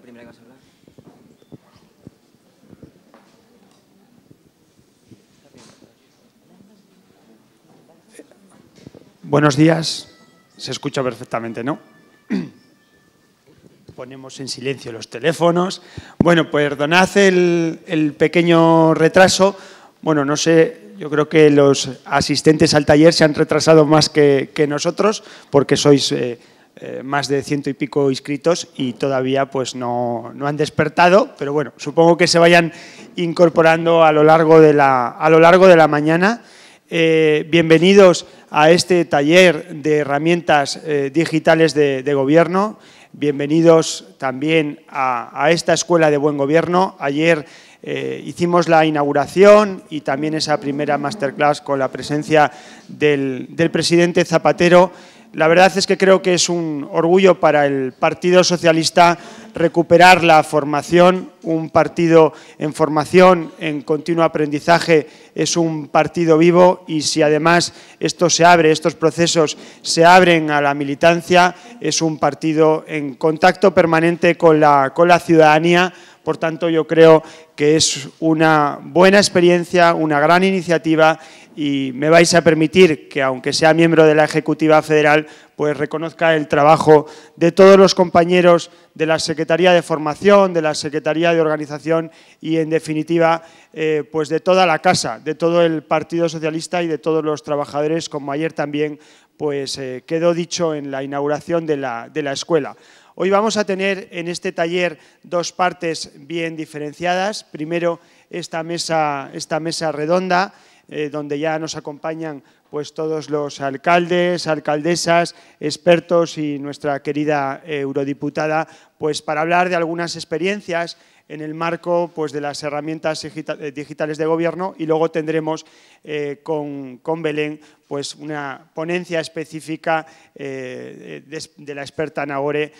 primera Buenos días. Se escucha perfectamente, ¿no? Ponemos en silencio los teléfonos. Bueno, perdonad el, pequeño retraso. Bueno, no sé, yo creo que los asistentes al taller se han retrasado más que, nosotros porque sois... Eh, eh, más de ciento y pico inscritos y todavía pues no, han despertado, pero bueno, supongo que se vayan incorporando a lo largo de la, a lo largo de la mañana. Eh, bienvenidos a este taller de herramientas eh, digitales de, gobierno. Bienvenidos también a, esta escuela de buen gobierno. Ayer hicimos la inauguración y también esa primera masterclass con la presencia del, del presidente Zapatero. La verdad es que creo que es un orgullo para el Partido Socialista recuperar la formación. Un partido en formación, en continuo aprendizaje, es un partido vivo y si además esto se abre, estos procesos se abren a la militancia, es un partido en contacto permanente con la, con la ciudadanía por tanto, yo creo que es una buena experiencia, una gran iniciativa y me vais a permitir que, aunque sea miembro de la Ejecutiva Federal, pues reconozca el trabajo de todos los compañeros de la Secretaría de Formación, de la Secretaría de Organización y, en definitiva, eh, pues de toda la casa, de todo el Partido Socialista y de todos los trabajadores, como ayer también pues eh, quedó dicho en la inauguración de la escuela. Hoy vamos a tener en este taller dos partes bien diferenciadas. Primero, esta mesa, esta mesa redonda, eh, donde ya nos acompañan pues todos los alcaldes, alcaldesas, expertos y nuestra querida eh, eurodiputada, pues para hablar de algunas experiencias en el marco pues, de las herramientas eh, digitales de gobierno y luego tendremos eh, con, con, Belén pues, una ponencia específica eh, de, la experta Nagore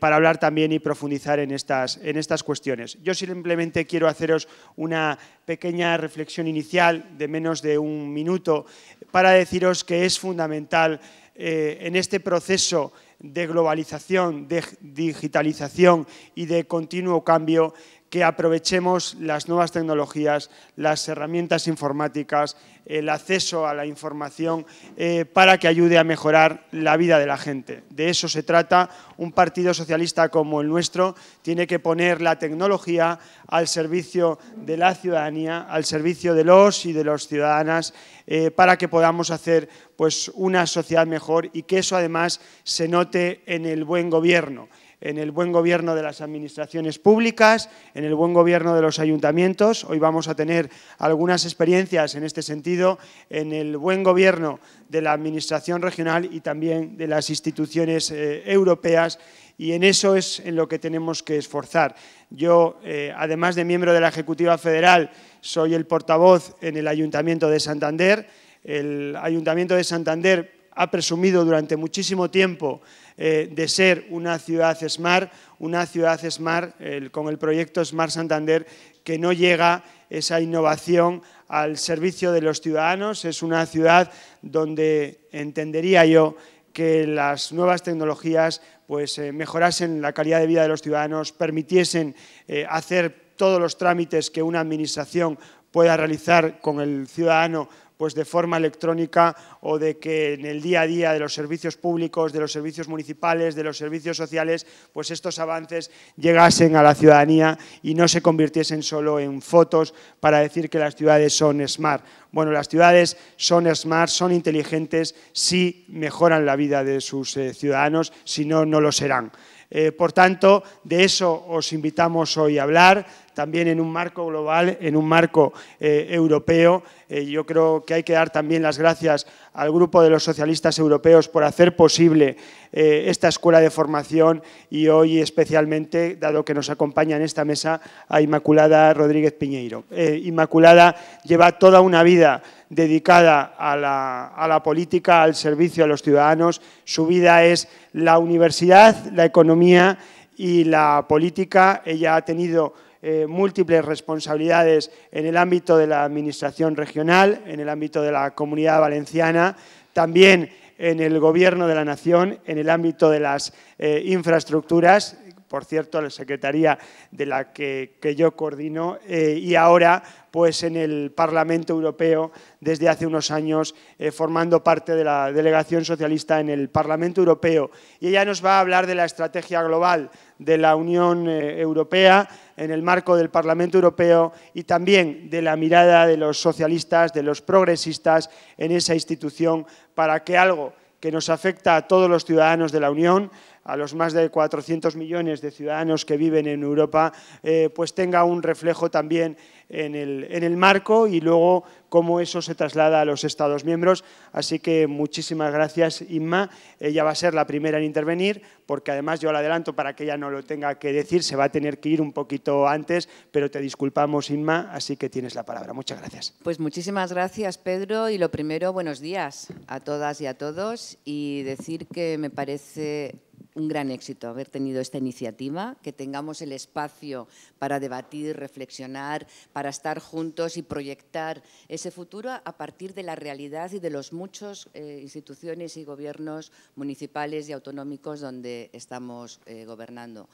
para hablar también y profundizar en estas, en estas cuestiones. Yo simplemente quiero haceros una pequeña reflexión inicial de menos de un minuto para deciros que es fundamental en este proceso de globalización, de digitalización y de continuo cambio, que aprovechemos las nuevas tecnologías, las herramientas informáticas, el acceso a la información eh, para que ayude a mejorar la vida de la gente. De eso se trata. Un partido socialista como el nuestro tiene que poner la tecnología al servicio de la ciudadanía, al servicio de los y de las ciudadanas, eh, para que podamos hacer pues, una sociedad mejor y que eso además se note en el buen gobierno en el buen gobierno de las administraciones públicas, en el buen gobierno de los ayuntamientos. Hoy vamos a tener algunas experiencias en este sentido, en el buen gobierno de la administración regional y también de las instituciones eh, europeas y en eso es en lo que tenemos que esforzar. Yo, eh, además de miembro de la Ejecutiva Federal, soy el portavoz en el Ayuntamiento de Santander. El Ayuntamiento de Santander ha presumido durante muchísimo tiempo eh, de ser una ciudad smart, una ciudad smart con el proyecto Smart Santander que no llega esa innovación al servicio de los ciudadanos. Es una ciudad donde entendería yo que las nuevas tecnologías pues, eh, mejorasen la calidad de vida de los ciudadanos, permitiesen eh, hacer todos los trámites que una administración pueda realizar con el ciudadano pues de forma electrónica o de que en el día a día de los servicios públicos, de los servicios municipales, de los servicios sociales, pues estos avances llegasen a la ciudadanía y no se convirtiesen solo en fotos para decir que las ciudades son smart. Bueno, las ciudades son smart, son inteligentes, si sí mejoran la vida de sus eh, ciudadanos, si no, no lo serán. Eh, por tanto, de eso os invitamos hoy a hablar también en un marco global, en un marco eh, europeo. Eh, yo creo que hay que dar también las gracias al grupo de los socialistas europeos por hacer posible eh, esta escuela de formación y hoy especialmente, dado que nos acompaña en esta mesa, a Inmaculada Rodríguez Piñeiro. Inmaculada lleva toda una vida dedicada a la, a la, política, al servicio a los ciudadanos. Su vida es la universidad, la economía y la política. Ella ha tenido eh, múltiples responsabilidades en el ámbito de la Administración regional, en el ámbito de la Comunidad Valenciana, también en el Gobierno de la Nación, en el ámbito de las eh, infraestructuras, por cierto, la Secretaría de la que, yo coordino, eh, y ahora pues en el Parlamento Europeo desde hace unos años, eh, formando parte de la delegación socialista en el Parlamento Europeo. Y ella nos va a hablar de la estrategia global de la Unión eh, Europea en el marco del Parlamento Europeo y también de la mirada de los socialistas, de los progresistas en esa institución para que algo que nos afecta a todos los ciudadanos de la Unión, a los más de 400 millones de ciudadanos que viven en Europa, eh, pues tenga un reflejo también en el, en el marco y luego cómo eso se traslada a los Estados miembros. Así que muchísimas gracias, Inma. Ella va a ser la primera en intervenir, porque además yo la adelanto para que ella no lo tenga que decir, se va a tener que ir un poquito antes, pero te disculpamos, Inma, así que tienes la palabra. Muchas gracias. Pues muchísimas gracias, Pedro. Y lo primero, buenos días a todas y a todos. Y decir que me parece un gran éxito haber tenido esta iniciativa, que tengamos el espacio para debatir, reflexionar, para estar juntos y proyectar ese futuro a partir de la realidad y de los muchos eh, instituciones y gobiernos municipales y autonómicos donde estamos eh, gobernando.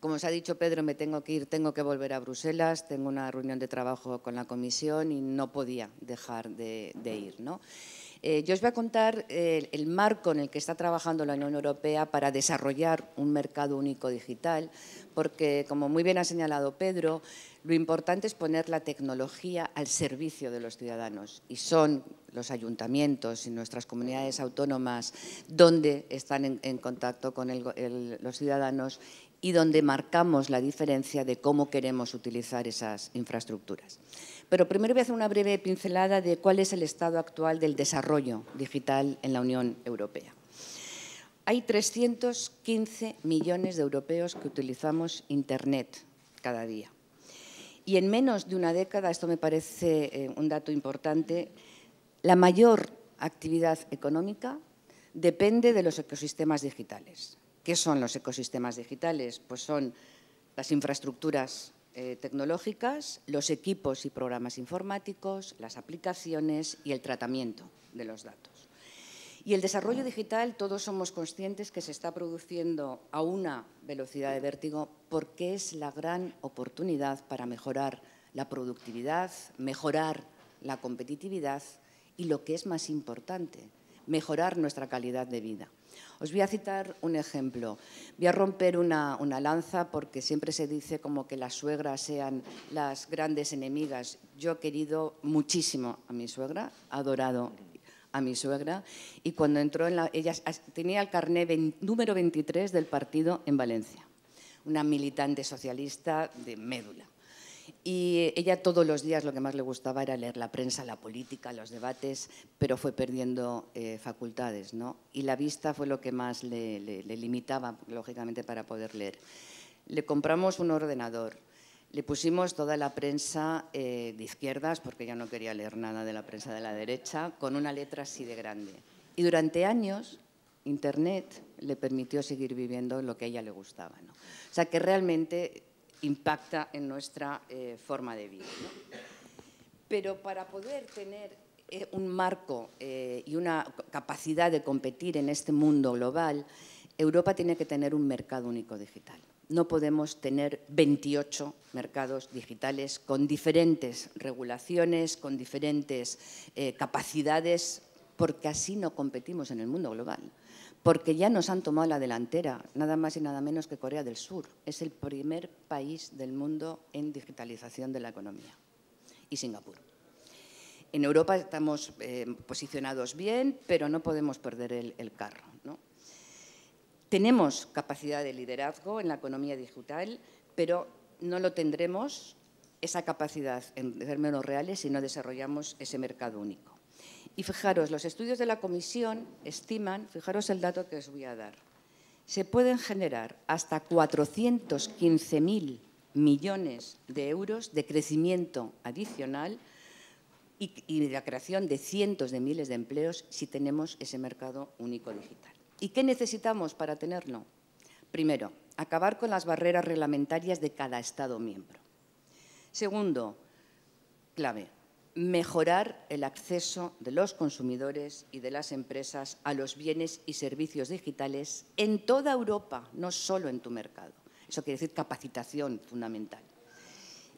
Como os ha dicho Pedro, me tengo que ir, tengo que volver a Bruselas, tengo una reunión de trabajo con la comisión y no podía dejar de, ir. ¿no? Eh, yo os voy a contar eh, el, marco en el que está trabajando la Unión Europea para desarrollar un mercado único digital, porque, como muy bien ha señalado Pedro, lo importante es poner la tecnología al servicio de los ciudadanos y son los ayuntamientos y nuestras comunidades autónomas donde están en, contacto con los ciudadanos y donde marcamos la diferencia de cómo queremos utilizar esas infraestructuras. Pero primero voy a hacer una breve pincelada de cuál es el estado actual del desarrollo digital en la Unión Europea. Hay 315 millones de europeos que utilizamos Internet cada día. Y en menos de una década, esto me parece eh, un dato importante, la mayor actividad económica depende de los ecosistemas digitales. ¿Qué son los ecosistemas digitales? Pues son las infraestructuras eh, tecnológicas, los equipos y programas informáticos, las aplicaciones y el tratamiento de los datos. Y el desarrollo digital, todos somos conscientes que se está produciendo a una velocidad de vértigo porque es la gran oportunidad para mejorar la productividad, mejorar la competitividad y lo que es más importante, mejorar nuestra calidad de vida. Os voy a citar un ejemplo. Voy a romper una, lanza porque siempre se dice como que las suegras sean las grandes enemigas. Yo he querido muchísimo a mi suegra, adorado a mi suegra, y cuando entró en la... Ella tenía el carné número 23 del partido en Valencia, una militante socialista de médula. Y ella todos los días lo que más le gustaba era leer la prensa, la política, los debates, pero fue perdiendo eh, facultades, ¿no? Y la vista fue lo que más le, limitaba, lógicamente, para poder leer. Le compramos un ordenador, le pusimos toda la prensa eh, de izquierdas, porque ella no quería leer nada de la prensa de la derecha, con una letra así de grande. Y durante años, Internet le permitió seguir viviendo lo que a ella le gustaba. ¿no? O sea que realmente impacta en nuestra eh, forma de vida. Pero para poder tener eh, un marco eh, y una capacidad de competir en este mundo global, Europa tiene que tener un mercado único digital. No podemos tener 28 mercados digitales con diferentes regulaciones, con diferentes capacidades, porque así no competimos en el mundo global porque ya nos han tomado la delantera, nada más y nada menos que Corea del Sur. Es el primer país del mundo en digitalización de la economía y Singapur. En Europa estamos eh, posicionados bien, pero no podemos perder el, carro. Tenemos capacidad de liderazgo en la economía digital, pero no lo tendremos esa capacidad en términos reales si no desarrollamos ese mercado único. Y fijaros, los estudios de la Comisión estiman, fijaros el dato que os voy a dar, se pueden generar hasta 415.000 millones de euros de crecimiento adicional y, la creación de cientos de miles de empleos si tenemos ese mercado único digital. ¿Y qué necesitamos para tenerlo? Primero, acabar con las barreras reglamentarias de cada Estado miembro. Segundo, clave, mejorar el acceso de los consumidores y de las empresas a los bienes y servicios digitales en toda Europa, no solo en tu mercado. Eso quiere decir capacitación fundamental.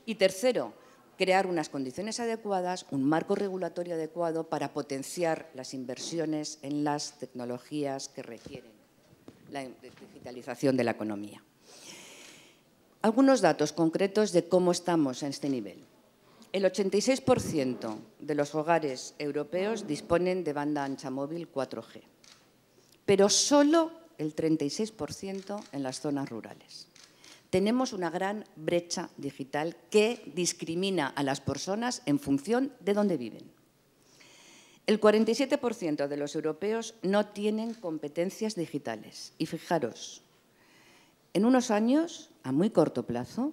Y tercero, crear unas condiciones adecuadas, un marco regulatorio adecuado para potenciar las inversiones en las tecnologías que requieren la digitalización de la economía. Algunos datos concretos de cómo estamos en este nivel. El 86% de los hogares europeos disponen de banda ancha móvil 4G, pero solo el 36% en las zonas rurales. Tenemos una gran brecha digital que discrimina a las personas en función de dónde viven. El 47% de los europeos no tienen competencias digitales. Y fijaros, en unos años, a muy corto plazo,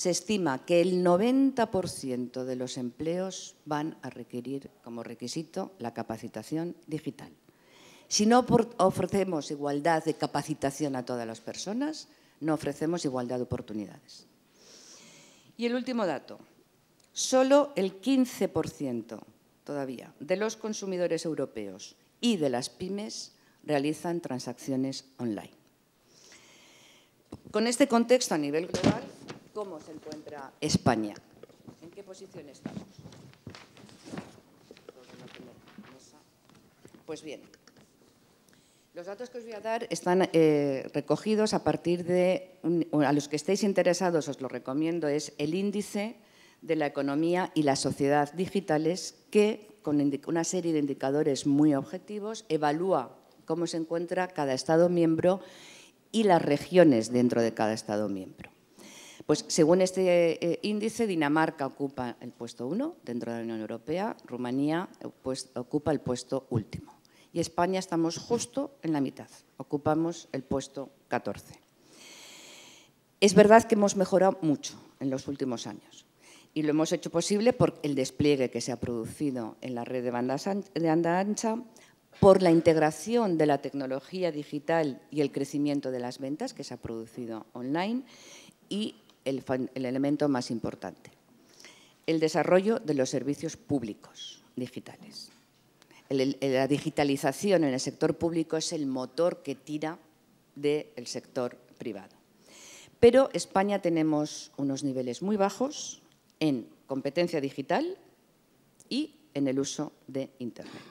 se estima que el 90% de los empleos van a requerir como requisito la capacitación digital. Si no ofrecemos igualdad de capacitación a todas las personas, no ofrecemos igualdad de oportunidades. Y el último dato, solo el 15% todavía de los consumidores europeos y de las pymes realizan transacciones online. Con este contexto a nivel global, cómo se encuentra España. ¿En qué posición estamos? Pues bien, los datos que os voy a dar están eh, recogidos a partir de, a los que estéis interesados os lo recomiendo, es el índice de la economía y la sociedad digitales que, con una serie de indicadores muy objetivos, evalúa cómo se encuentra cada Estado miembro y las regiones dentro de cada Estado miembro. Pues según este eh, índice, Dinamarca ocupa el puesto 1 dentro de la Unión Europea, Rumanía pues, ocupa el puesto último y España estamos justo en la mitad, ocupamos el puesto 14. Es verdad que hemos mejorado mucho en los últimos años y lo hemos hecho posible por el despliegue que se ha producido en la red de banda, de banda ancha, por la integración de la tecnología digital y el crecimiento de las ventas que se ha producido online y el, elemento más importante, el desarrollo de los servicios públicos digitales. la digitalización en el sector público es el motor que tira del sector privado. Pero España tenemos unos niveles muy bajos en competencia digital y en el uso de Internet.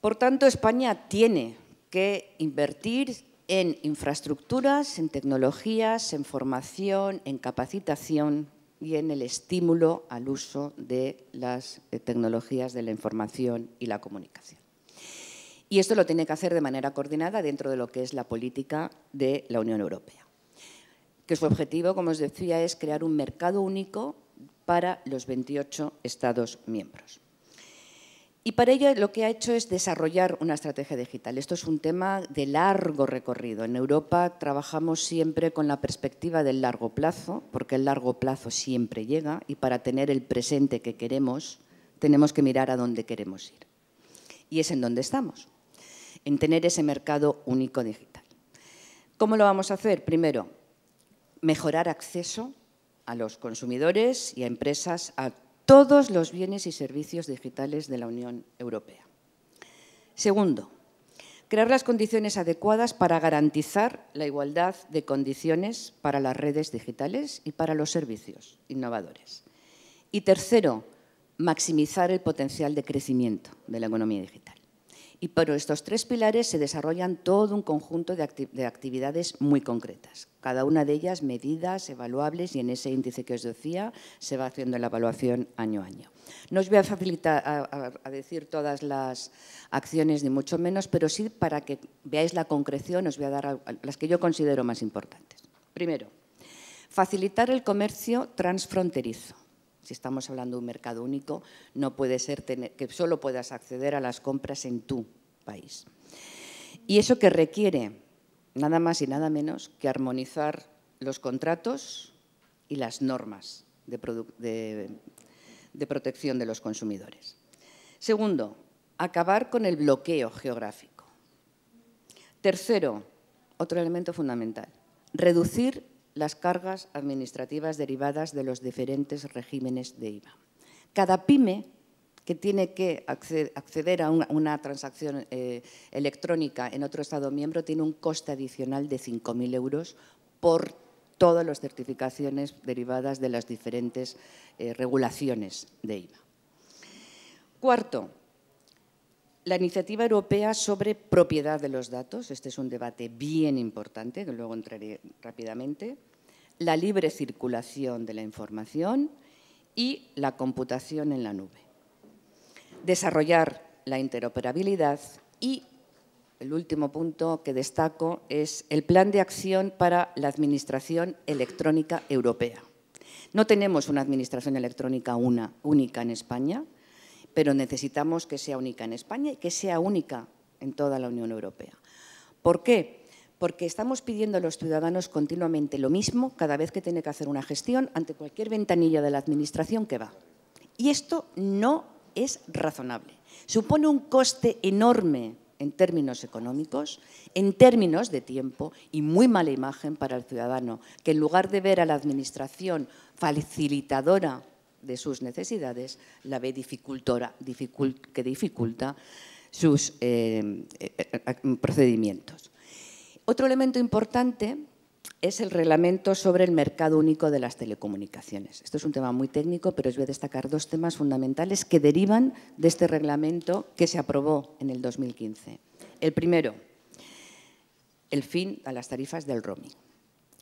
Por tanto, España tiene que invertir, en infraestructuras, en tecnologías, en formación, en capacitación y en el estímulo al uso de las eh, tecnologías de la información y la comunicación. Y esto lo tiene que hacer de manera coordinada dentro de lo que es la política de la Unión Europea, que su objetivo, como os decía, es crear un mercado único para los 28 Estados miembros. Y para ello lo que ha hecho es desarrollar una estrategia digital. Esto es un tema de largo recorrido. En Europa trabajamos siempre con la perspectiva del largo plazo, porque el largo plazo siempre llega y para tener el presente que queremos tenemos que mirar a dónde queremos ir. Y es en donde estamos, en tener ese mercado único digital. ¿Cómo lo vamos a hacer? Primero, mejorar acceso a los consumidores y a empresas a todos los bienes y servicios digitales de la Unión Europea. Segundo, crear las condiciones adecuadas para garantizar la igualdad de condiciones para las redes digitales y para los servicios innovadores. Y tercero, maximizar el potencial de crecimiento de la economía digital. Y por estos tres pilares se desarrollan todo un conjunto de, actividades muy concretas, cada una de ellas medidas, evaluables y en ese índice que os decía se va haciendo la evaluación año a año. No os voy a facilitar a, decir todas las acciones ni mucho menos, pero sí para que veáis la concreción os voy a dar las que yo considero más importantes. Primero, facilitar el comercio transfronterizo. Si estamos hablando de un mercado único, no puede ser que solo puedas acceder a las compras en tu país. ¿Y eso que requiere? nada más y nada menos que armonizar los contratos y las normas de, protección de los consumidores. Segundo, acabar con el bloqueo geográfico. Tercero, otro elemento fundamental, reducir las cargas administrativas derivadas de los diferentes regímenes de IVA. Cada pyme que tiene que acceder a una, transacción eh, electrónica en otro Estado miembro tiene un coste adicional de 5.000 euros por todas las certificaciones derivadas de las diferentes eh, regulaciones de IVA. Cuarto, la iniciativa europea sobre propiedad de los datos. Este es un debate bien importante, que luego entraré rápidamente. La libre circulación de la información y la computación en la nube desarrollar la interoperabilidad y el último punto que destaco es el plan de acción para la Administración Electrónica Europea. No tenemos una Administración Electrónica única en España, pero necesitamos que sea única en España y que sea única en toda la Unión Europea. ¿Por qué? Porque estamos pidiendo a los ciudadanos continuamente lo mismo cada vez que tiene que hacer una gestión ante cualquier ventanilla de la Administración que va. Y esto no es razonable. Supone un coste enorme en términos económicos, en términos de tiempo y muy mala imagen para el ciudadano, que en lugar de ver a la Administración facilitadora de sus necesidades, la ve dificultora, que dificulta sus eh, eh, eh, procedimientos. Otro elemento importante es el reglamento sobre el mercado único de las telecomunicaciones. Esto es un tema muy técnico, pero os voy a destacar dos temas fundamentales que derivan de este reglamento que se aprobó en el 2015. El primero, el fin a las tarifas del roaming,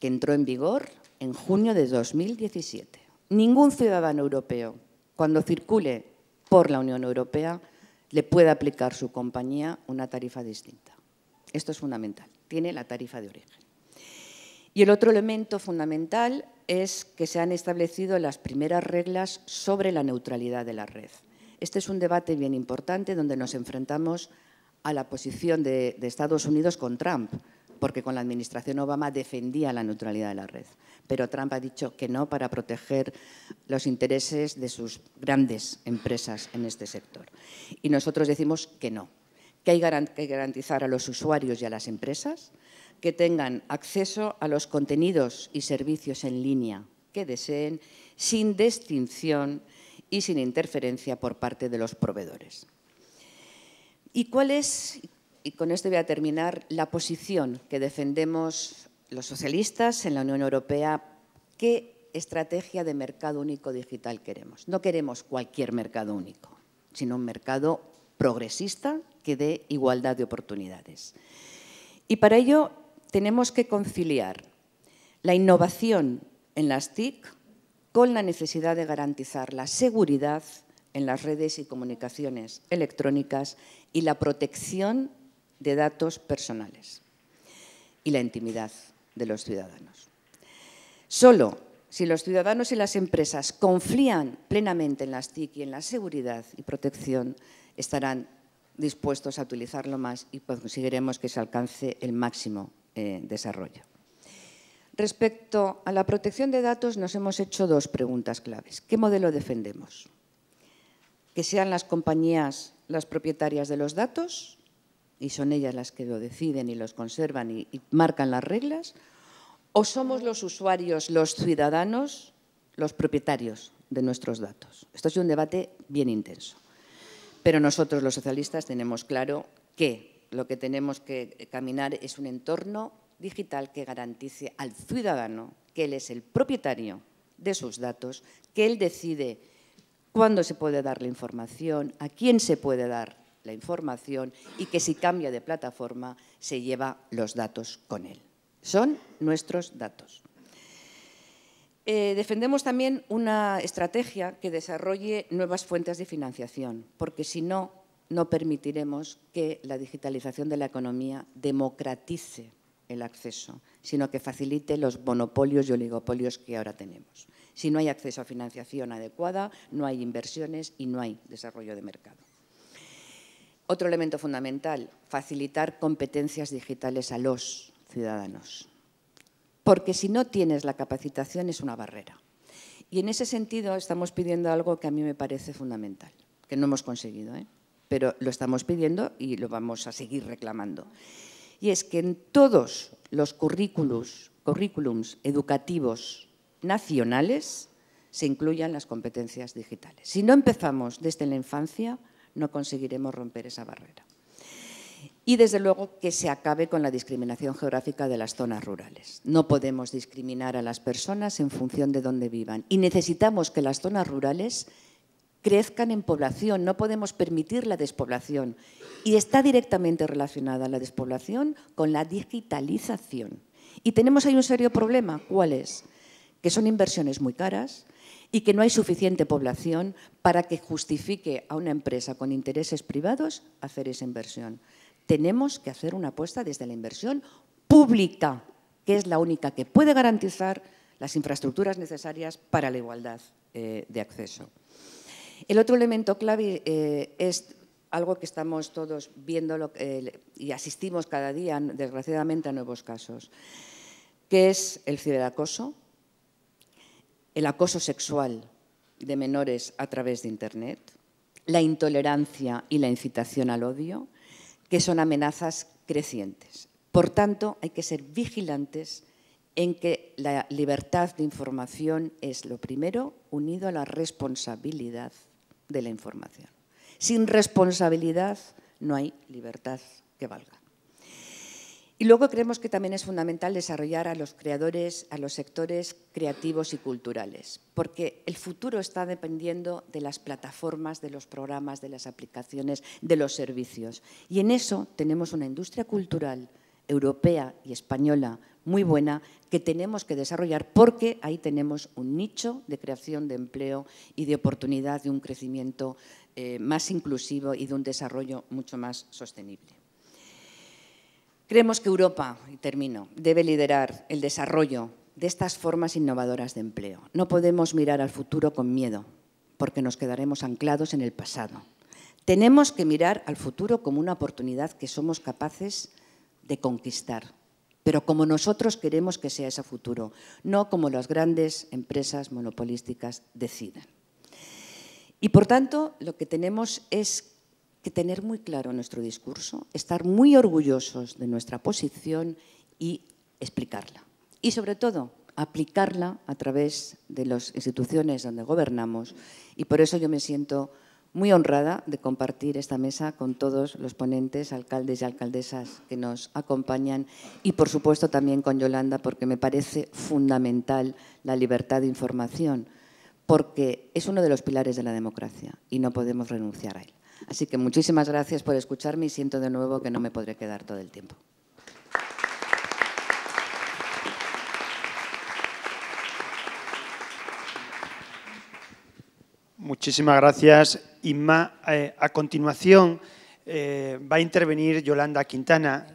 que entró en vigor en junio de 2017. Ningún ciudadano europeo, cuando circule por la Unión Europea, le puede aplicar su compañía una tarifa distinta. Esto es fundamental. Tiene la tarifa de origen. Y el otro elemento fundamental es que se han establecido las primeras reglas sobre la neutralidad de la red. Este es un debate bien importante donde nos enfrentamos a la posición de, Estados Unidos con Trump, porque con la administración Obama defendía la neutralidad de la red. Pero Trump ha dicho que no para proteger los intereses de sus grandes empresas en este sector. Y nosotros decimos que no, que hay que garantizar a los usuarios y a las empresas que tengan acceso a los contenidos y servicios en línea que deseen, sin distinción y sin interferencia por parte de los proveedores. ¿Y cuál es, y con esto voy a terminar, la posición que defendemos los socialistas en la Unión Europea? ¿Qué estrategia de mercado único digital queremos? No queremos cualquier mercado único, sino un mercado progresista que dé igualdad de oportunidades. Y para ello tenemos que conciliar la innovación en las TIC con la necesidad de garantizar la seguridad en las redes y comunicaciones electrónicas y la protección de datos personales y la intimidad de los ciudadanos. Solo si los ciudadanos y las empresas confían plenamente en las TIC y en la seguridad y protección, estarán dispuestos a utilizarlo más y conseguiremos que se alcance el máximo eh, desarrollo. Respecto a la protección de datos, nos hemos hecho dos preguntas claves. ¿Qué modelo defendemos? ¿Que sean las compañías las propietarias de los datos? Y son ellas las que lo deciden y los conservan y, y marcan las reglas. ¿O somos los usuarios, los ciudadanos, los propietarios de nuestros datos? Esto es un debate bien intenso. Pero nosotros los socialistas tenemos claro que lo que tenemos que caminar es un entorno digital que garantice al ciudadano que él es el propietario de sus datos, que él decide cuándo se puede dar la información, a quién se puede dar la información y que si cambia de plataforma se lleva los datos con él. Son nuestros datos. Eh, defendemos también una estrategia que desarrolle nuevas fuentes de financiación, porque si no, no permitiremos que la digitalización de la economía democratice el acceso, sino que facilite los monopolios y oligopolios que ahora tenemos. Si no hay acceso a financiación adecuada, no hay inversiones y no hay desarrollo de mercado. Otro elemento fundamental, facilitar competencias digitales a los ciudadanos. Porque si no tienes la capacitación es una barrera. Y en ese sentido estamos pidiendo algo que a mí me parece fundamental, que no hemos conseguido. ¿eh? pero lo estamos pidiendo y lo vamos a seguir reclamando. Y es que en todos los currículums, educativos nacionales se incluyan las competencias digitales. Si no empezamos desde la infancia, no conseguiremos romper esa barrera. Y desde luego que se acabe con la discriminación geográfica de las zonas rurales. No podemos discriminar a las personas en función de dónde vivan y necesitamos que las zonas rurales crezcan en población, no podemos permitir la despoblación. Y está directamente relacionada la despoblación con la digitalización. Y tenemos ahí un serio problema, ¿cuál es? Que son inversiones muy caras y que no hay suficiente población para que justifique a una empresa con intereses privados hacer esa inversión. Tenemos que hacer una apuesta desde la inversión pública, que es la única que puede garantizar las infraestructuras necesarias para la igualdad eh, de acceso. El otro elemento clave eh, es algo que estamos todos viendo eh, y asistimos cada día, desgraciadamente, a nuevos casos, que es el ciberacoso, el acoso sexual de menores a través de Internet, la intolerancia y la incitación al odio, que son amenazas crecientes. Por tanto, hay que ser vigilantes en que la libertad de información es lo primero unido a la responsabilidad de la información. Sin responsabilidad no hay libertad que valga. Y luego creemos que también es fundamental desarrollar a los creadores, a los sectores creativos y culturales, porque el futuro está dependiendo de las plataformas, de los programas, de las aplicaciones, de los servicios. Y en eso tenemos una industria cultural europea y española muy buena que tenemos que desarrollar porque ahí tenemos un nicho de creación de empleo y de oportunidad de un crecimiento eh, más inclusivo y de un desarrollo mucho más sostenible. Creemos que Europa, y termino, debe liderar el desarrollo de estas formas innovadoras de empleo. No podemos mirar al futuro con miedo, porque nos quedaremos anclados en el pasado. Tenemos que mirar al futuro como una oportunidad que somos capaces de conquistar, pero como nosotros queremos que sea ese futuro, no como las grandes empresas monopolísticas decidan. Y por tanto, lo que tenemos es que tener muy claro nuestro discurso, estar muy orgullosos de nuestra posición y explicarla. Y sobre todo, aplicarla a través de las instituciones donde gobernamos. Y por eso yo me siento muy honrada de compartir esta mesa con todos los ponentes, alcaldes y alcaldesas que nos acompañan y, por supuesto, también con Yolanda, porque me parece fundamental la libertad de información, porque es uno de los pilares de la democracia y no podemos renunciar a él. Así que muchísimas gracias por escucharme y siento de nuevo que no me podré quedar todo el tiempo. Muchísimas gracias y eh, a continuación eh, va a intervenir Yolanda Quintana.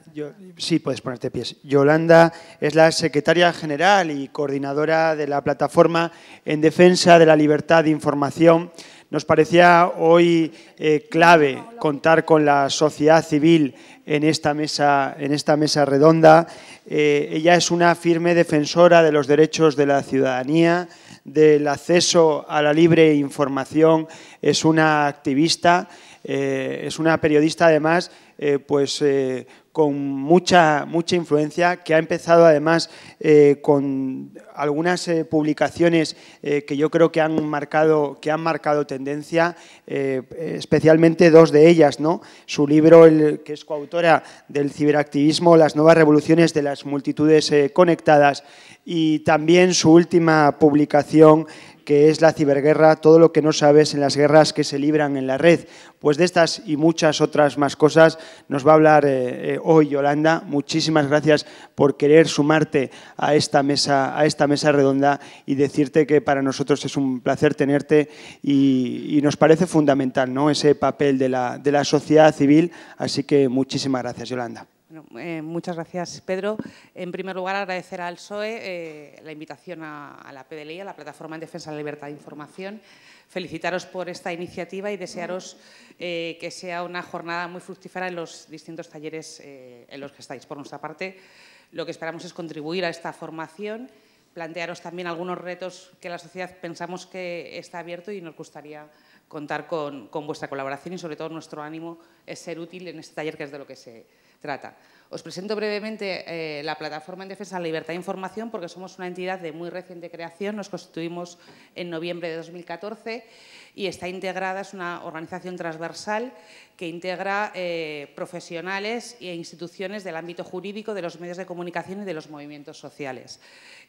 sí, puedes ponerte pies. Yolanda es la secretaria general y coordinadora de la plataforma en defensa de la libertad de información. Nos parecía hoy eh, clave contar con la sociedad civil en esta mesa, en esta mesa redonda. ella es una firme defensora de los derechos de la ciudadanía, del acceso a la libre información es una activista, eh, es una periodista además eh, pues, eh, con mucha, mucha influencia, que ha empezado además con algunas publicaciones que yo creo que han marcado, que han marcado tendencia, especialmente dos de ellas. ¿no? Su libro, que es coautora del ciberactivismo, Las nuevas revoluciones de las multitudes conectadas, y también su última publicación, que es la ciberguerra, todo lo que no sabes en las guerras que se libran en la red. Pues de estas y muchas otras más cosas nos va a hablar eh, eh, hoy Yolanda. Muchísimas gracias por querer sumarte a esta, mesa, a esta mesa redonda y decirte que para nosotros es un placer tenerte y, nos parece fundamental ¿no? ese papel de la sociedad civil. Así que muchísimas gracias, Yolanda. Eh, muchas gracias, Pedro. En primer lugar, agradecer al Soe eh, la invitación a, la PDLI, a la Plataforma en Defensa de la Libertad de Información. Felicitaros por esta iniciativa y desearos eh, que sea una jornada muy fructífera en los distintos talleres en los que estáis. Por nuestra parte, lo que esperamos es contribuir a esta formación, plantearos también algunos retos que la sociedad pensamos que está abierto y nos gustaría contar con vuestra colaboración y, sobre todo, nuestro ánimo es ser útil en este taller, que es de lo que se trata. Os presento brevemente eh, la Plataforma en Defensa de la Libertad de Información porque somos una entidad de muy reciente creación, nos constituimos en noviembre de 2014 y está integrada, es una organización transversal que integra eh, profesionales e instituciones del ámbito jurídico, de los medios de comunicación y de los movimientos sociales.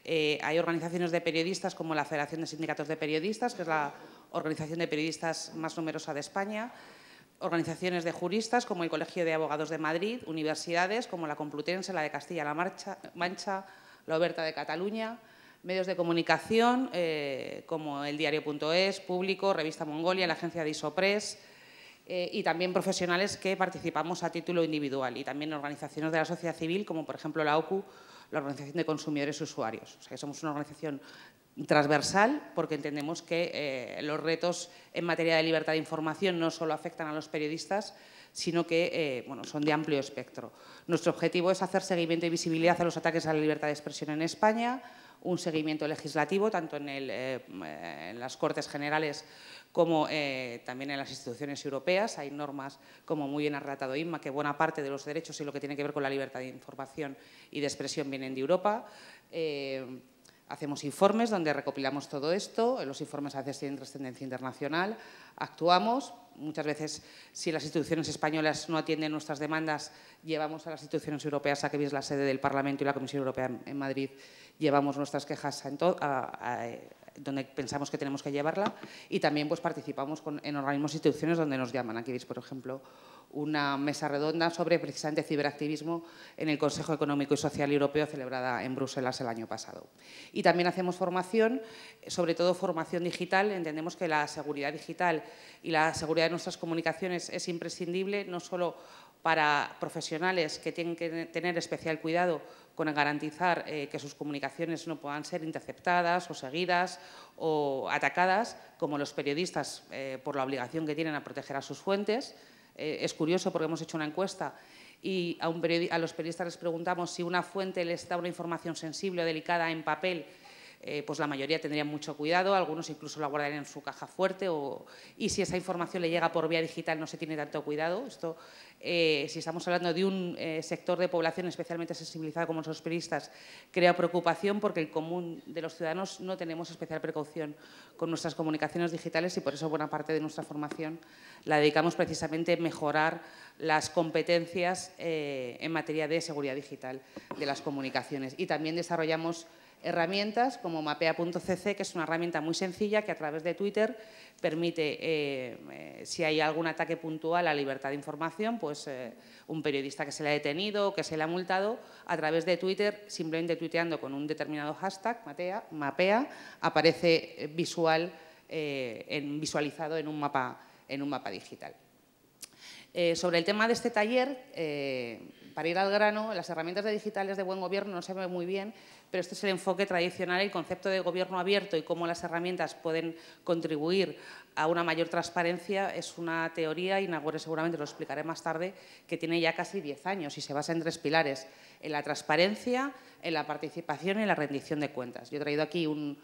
Eh, hay organizaciones de periodistas como la Federación de Sindicatos de Periodistas, que es la organización de periodistas más numerosa de España, organizaciones de juristas como el Colegio de Abogados de Madrid, universidades como la Complutense, la de Castilla-La Mancha, la Oberta de Cataluña, medios de comunicación eh, como el diario.es, Público, Revista Mongolia, la agencia de Isopress eh, y también profesionales que participamos a título individual y también organizaciones de la sociedad civil como por ejemplo la OCU, la Organización de Consumidores y Usuarios. somos una organización transversal, porque entendemos que eh, los retos en materia de libertad de información no solo afectan a los periodistas, sino que eh, bueno, son de amplio espectro. Nuestro objetivo es hacer seguimiento y visibilidad a los ataques a la libertad de expresión en España, un seguimiento legislativo, tanto en, eh, las Cortes Generales como también en las instituciones europeas. Hay normas, como muy bien ha relatado Inma, que buena parte de los derechos y lo que tiene que ver con la libertad de información y de expresión vienen de Europa. Hacemos informes donde recopilamos todo esto, los informes a veces tienen trascendencia internacional, actuamos, muchas veces si las instituciones españolas no atienden nuestras demandas, llevamos a las instituciones europeas, a que es la sede del Parlamento y la Comisión Europea en Madrid, llevamos nuestras quejas a, a, a eh, donde pensamos que tenemos que llevarla y también pues, participamos en organismos e instituciones donde nos llaman. Aquí veis, por ejemplo, una mesa redonda sobre precisamente ciberactivismo en el Consejo Económico y Social Europeo celebrada en Bruselas el año pasado. Y también hacemos formación, sobre todo formación digital. Entendemos que la seguridad digital y la seguridad de nuestras comunicaciones es imprescindible, no solo para profesionales que tienen que tener especial cuidado con garantizar eh, que sus comunicaciones no puedan ser interceptadas o seguidas o atacadas, como los periodistas eh, por la obligación que tienen a proteger a sus fuentes. Eh, es curioso porque hemos hecho una encuesta y a, a los periodistas les preguntamos si una fuente les da una información sensible o delicada en papel eh, pues la mayoría tendría mucho cuidado, algunos incluso la guardarían en su caja fuerte y si esa información le llega por vía digital no se tiene tanto cuidado. Esto, eh, si estamos hablando de un eh, sector de población especialmente sensibilizado como los periodistas, crea preocupación porque el común de los ciudadanos no tenemos especial precaución con nuestras comunicaciones digitales y por eso buena parte de nuestra formación la dedicamos precisamente a mejorar las competencias en materia de seguridad digital de las comunicaciones. Y también desarrollamos herramientas como mapea.cc, que es una herramienta muy sencilla que a través de Twitter permite, eh, eh, si hay algún ataque puntual a la libertad de información, pues eh, un periodista que se le ha detenido o que se le ha multado, a través de Twitter, simplemente tuiteando con un determinado hashtag, mapea, aparece visual, visualizado en un mapa, en un mapa digital. sobre el tema de este taller, para ir al grano, las herramientas digitales de buen gobierno no se ve muy bien pero este es el enfoque tradicional, el concepto de gobierno abierto y cómo las herramientas pueden contribuir a una mayor transparencia es una teoría, y Nagore seguramente lo explicaré más tarde, que tiene ya casi 10 años y se basa en tres pilares, en la transparencia, en la participación y en la rendición de cuentas. Yo he traído aquí un,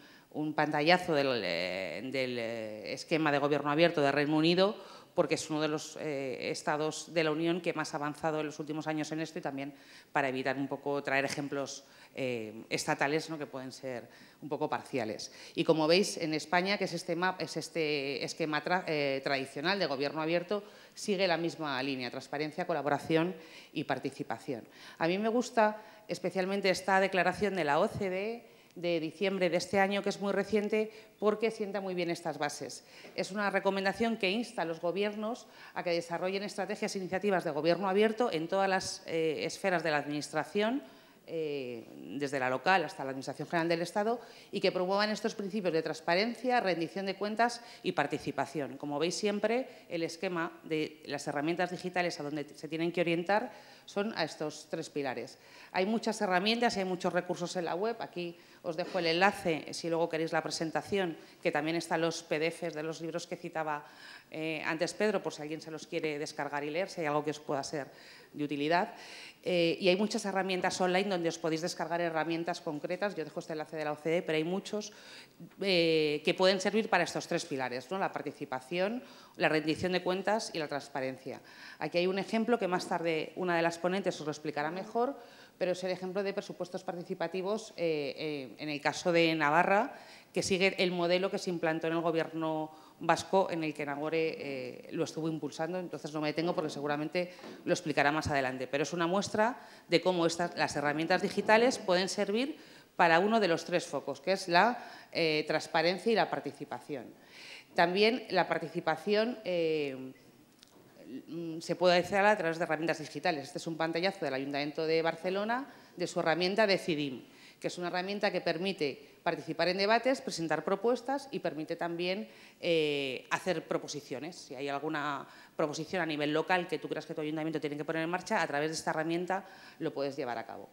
pantallazo del, eh, del eh, esquema de gobierno abierto de Reino Unido porque es uno de los eh, estados de la Unión que más ha avanzado en los últimos años en esto y también para evitar un poco traer ejemplos eh, estatales ¿no? que pueden ser un poco parciales. Y como veis, en España, que es este, es este esquema eh, tradicional de gobierno abierto, sigue la misma línea, transparencia, colaboración y participación. A mí me gusta especialmente esta declaración de la OCDE de diciembre de este año, que es muy reciente, porque sienta muy bien estas bases. Es una recomendación que insta a los gobiernos a que desarrollen estrategias e iniciativas de gobierno abierto en todas las eh, esferas de la Administración, eh, desde la local hasta la Administración General del Estado y que promuevan estos principios de transparencia, rendición de cuentas y participación. Como veis siempre, el esquema de las herramientas digitales a donde se tienen que orientar son a estos tres pilares. Hay muchas herramientas y hay muchos recursos en la web. Aquí os dejo el enlace, si luego queréis la presentación, que también están los PDFs de los libros que citaba eh, antes Pedro, por si alguien se los quiere descargar y leer, si hay algo que os pueda hacer de utilidad. Eh, y hay muchas herramientas online donde os podéis descargar herramientas concretas. Yo dejo este enlace de la OCDE, pero hay muchos eh, que pueden servir para estos tres pilares, ¿no? la participación, la rendición de cuentas y la transparencia. Aquí hay un ejemplo que más tarde una de las ponentes os lo explicará mejor, pero es el ejemplo de presupuestos participativos eh, en el caso de Navarra, que sigue el modelo que se implantó en el gobierno vasco en el que Nagore eh, lo estuvo impulsando, entonces no me detengo porque seguramente lo explicará más adelante. Pero es una muestra de cómo las herramientas digitales pueden servir para uno de los tres focos, que es la eh, transparencia y la participación. También la participación eh, mm, se puede hacer a través de herramientas digitales. Este es un pantallazo del Ayuntamiento de Barcelona de su herramienta Decidim, que es una herramienta que permite participar en debates, presentar propuestas y permite también eh, hacer proposiciones. Si hay alguna proposición a nivel local que tú creas que tu ayuntamiento tiene que poner en marcha, a través de esta herramienta lo puedes llevar a cabo.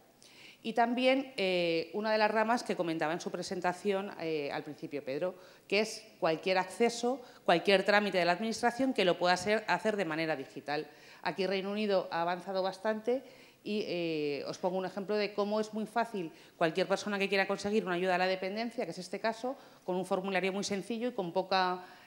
Y también eh, una de las ramas que comentaba en su presentación eh, al principio Pedro, que es cualquier acceso, cualquier trámite de la Administración que lo pueda hacer de manera digital. Aquí Reino Unido ha avanzado bastante y eh, os pongo un ejemplo de cómo es muy fácil cualquier persona que quiera conseguir una ayuda a la dependencia, que es este caso, con un formulario muy sencillo y con,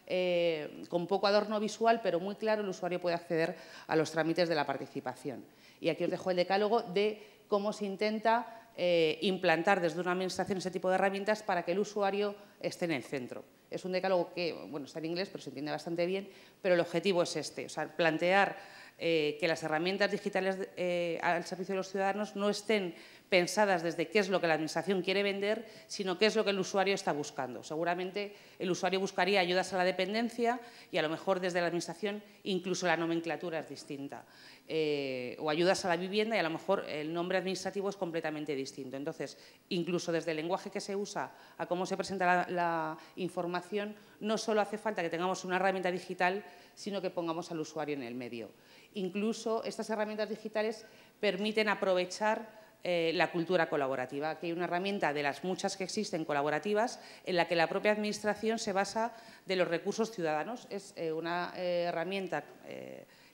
eh, poco adorno visual, pero muy claro, el usuario puede acceder a los trámites de la participación. Y aquí os dejo el decálogo de cómo se intenta eh, implantar desde una administración ese tipo de herramientas para que el usuario esté en el centro. Es un decálogo que, bueno, está en inglés, pero se entiende bastante bien, pero el objetivo es este, o sea, plantear eh, que las herramientas digitales eh, al servicio de los ciudadanos no estén pensadas desde qué es lo que la Administración quiere vender, sino qué es lo que el usuario está buscando. Seguramente el usuario buscaría ayudas a la dependencia y a lo mejor desde la Administración incluso la nomenclatura es distinta. Eh, o ayudas a la vivienda y a lo mejor el nombre administrativo es completamente distinto. Entonces, incluso desde el lenguaje que se usa a cómo se presenta la información, no solo hace falta que tengamos una herramienta digital, sino que pongamos al usuario en el medio. Incluso estas herramientas digitales permiten aprovechar eh, la cultura colaborativa. que hay una herramienta de las muchas que existen colaborativas en la que la propia Administración se basa de los recursos ciudadanos. Es eh, una eh, herramienta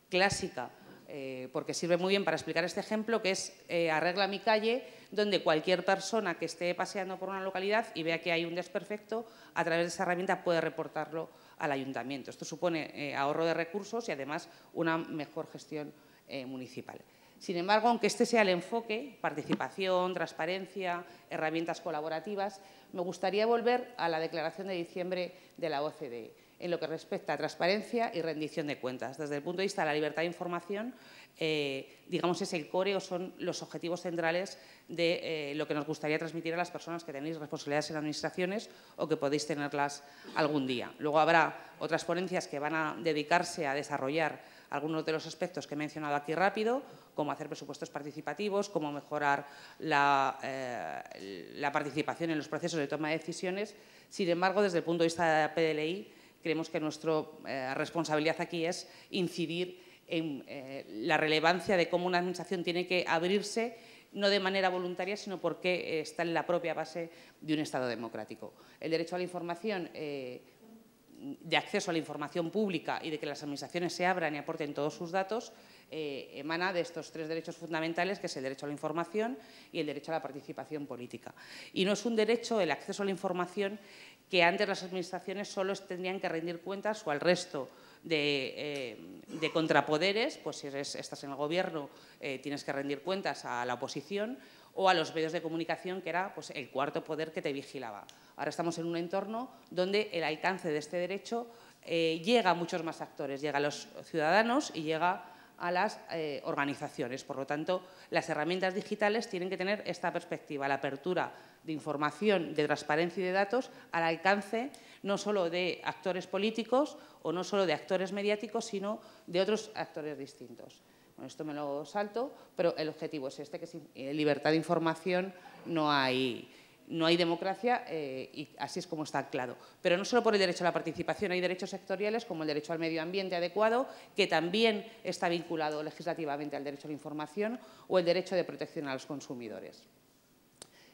clásica porque sirve muy bien para explicar este ejemplo, que es arregla mi calle, donde cualquier persona que esté paseando por una localidad y vea que hay un desperfecto, a través de esa herramienta puede reportarlo al ayuntamiento. Esto supone ahorro de recursos y además una mejor gestión municipal. Sin embargo, aunque este sea el enfoque, participación, transparencia, herramientas colaborativas, me gustaría volver a la declaración de diciembre de la OCDE en lo que respecta a transparencia y rendición de cuentas. Desde el punto de vista de la libertad de información, eh, digamos, es el core o son los objetivos centrales de eh, lo que nos gustaría transmitir a las personas que tenéis responsabilidades en administraciones o que podéis tenerlas algún día. Luego habrá otras ponencias que van a dedicarse a desarrollar algunos de los aspectos que he mencionado aquí rápido Cómo hacer presupuestos participativos, cómo mejorar eh, la, participación en los procesos de toma de decisiones. Sin embargo, desde el punto de vista de la PDLI, creemos que nuestra eh, responsabilidad aquí es incidir en eh, la relevancia de cómo una administración tiene que abrirse no de manera voluntaria, sino porque está en la propia base de un Estado democrático. El derecho a la información de acceso a la información pública y de que las administraciones se abran y aporten todos sus datos eh, emana de estos tres derechos fundamentales, que es el derecho a la información y el derecho a la participación política. Y no es un derecho el acceso a la información que antes las administraciones solo tendrían que rendir cuentas o al resto de, eh, contrapoderes, pues si estás en el gobierno eh, tienes que rendir cuentas a la oposición o a los medios de comunicación, que era pues, el cuarto poder que te vigilaba. Ahora estamos en un entorno donde el alcance de este derecho llega a muchos más actores, llega a los ciudadanos y llega a las eh, organizaciones. Por lo tanto, las herramientas digitales tienen que tener esta perspectiva, la apertura de información, de transparencia y de datos al alcance no solo de actores políticos o no solo de actores mediáticos, sino de otros actores distintos. Bueno, esto me lo salto, pero el objetivo es este, que sin eh, libertad de información no hay, no hay democracia eh, y así es como está claro. Pero no solo por el derecho a la participación, hay derechos sectoriales como el derecho al medio ambiente adecuado, que también está vinculado legislativamente al derecho a la información o el derecho de protección a los consumidores.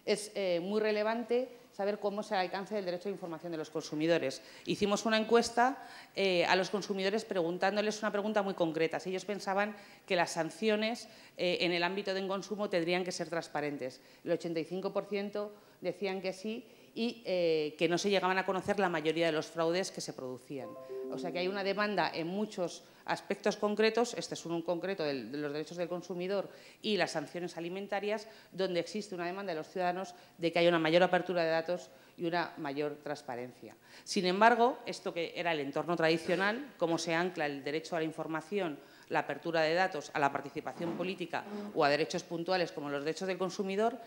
Es eh, muy relevante saber cómo se alcanza el derecho a la información de los consumidores. Hicimos una encuesta eh, a los consumidores preguntándoles una pregunta muy concreta, si ellos pensaban que las sanciones en el ámbito del consumo tendrían que ser transparentes. El 85% decían que sí y eh, que no se llegaban a conocer la mayoría de los fraudes que se producían. O sea que hay una demanda en muchos aspectos concretos, este es un concreto de los derechos del consumidor y las sanciones alimentarias, donde existe una demanda de los ciudadanos de que haya una mayor apertura de datos y una mayor transparencia. Sin embargo, esto que era el entorno tradicional, cómo se ancla el derecho a la información la apertura de datos a la participación política o a derechos puntuales como los derechos del consumidor,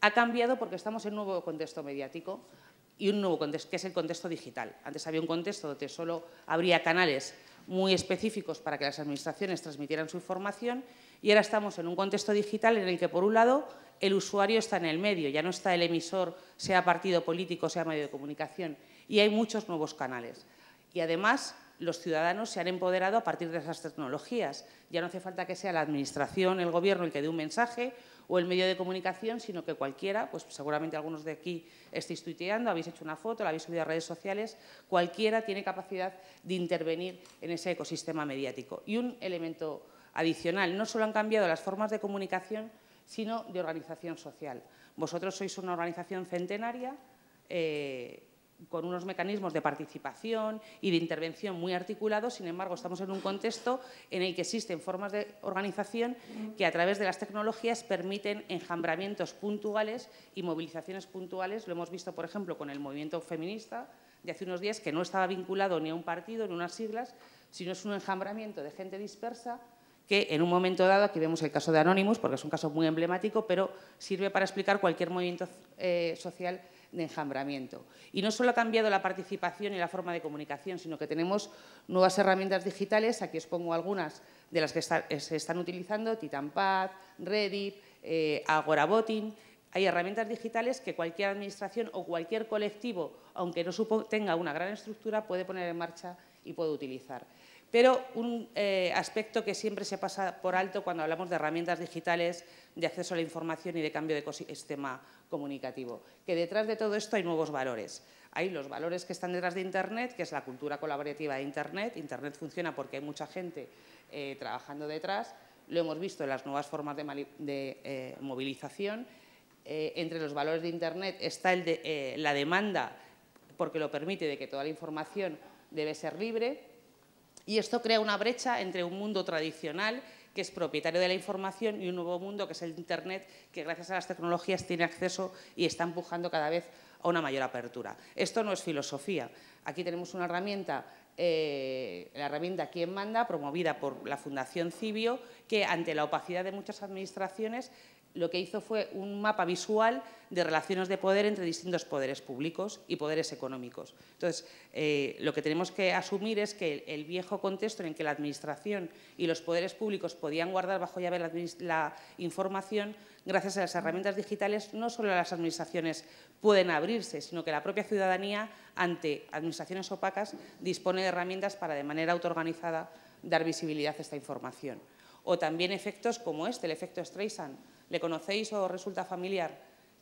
ha cambiado porque estamos en un nuevo contexto mediático y un nuevo contexto, que es el contexto digital. Antes había un contexto donde solo habría canales muy específicos para que las administraciones transmitieran su información y ahora estamos en un contexto digital en el que, por un lado, el usuario está en el medio, ya no está el emisor, sea partido político, sea medio de comunicación, y hay muchos nuevos canales. Y además, los ciudadanos se han empoderado a partir de esas tecnologías. Ya no hace falta que sea la administración, el gobierno el que dé un mensaje o el medio de comunicación, sino que cualquiera, pues seguramente algunos de aquí estéis tuiteando, habéis hecho una foto, la habéis subido a redes sociales, cualquiera tiene capacidad de intervenir en ese ecosistema mediático. Y un elemento adicional, no solo han cambiado las formas de comunicación, sino de organización social. Vosotros sois una organización centenaria, eh, con unos mecanismos de participación y de intervención muy articulados, sin embargo, estamos en un contexto en el que existen formas de organización que a través de las tecnologías permiten enjambramientos puntuales y movilizaciones puntuales. Lo hemos visto, por ejemplo, con el movimiento feminista de hace unos días, que no estaba vinculado ni a un partido ni a unas siglas, sino es un enjambramiento de gente dispersa que en un momento dado, aquí vemos el caso de Anonymous, porque es un caso muy emblemático, pero sirve para explicar cualquier movimiento eh, social de enjambramiento. Y no solo ha cambiado la participación y la forma de comunicación, sino que tenemos nuevas herramientas digitales, aquí os pongo algunas de las que se están utilizando, Titanpad, Reddit, eh, Agora Voting, hay herramientas digitales que cualquier administración o cualquier colectivo, aunque no tenga una gran estructura, puede poner en marcha y puede utilizar. Pero un eh, aspecto que siempre se pasa por alto cuando hablamos de herramientas digitales, de acceso a la información y de cambio de ecosistema comunicativo, que detrás de todo esto hay nuevos valores. Hay los valores que están detrás de Internet, que es la cultura colaborativa de Internet. Internet funciona porque hay mucha gente eh, trabajando detrás. Lo hemos visto en las nuevas formas de, eh, movilización. entre los valores de Internet está la demanda, porque lo permite, de que toda la información debe ser libre y esto crea una brecha entre un mundo tradicional que es propietario de la información y un nuevo mundo que es el Internet, que gracias a las tecnologías tiene acceso y está empujando cada vez a una mayor apertura. Esto no es filosofía. Aquí tenemos una herramienta, eh, la herramienta Quién manda, promovida por la Fundación Cibio, que ante la opacidad de muchas administraciones lo que hizo fue un mapa visual de relaciones de poder entre distintos poderes públicos y poderes económicos. Entonces, eh, lo que tenemos que asumir es que el viejo contexto en el que la Administración y los poderes públicos podían guardar bajo llave la, información, gracias a las herramientas digitales, no solo las administraciones pueden abrirse, sino que la propia ciudadanía, ante administraciones opacas, dispone de herramientas para, de manera autoorganizada, dar visibilidad a esta información. O también efectos como este, el efecto Streisand, le conocéis o resulta familiar,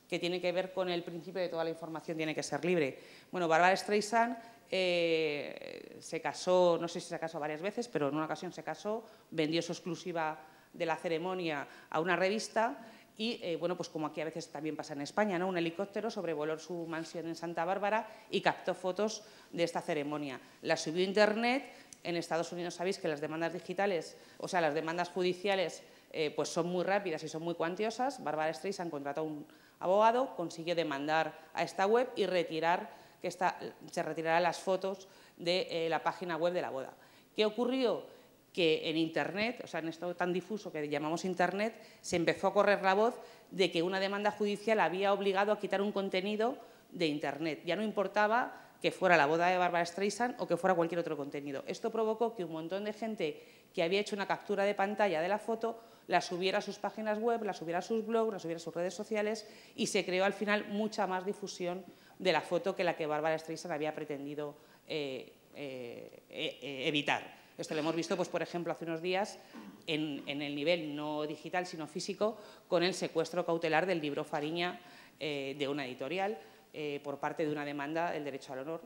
que tiene que ver con el principio de toda la información tiene que ser libre. Bueno, Barbara Streisand eh, se casó, no sé si se casó varias veces, pero en una ocasión se casó, vendió su exclusiva de la ceremonia a una revista y eh, bueno, pues como aquí a veces también pasa en España, ¿no? un helicóptero sobrevoló su mansión en Santa Bárbara y captó fotos de esta ceremonia. La subió a Internet, en Estados Unidos sabéis que las demandas digitales, o sea, las demandas judiciales eh, pues son muy rápidas y son muy cuantiosas, Barbara Streisand contrató a un abogado, consiguió demandar a esta web y retirar que se retirarán las fotos de eh, la página web de la boda. ¿Qué ocurrió? Que en Internet, o sea, en esto tan difuso que llamamos Internet, se empezó a correr la voz de que una demanda judicial había obligado a quitar un contenido de Internet. Ya no importaba que fuera la boda de Barbara Streisand o que fuera cualquier otro contenido. Esto provocó que un montón de gente que había hecho una captura de pantalla de la foto la subiera a sus páginas web, las subiera a sus blogs, las subiera a sus redes sociales y se creó al final mucha más difusión de la foto que la que Bárbara Streisand había pretendido evitar. Eh, eh, eh, Esto lo hemos visto, pues, por ejemplo, hace unos días en, el nivel no digital sino físico con el secuestro cautelar del libro Fariña de una editorial por parte de una demanda del derecho al honor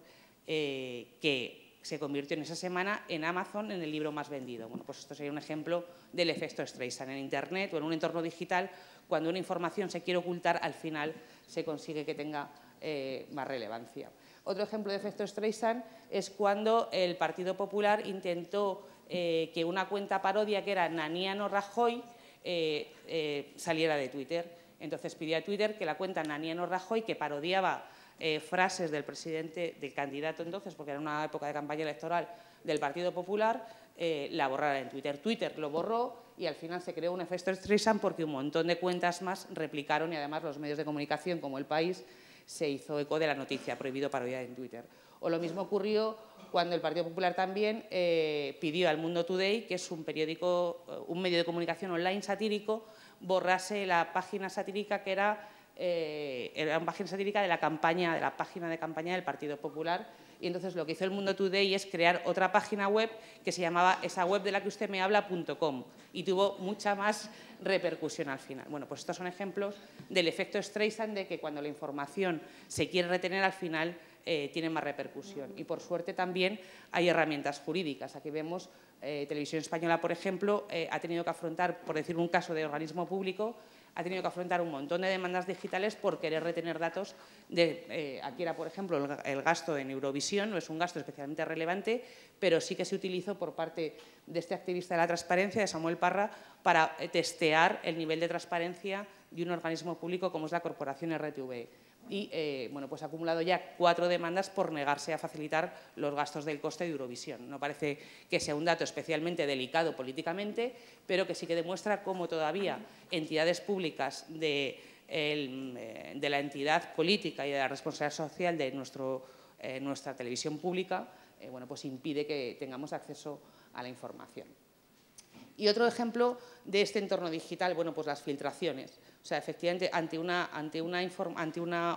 que se convirtió en esa semana en Amazon en el libro más vendido. Bueno, pues esto sería un ejemplo del efecto Streisand. En Internet o en un entorno digital, cuando una información se quiere ocultar, al final se consigue que tenga eh, más relevancia. Otro ejemplo de efecto Streisand es cuando el Partido Popular intentó eh, que una cuenta parodia que era Naniano Rajoy eh, saliera de Twitter. Entonces pidió a Twitter que la cuenta Naniano Rajoy, que parodiaba eh, frases del presidente, del candidato entonces, porque era una época de campaña electoral del Partido Popular, eh, la borraron en Twitter. Twitter lo borró y al final se creó un efecto Streisand porque un montón de cuentas más replicaron y además los medios de comunicación como El País se hizo eco de la noticia, prohibido parodiar en Twitter. O lo mismo ocurrió cuando el Partido Popular también eh, pidió al Mundo Today, que es un periódico, un medio de comunicación online satírico, borrase la página satírica que era eh, era una página satírica de la campaña, de la página de campaña del Partido Popular. Y entonces lo que hizo el Mundo Today es crear otra página web que se llamaba esa web de la que usted me habla.com y tuvo mucha más repercusión al final. Bueno, pues estos son ejemplos del efecto Streisand de que cuando la información se quiere retener al final eh, tiene más repercusión. Y por suerte también hay herramientas jurídicas. Aquí vemos eh, Televisión Española, por ejemplo, ha tenido que afrontar, por decir un caso de organismo público, ha tenido que afrontar un montón de demandas digitales por querer retener datos. De, eh, aquí era, por ejemplo, el, gasto en Eurovisión, no es un gasto especialmente relevante, pero sí que se utilizó por parte de este activista de la transparencia, de Samuel Parra, para eh, testear el nivel de transparencia de un organismo público como es la Corporación RTV. E y eh, bueno, pues ha acumulado ya cuatro demandas por negarse a facilitar los gastos del coste de Eurovisión. No parece que sea un dato especialmente delicado políticamente, pero que sí que demuestra cómo todavía entidades públicas de, eh, la entidad política y de la responsabilidad social de eh, nuestra televisión pública bueno, pues impide que tengamos acceso a la información. Y otro ejemplo de este entorno digital, bueno, pues las filtraciones. O sea, efectivamente, ante una,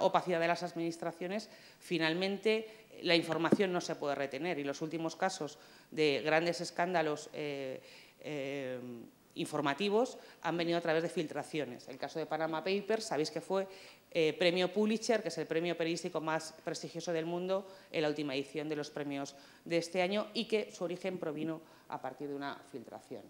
opacidad de las administraciones, finalmente la información no se puede retener. Y los últimos casos de grandes escándalos eh, eh, informativos han venido a través de filtraciones. El caso de Panama Papers, sabéis que fue eh, premio Pulitzer, que es el premio periodístico más prestigioso del mundo, en la última edición de los premios de este año y que su origen provino a partir de una filtración.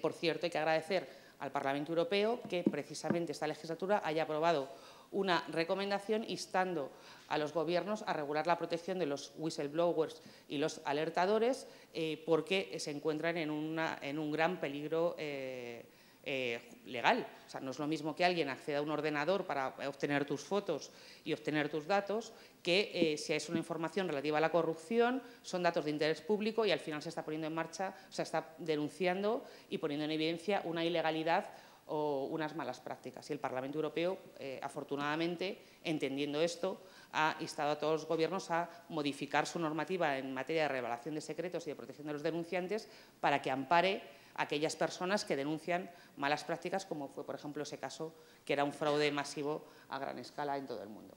por cierto, hay que agradecer al Parlamento Europeo que precisamente esta legislatura haya aprobado una recomendación instando a los gobiernos a regular la protección de los whistleblowers y los alertadores eh, porque se encuentran en, en un gran peligro eh, eh, legal. O sea, no es lo mismo que alguien acceda a un ordenador para obtener tus fotos y obtener tus datos, que eh, si es una información relativa a la corrupción, son datos de interés público y al final se está poniendo en marcha, o sea, está denunciando y poniendo en evidencia una ilegalidad o unas malas prácticas. Y el Parlamento Europeo, eh, afortunadamente, entendiendo esto, ha instado a todos los gobiernos a modificar su normativa en materia de revelación de secretos y de protección de los denunciantes para que ampare aquellas personas que denuncian malas prácticas, como fue, por ejemplo, ese caso, que era un fraude masivo a gran escala en todo el mundo.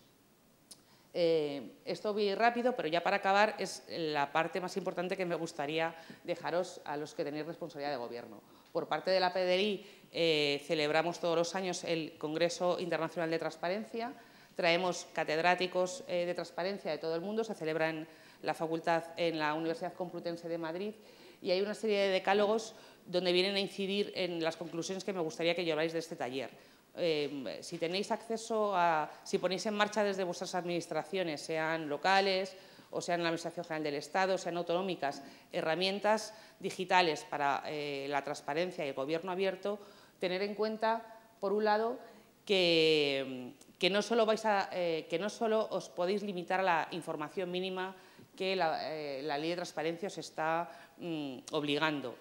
Eh, esto voy rápido, pero ya para acabar es la parte más importante que me gustaría dejaros a los que tenéis responsabilidad de gobierno. Por parte de la PDI... Eh, celebramos todos los años el Congreso Internacional de Transparencia, traemos catedráticos eh, de transparencia de todo el mundo, se celebra en la facultad en la Universidad Complutense de Madrid y hay una serie de decálogos donde vienen a incidir en las conclusiones que me gustaría que lleváis de este taller. Eh, si tenéis acceso a, si ponéis en marcha desde vuestras administraciones, sean locales o sean la Administración General del Estado, sean autonómicas, herramientas digitales para eh, la transparencia y el gobierno abierto, tener en cuenta, por un lado, que, eh, no, solo os podéis limitar a la información mínima que la, ley de transparencia os está mm, obligando,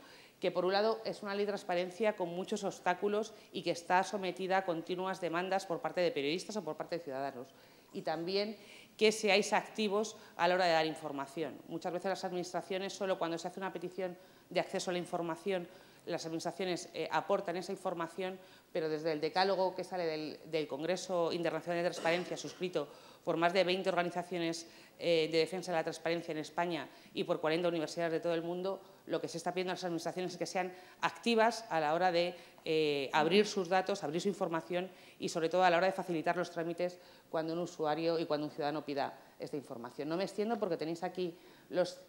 que por un lado es una ley de transparencia con muchos obstáculos y que está sometida a continuas demandas por parte de periodistas o por parte de ciudadanos. Y también que seáis activos a la hora de dar información. Muchas veces las administraciones, solo cuando se hace una petición de acceso a la información, las administraciones eh, aportan esa información, pero desde el decálogo que sale del, Congreso Internacional de Transparencia, suscrito por más de 20 organizaciones eh, de defensa de la transparencia en España y por 40 universidades de todo el mundo, lo que se está pidiendo a las administraciones es que sean activas a la hora de eh, abrir sus datos, abrir su información y sobre todo a la hora de facilitar los trámites cuando un usuario y cuando un ciudadano pida esta información. No me extiendo porque tenéis aquí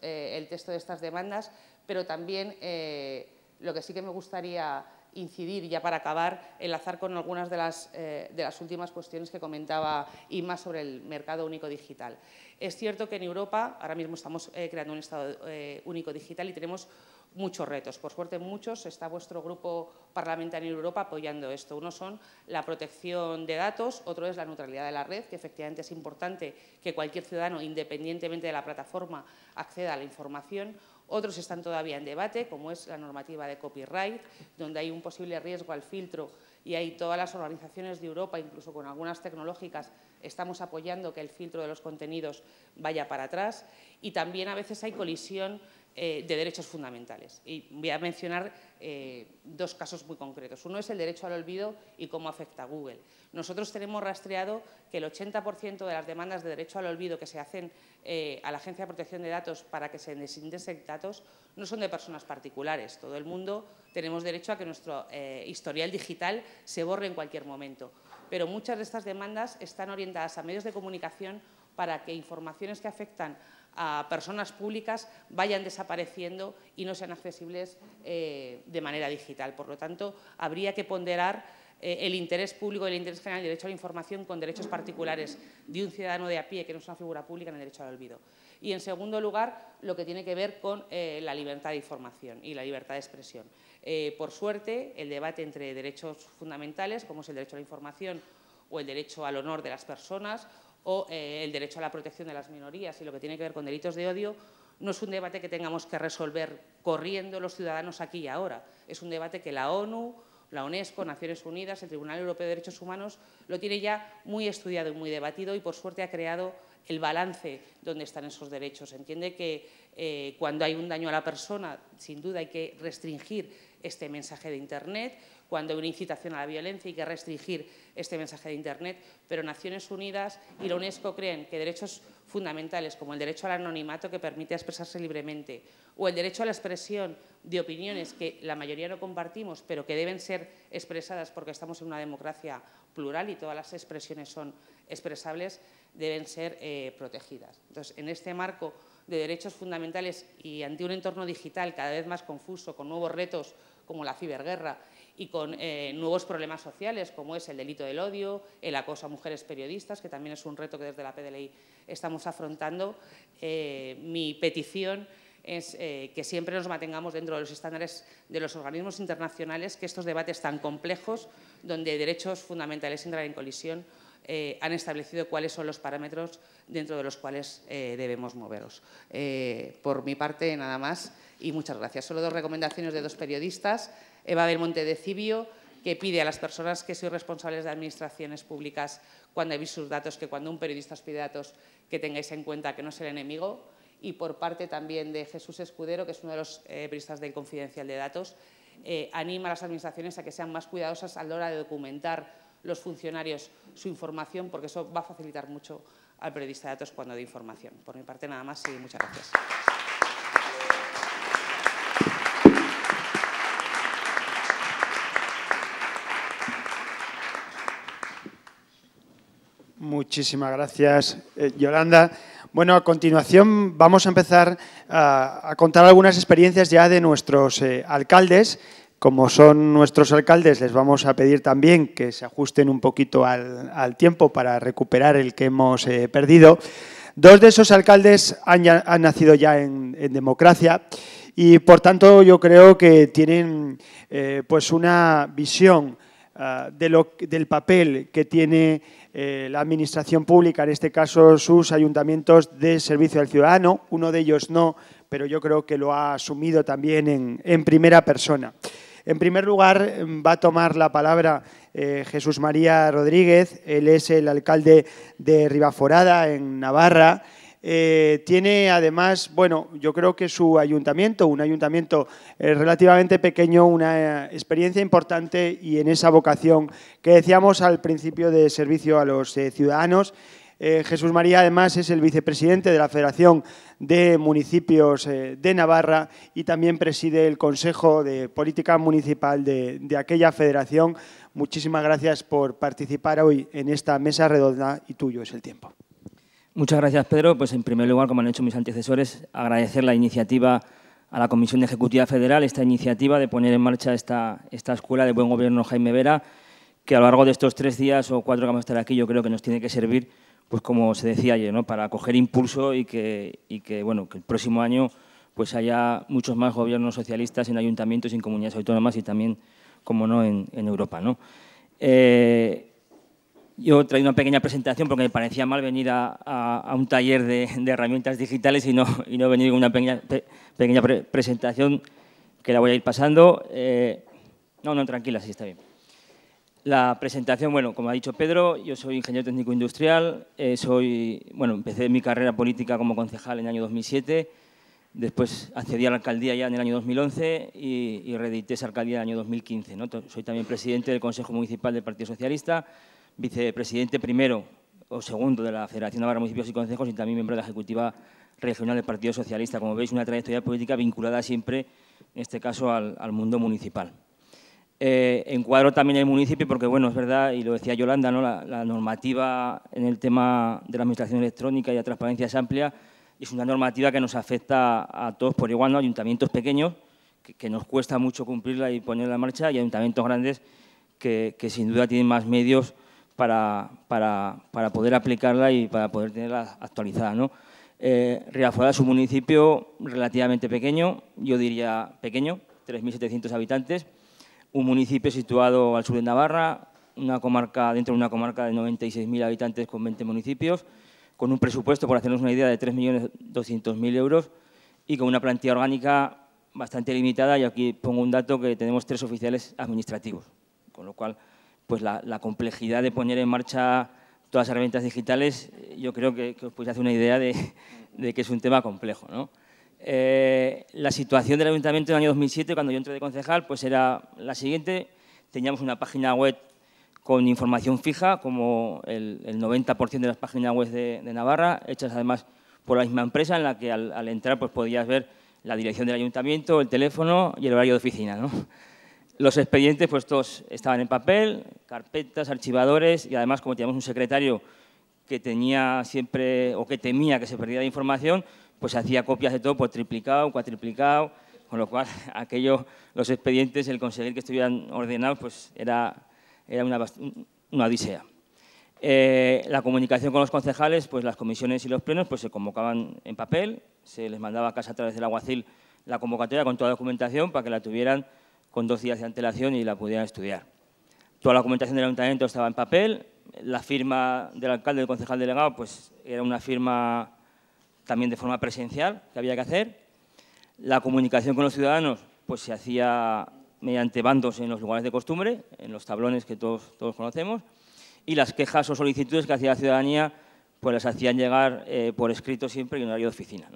eh, el texto de estas demandas, pero también eh, lo que sí que me gustaría incidir, ya para acabar, enlazar con algunas de las, eh, de las últimas cuestiones que comentaba Inma sobre el mercado único digital. Es cierto que en Europa ahora mismo estamos eh, creando un Estado eh, único digital y tenemos muchos retos. Por suerte, muchos. Está vuestro grupo parlamentario en Europa apoyando esto. Uno son la protección de datos, otro es la neutralidad de la red, que efectivamente es importante que cualquier ciudadano, independientemente de la plataforma, acceda a la información. Otros están todavía en debate, como es la normativa de copyright, donde hay un posible riesgo al filtro y hay todas las organizaciones de Europa, incluso con algunas tecnológicas, estamos apoyando que el filtro de los contenidos vaya para atrás. Y también a veces hay colisión eh, de derechos fundamentales. Y voy a mencionar eh, dos casos muy concretos. Uno es el derecho al olvido y cómo afecta a Google. Nosotros tenemos rastreado que el 80% de las demandas de derecho al olvido que se hacen eh, a la Agencia de Protección de Datos para que se desindexen datos no son de personas particulares. Todo el mundo tenemos derecho a que nuestro eh, historial digital se borre en cualquier momento. Pero muchas de estas demandas están orientadas a medios de comunicación para que informaciones que afectan a personas públicas vayan desapareciendo y no sean accesibles eh, de manera digital. Por lo tanto, habría que ponderar eh, el interés público, el interés general, el derecho a la información con derechos particulares de un ciudadano de a pie que no es una figura pública en el derecho al olvido. Y en segundo lugar, lo que tiene que ver con eh, la libertad de información y la libertad de expresión. Eh, por suerte, el debate entre derechos fundamentales, como es el derecho a la información o el derecho al honor de las personas o el derecho a la protección de las minorías y lo que tiene que ver con delitos de odio, no es un debate que tengamos que resolver corriendo los ciudadanos aquí y ahora. Es un debate que la ONU, la UNESCO, Naciones Unidas, el Tribunal Europeo de Derechos Humanos, lo tiene ya muy estudiado y muy debatido y por suerte ha creado el balance donde están esos derechos. Entiende que eh, cuando hay un daño a la persona, sin duda hay que restringir este mensaje de Internet, cuando hay una incitación a la violencia hay que restringir este mensaje de Internet, pero Naciones Unidas y la UNESCO creen que derechos fundamentales como el derecho al anonimato que permite expresarse libremente o el derecho a la expresión de opiniones que la mayoría no compartimos pero que deben ser expresadas porque estamos en una democracia plural y todas las expresiones son expresables, deben ser eh, protegidas. Entonces, en este marco de derechos fundamentales y ante un entorno digital cada vez más confuso, con nuevos retos como la ciberguerra y con eh, nuevos problemas sociales como es el delito del odio, el acoso a mujeres periodistas, que también es un reto que desde la PDLI estamos afrontando. Eh, mi petición es eh, que siempre nos mantengamos dentro de los estándares de los organismos internacionales, que estos debates tan complejos, donde derechos fundamentales entran en colisión, han establecido cuáles son los parámetros dentro de los cuales debemos moveros. por mi parte, nada más y muchas gracias. Solo dos recomendaciones de dos periodistas. Eva del Monte de Cibio, que pide a las personas que son responsables de administraciones públicas cuando habéis sus datos, que cuando un periodista os pide datos, que tengáis en cuenta que no es el enemigo. Y por parte también de Jesús Escudero, que es uno de los eh, periodistas del Confidencial de Datos, eh, anima a las administraciones a que sean más cuidadosas a la hora de documentar los funcionarios su información, porque eso va a facilitar mucho al periodista de datos cuando dé información. Por mi parte, nada más y muchas gracias. Muchísimas gracias, eh, Yolanda. Bueno, a continuación vamos a empezar a, contar algunas experiencias ya de nuestros eh, alcaldes. Como son nuestros alcaldes, les vamos a pedir también que se ajusten un poquito al, tiempo para recuperar el que hemos eh, perdido. Dos de esos alcaldes han, nacido ya en, democracia y por tanto yo creo que tienen pues una visión ah, de lo, del papel que tiene eh, la administración pública, en este caso sus ayuntamientos de servicio al ciudadano, uno de ellos no, pero yo creo que lo ha asumido también en, primera persona. En primer lugar, mm, va a tomar la palabra eh, Jesús María Rodríguez, él es el alcalde de Ribaforada, en Navarra, eh, tiene además, bueno, yo creo que su ayuntamiento, un ayuntamiento eh, relativamente pequeño, una eh, experiencia importante y en esa vocación que decíamos al principio de servicio a los ciudadanos. Jesús María además es el vicepresidente de la Federación de Municipios de Navarra y también preside el Consejo de Política Municipal de aquella federación. Muchísimas gracias por participar hoy en esta mesa redonda y tuyo es el tiempo. Muchas gracias, Pedro. Pues en primer lugar, como han hecho mis antecesores, agradecer la iniciativa a la Comisión de Ejecutiva Federal, esta iniciativa de poner en marcha esta, escuela de buen gobierno Jaime Vera, que a lo largo de estos tres días o cuatro que vamos a estar aquí, yo creo que nos tiene que servir, pues como se decía ayer, ¿no? para coger impulso y que, que, bueno, que el próximo año pues haya muchos más gobiernos socialistas en ayuntamientos, en comunidades autónomas y también, como no, en, Europa. ¿no? Eh, yo traigo una pequeña presentación porque me parecía mal venir a, un taller de, herramientas digitales y no, y no venir con una pequeña, pequeña presentación que la voy a ir pasando. Eh, no, no, tranquila, sí, está bien. La presentación, bueno, como ha dicho Pedro, yo soy ingeniero técnico industrial, eh, soy, bueno, empecé mi carrera política como concejal en el año 2007, después accedí a la alcaldía ya en el año 2011 y, reedité esa alcaldía en el año 2015. ¿no? Soy también presidente del Consejo Municipal del Partido Socialista, vicepresidente primero o segundo de la Federación Navarra Municipios y Consejos y también miembro de la Ejecutiva Regional del Partido Socialista. Como veis, una trayectoria política vinculada siempre, en este caso, al, mundo municipal. Eh, encuadro también el municipio porque, bueno, es verdad, y lo decía Yolanda, ¿no? la, normativa en el tema de la administración electrónica y la transparencia es amplia y es una normativa que nos afecta a todos por igual, ¿no? ayuntamientos pequeños que, nos cuesta mucho cumplirla y ponerla en marcha y ayuntamientos grandes que sin duda tienen más medios para, para, poder aplicarla y para poder tenerla actualizada. ¿no? Eh, es un municipio relativamente pequeño, yo diría pequeño, 3.700 habitantes, un municipio situado al sur de Navarra, una comarca, dentro de una comarca de 96.000 habitantes con 20 municipios, con un presupuesto, por hacernos una idea, de 3.200.000 euros y con una plantilla orgánica bastante limitada. Y aquí pongo un dato que tenemos tres oficiales administrativos, con lo cual pues la, complejidad de poner en marcha todas las herramientas digitales, eh, yo creo que, os podéis hacer una idea de, que es un tema complejo. Eh, la situación del ayuntamiento en el año 2007, cuando yo entré de concejal, pues era la siguiente. Teníamos una página web con información fija, como el, 90% de las páginas web de, Navarra, hechas además por la misma empresa, en la que al, entrar pues podías ver la dirección del ayuntamiento, el teléfono y el horario de oficina. ¿no? Los expedientes pues todos estaban en papel, carpetas, archivadores y además como teníamos un secretario que tenía siempre o que temía que se perdiera la información, pues hacía copias de todo por triplicado, cuatriplicado, con lo cual aquellos los expedientes, el conseguir que estuvieran ordenados, pues era, era una, una odisea. Eh, la comunicación con los concejales, pues las comisiones y los plenos pues se convocaban en papel, se les mandaba a casa a través del aguacil la convocatoria con toda la documentación para que la tuvieran con dos días de antelación y la pudieran estudiar. Toda la documentación del ayuntamiento estaba en papel, la firma del alcalde y del concejal delegado pues, era una firma también de forma presencial que había que hacer. La comunicación con los ciudadanos pues, se hacía mediante bandos en los lugares de costumbre, en los tablones que todos, conocemos, y las quejas o solicitudes que hacía la ciudadanía pues las hacían llegar eh, por escrito siempre y en horario de oficina.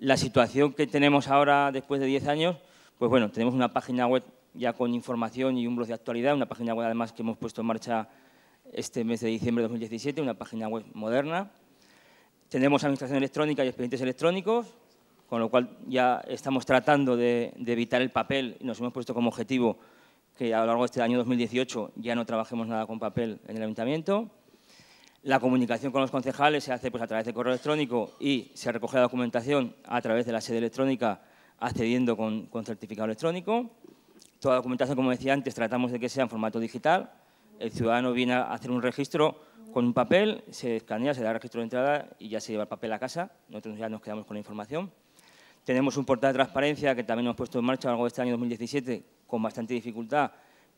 La situación que tenemos ahora, después de 10 años, pues bueno, tenemos una página web ya con información y un blog de actualidad, una página web además que hemos puesto en marcha este mes de diciembre de 2017, una página web moderna. Tenemos administración electrónica y expedientes electrónicos, con lo cual ya estamos tratando de, evitar el papel y nos hemos puesto como objetivo que a lo largo de este año 2018 ya no trabajemos nada con papel en el ayuntamiento. La comunicación con los concejales se hace pues, a través de correo electrónico y se recoge la documentación a través de la sede electrónica accediendo con, con certificado electrónico. Toda la documentación, como decía antes, tratamos de que sea en formato digital. El ciudadano viene a hacer un registro con un papel, se escanea, se da el registro de entrada y ya se lleva el papel a casa. Nosotros ya nos quedamos con la información. Tenemos un portal de transparencia que también hemos puesto en marcha a lo largo de este año 2017 con bastante dificultad,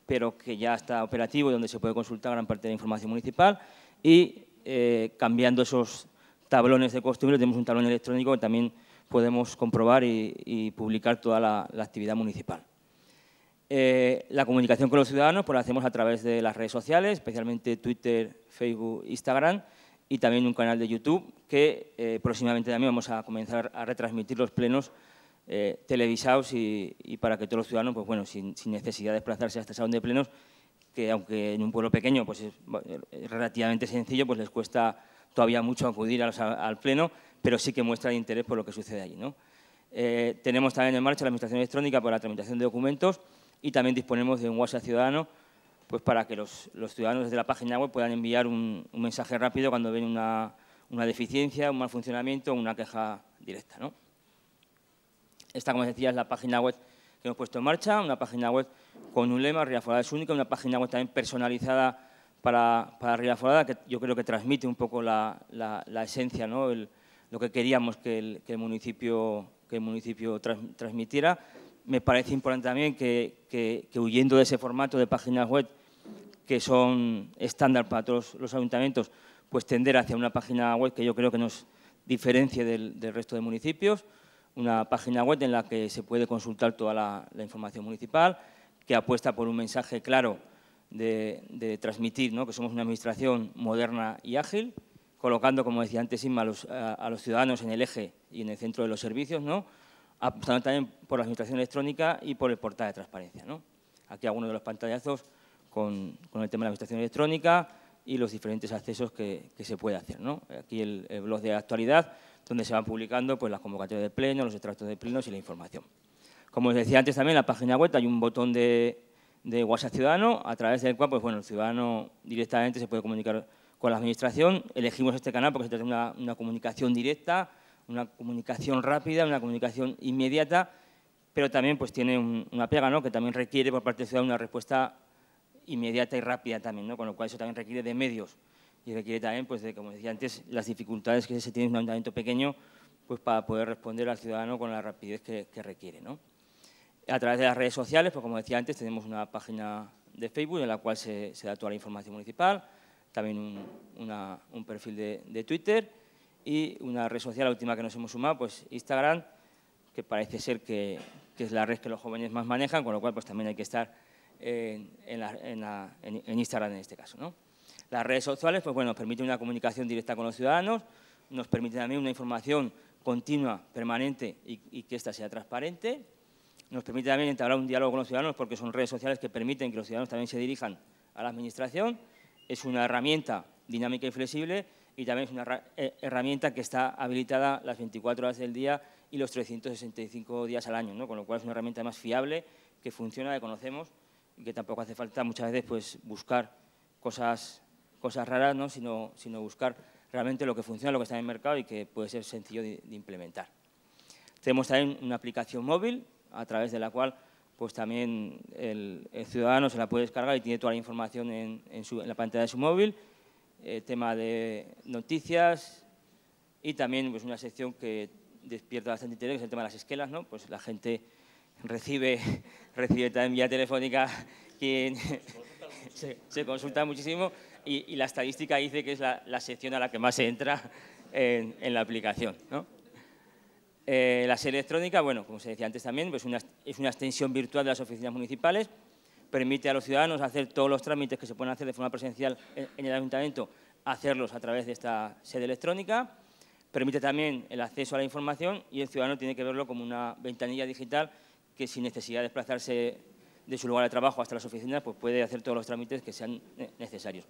pero que ya está operativo y donde se puede consultar gran parte de la información municipal. Y eh, cambiando esos tablones de costumbre, tenemos un tablón electrónico que también podemos comprobar y, publicar toda la, actividad municipal. Eh, la comunicación con los ciudadanos pues, la hacemos a través de las redes sociales, especialmente Twitter, Facebook, Instagram y también un canal de YouTube que eh, próximamente también vamos a comenzar a retransmitir los plenos eh, televisados y, para que todos los ciudadanos, pues bueno, sin, necesidad de desplazarse a el este salón de plenos, que aunque en un pueblo pequeño pues es, relativamente sencillo, pues les cuesta todavía mucho acudir al pleno, pero sí que muestra interés por lo que sucede allí. Eh, tenemos también en marcha la Administración Electrónica para la tramitación de documentos y también disponemos de un WhatsApp ciudadano pues para que los, ciudadanos de la página web puedan enviar un, mensaje rápido cuando ven una, deficiencia, un mal funcionamiento una queja directa. Esta, como decía, es la página web que hemos puesto en marcha, una página web con un lema, Riaforada es única, una página web también personalizada para, para Forada, que yo creo que transmite un poco la, esencia, ¿no? El, lo que queríamos que el, municipio, que el municipio transmitiera. Me parece importante también que, huyendo de ese formato de páginas web que son estándar para todos los ayuntamientos, pues tender hacia una página web que yo creo que nos diferencia del, resto de municipios, una página web en la que se puede consultar toda la, información municipal, que apuesta por un mensaje claro de, de transmitir que somos una administración moderna y ágil, colocando, como decía antes Inma, a los, ciudadanos en el eje y en el centro de los servicios, ¿no? apostando también por la administración electrónica y por el portal de transparencia. ¿no? Aquí algunos de los pantallazos con, el tema de la administración electrónica y los diferentes accesos que, se puede hacer. ¿no? Aquí el, blog de actualidad, donde se van publicando pues, las convocatorias de pleno, los extractos de plenos y la información. Como os decía antes también, en la página web hay un botón de, de WhatsApp Ciudadano, a través del cual pues, bueno, el ciudadano directamente se puede comunicar con la Administración. Elegimos este canal porque se trata de una, comunicación directa, una comunicación rápida, una comunicación inmediata, pero también pues, tiene una pega, ¿no? que también requiere por parte de ciudadano una respuesta inmediata y rápida también, ¿no? con lo cual eso también requiere de medios y requiere también, pues, como decía antes, las dificultades que se tiene en un ayuntamiento pequeño pues, para poder responder al ciudadano con la rapidez que, requiere. ¿no? A través de las redes sociales, pues, como decía antes, tenemos una página de Facebook en la cual se, se da toda la información municipal, también un, perfil de, Twitter y una red social, la última que nos hemos sumado, pues Instagram, que parece ser que, es la red que los jóvenes más manejan, con lo cual pues también hay que estar en, Instagram en este caso. ¿no? Las redes sociales pues nos permiten una comunicación directa con los ciudadanos, nos permite también una información continua, permanente y, y que ésta sea transparente. Nos permite también entablar un diálogo con los ciudadanos porque son redes sociales que permiten que los ciudadanos también se dirijan a la Administración es una herramienta dinámica y flexible y también es una eh, herramienta que está habilitada las 24 horas del día y los 365 días al año, ¿no? con lo cual es una herramienta más fiable, que funciona, que conocemos y que tampoco hace falta muchas veces pues, buscar cosas, cosas raras, sino, buscar realmente lo que funciona, lo que está en el mercado y que puede ser sencillo de implementar. Tenemos también una aplicación móvil a través de la cual pues también el, ciudadano se la puede descargar y tiene toda la información en, la pantalla de su móvil. Eh, tema de noticias y también pues, una sección que despierta bastante interés, el tema de las esquelas. ¿no? Pues la gente recibe, recibe también vía telefónica quien se, consulta muchísimo y, la estadística dice que es la, sección a la que más se entra en, en la aplicación. ¿no? Eh, la sede electrónica, bueno, como se decía antes también, pues es una extensión virtual de las oficinas municipales, permite a los ciudadanos hacer todos los trámites que se pueden hacer de forma presencial en, el ayuntamiento, hacerlos a través de esta sede electrónica, permite también el acceso a la información y el ciudadano tiene que verlo como una ventanilla digital que sin necesidad de desplazarse de su lugar de trabajo hasta las oficinas, pues puede hacer todos los trámites que sean necesarios.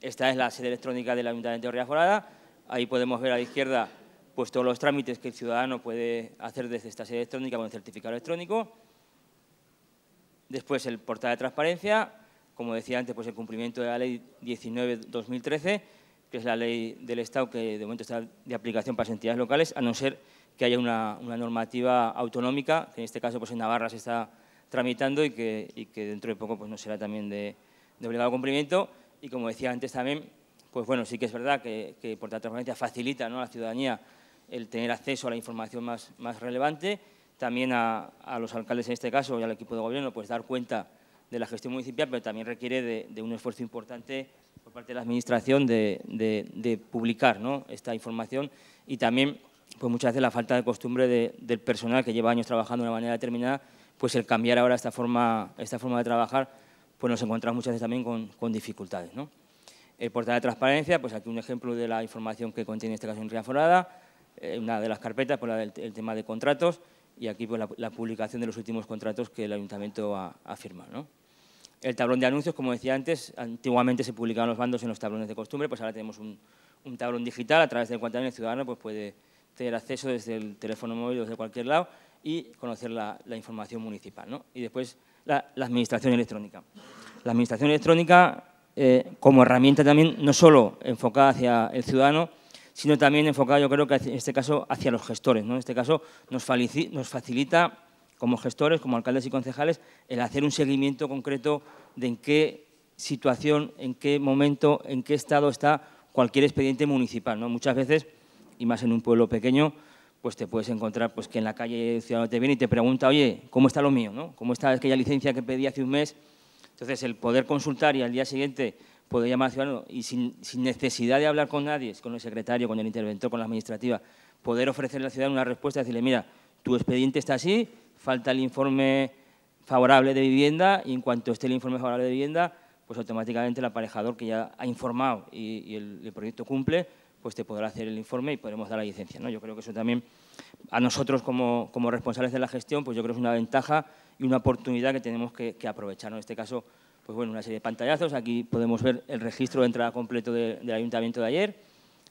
Esta es la sede electrónica del Ayuntamiento de forada. Ahí podemos ver a la izquierda pues todos los trámites que el ciudadano puede hacer desde esta sede electrónica con el certificado electrónico. Después el portal de transparencia, como decía antes, pues el cumplimiento de la ley 19-2013, que es la ley del Estado que de momento está de aplicación para las entidades locales, a no ser que haya una, normativa autonómica, que en este caso pues en Navarra se está tramitando y que, dentro de poco pues no será también de, obligado cumplimiento. Y como decía antes también, pues bueno, sí que es verdad que, el portal de transparencia facilita a la ciudadanía el tener acceso a la información más, más relevante, también a, a, los alcaldes en este caso y al equipo de gobierno, pues dar cuenta de la gestión municipal, pero también requiere de, un esfuerzo importante por parte de la Administración de, de, publicar ¿no? esta información y también pues muchas veces la falta de costumbre del personal que lleva años trabajando de una manera determinada, pues el cambiar ahora esta forma, esta forma de trabajar, pues nos encontramos muchas veces también con, con dificultades. ¿no? El portal de transparencia, pues aquí un ejemplo de la información que contiene en este caso en Riaforada, eh, una de las carpetas, por pues el tema de contratos y aquí pues, la, publicación de los últimos contratos que el ayuntamiento ha, ha firmado. El tablón de anuncios, como decía antes, antiguamente se publicaban los bandos en los tablones de costumbre, pues ahora tenemos un, tablón digital a través del cual también el ciudadano pues, puede tener acceso desde el teléfono móvil, desde cualquier lado y conocer la, información municipal. ¿no? Y después la, administración electrónica. La administración electrónica eh, como herramienta también no solo enfocada hacia el ciudadano, sino también enfocado, yo creo que en este caso, hacia los gestores. ¿no? En este caso, nos, facilita, como gestores, como alcaldes y concejales, el hacer un seguimiento concreto de en qué situación, en qué momento, en qué estado está cualquier expediente municipal. ¿no? Muchas veces, y más en un pueblo pequeño, pues te puedes encontrar pues, que en la calle el ciudadano te viene y te pregunta, oye, ¿cómo está lo mío? ¿Cómo está aquella licencia que pedí hace un mes? Entonces, el poder consultar y al día siguiente poder llamar al ciudadano y sin, necesidad de hablar con nadie, con el secretario, con el interventor, con la administrativa, poder ofrecerle a la ciudad una respuesta, y decirle, mira, tu expediente está así, falta el informe favorable de vivienda y en cuanto esté el informe favorable de vivienda, pues automáticamente el aparejador que ya ha informado y, el, proyecto cumple, pues te podrá hacer el informe y podremos dar la licencia. ¿no? Yo creo que eso también a nosotros como, responsables de la gestión, pues yo creo que es una ventaja y una oportunidad que tenemos que, aprovechar. En este caso, pues bueno, una serie de pantallazos. Aquí podemos ver el registro de entrada completo del ayuntamiento de ayer.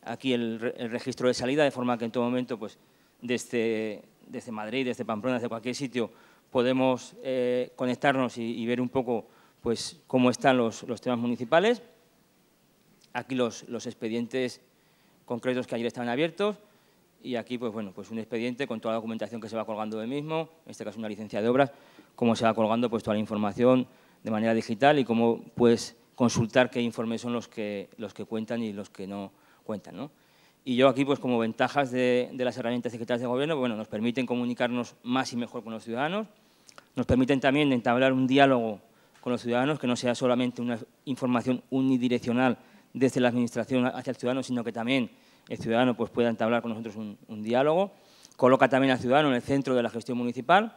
Aquí el, registro de salida, de forma que en todo momento, pues desde, este, desde este Madrid, desde este Pamplona, desde cualquier sitio, podemos eh, conectarnos y, ver un poco pues, cómo están los, temas municipales. Aquí los, expedientes concretos que ayer estaban abiertos y aquí pues bueno, pues un expediente con toda la documentación que se va colgando de mismo, en este caso una licencia de obras, cómo se va colgando pues toda la información de manera digital y cómo pues consultar qué informes son los que, los que cuentan y los que no cuentan. Y yo aquí, pues como ventajas de, las herramientas digitales de gobierno, bueno, nos permiten comunicarnos más y mejor con los ciudadanos, nos permiten también entablar un diálogo con los ciudadanos, que no sea solamente una información unidireccional desde la administración hacia el ciudadano, sino que también el ciudadano pues, pueda entablar con nosotros un diálogo. Coloca también al ciudadano en el centro de la gestión municipal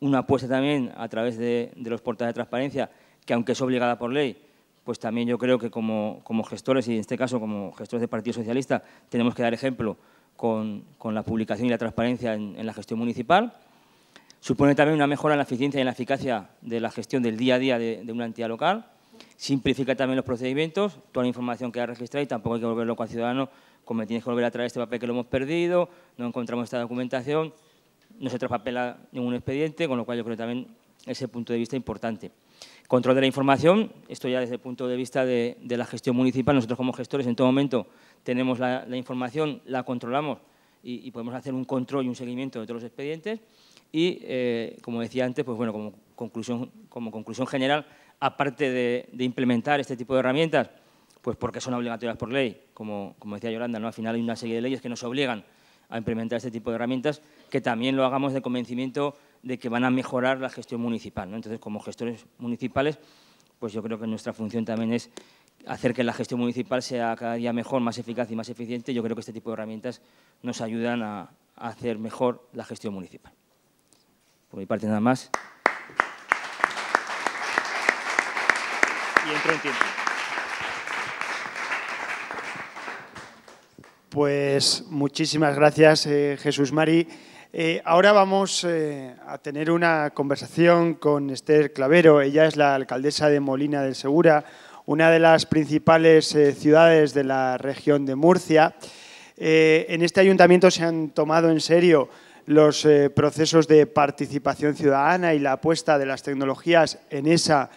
una apuesta también a través de, los portales de transparencia, que aunque es obligada por ley, pues también yo creo que como, gestores, y en este caso como gestores del Partido Socialista, tenemos que dar ejemplo con, la publicación y la transparencia en, la gestión municipal. Supone también una mejora en la eficiencia y en la eficacia de la gestión del día a día de, una entidad local. Simplifica también los procedimientos, toda la información que ha registrado y tampoco hay que volverlo con el ciudadano, como tienes que volver a traer este papel que lo hemos perdido, no encontramos esta documentación no se traspapela ningún expediente, con lo cual yo creo también ese punto de vista importante. Control de la información, esto ya desde el punto de vista de, la gestión municipal, nosotros como gestores en todo momento tenemos la, información, la controlamos y, podemos hacer un control y un seguimiento de todos los expedientes y, eh, como decía antes, pues bueno, como conclusión, como conclusión general, aparte de, implementar este tipo de herramientas, pues porque son obligatorias por ley, como, como decía Yolanda, ¿no? al final hay una serie de leyes que nos obligan a implementar este tipo de herramientas, que también lo hagamos de convencimiento de que van a mejorar la gestión municipal. Entonces, como gestores municipales, pues yo creo que nuestra función también es hacer que la gestión municipal sea cada día mejor, más eficaz y más eficiente. Yo creo que este tipo de herramientas nos ayudan a, hacer mejor la gestión municipal. Por mi parte, nada más. Y entro en tiempo. Pues muchísimas gracias, eh, Jesús Mari. Eh, ahora vamos eh, a tener una conversación con Esther Clavero. Ella es la alcaldesa de Molina del Segura, una de las principales ciudades de la región de Murcia. en este ayuntamiento se han tomado en serio los procesos de participación ciudadana y la apuesta de las tecnologías en esa,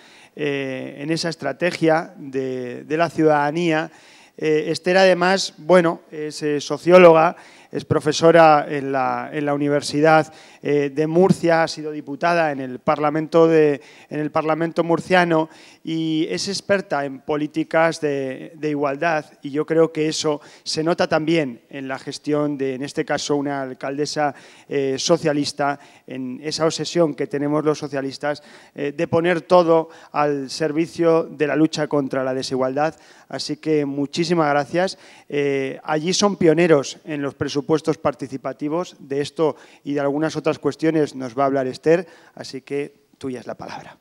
estrategia de la ciudadanía. Eh, Esther, además, bueno, es eh, socióloga, es profesora en la universidad eh, de Murcia, ha sido diputada en el, Parlamento en el Parlamento murciano y es experta en políticas de, igualdad y yo creo que eso se nota también en la gestión de, en este caso, una alcaldesa eh, socialista, en esa obsesión que tenemos los socialistas eh, de poner todo al servicio de la lucha contra la desigualdad. Así que muchísimas gracias. allí son pioneros en los presupuestos participativos de esto y de algunas otras otras cuestiones nos va a hablar Esther, así que tuya es la palabra.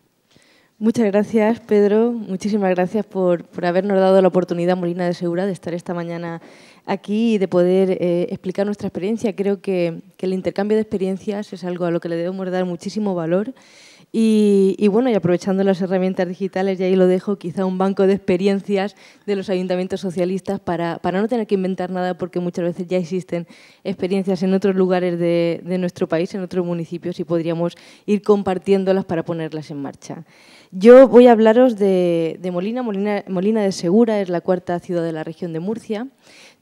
Muchas gracias, Pedro. Muchísimas gracias por, por, habernos dado la oportunidad, Molina de Segura, de estar esta mañana aquí y de poder eh, explicar nuestra experiencia. Creo que, que, el intercambio de experiencias es algo a lo que le debemos dar muchísimo valor y, bueno, y aprovechando las herramientas digitales, y ahí lo dejo, quizá un banco de experiencias de los ayuntamientos socialistas para, para no tener que inventar nada, porque muchas veces ya existen experiencias en otros lugares de, nuestro país, en otros municipios, y podríamos ir compartiéndolas para ponerlas en marcha. Yo voy a hablaros de, Molina. Molina de Segura es la cuarta ciudad de la región de Murcia.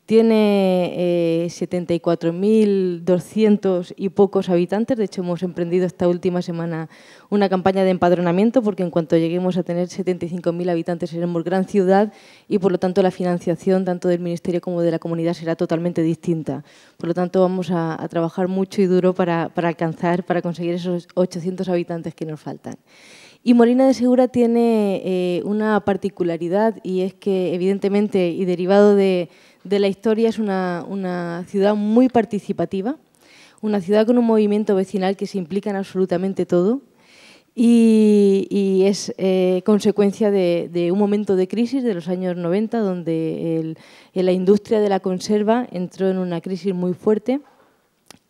Tiene 74.200 eh, y pocos habitantes. De hecho, hemos emprendido esta última semana una campaña de empadronamiento porque en cuanto lleguemos a tener 75.000 habitantes seremos gran ciudad y, por lo tanto, la financiación tanto del Ministerio como de la comunidad será totalmente distinta. Por lo tanto, vamos a, trabajar mucho y duro para, alcanzar, para conseguir esos 800 habitantes que nos faltan. Y Molina de Segura tiene eh, una particularidad y es que, evidentemente, y derivado de, de la historia es una, ciudad muy participativa, una ciudad con un movimiento vecinal que se implica en absolutamente todo, y, es eh, consecuencia de, un momento de crisis de los años 90, donde la industria de la conserva entró en una crisis muy fuerte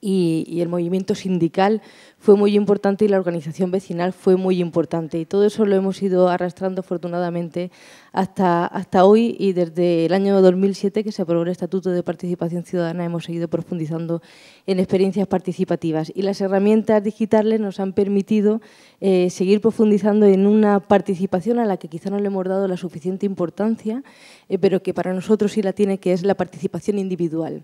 y, el movimiento sindical fue muy importante y la organización vecinal fue muy importante. Y todo eso lo hemos ido arrastrando afortunadamente hasta, hasta hoy y desde el año 2007 que se aprobó el Estatuto de Participación Ciudadana hemos seguido profundizando en experiencias participativas. Y las herramientas digitales nos han permitido eh, seguir profundizando en una participación a la que quizá no le hemos dado la suficiente importancia, eh, pero que para nosotros sí la tiene, que es la participación individual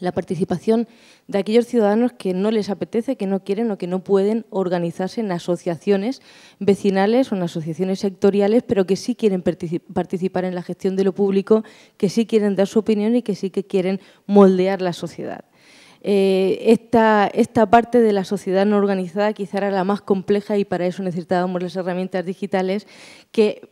la participación de aquellos ciudadanos que no les apetece, que no quieren o que no pueden organizarse en asociaciones vecinales o en asociaciones sectoriales, pero que sí quieren participar en la gestión de lo público, que sí quieren dar su opinión y que sí que quieren moldear la sociedad. Eh, esta, esta parte de la sociedad no organizada quizá era la más compleja y para eso necesitábamos las herramientas digitales que,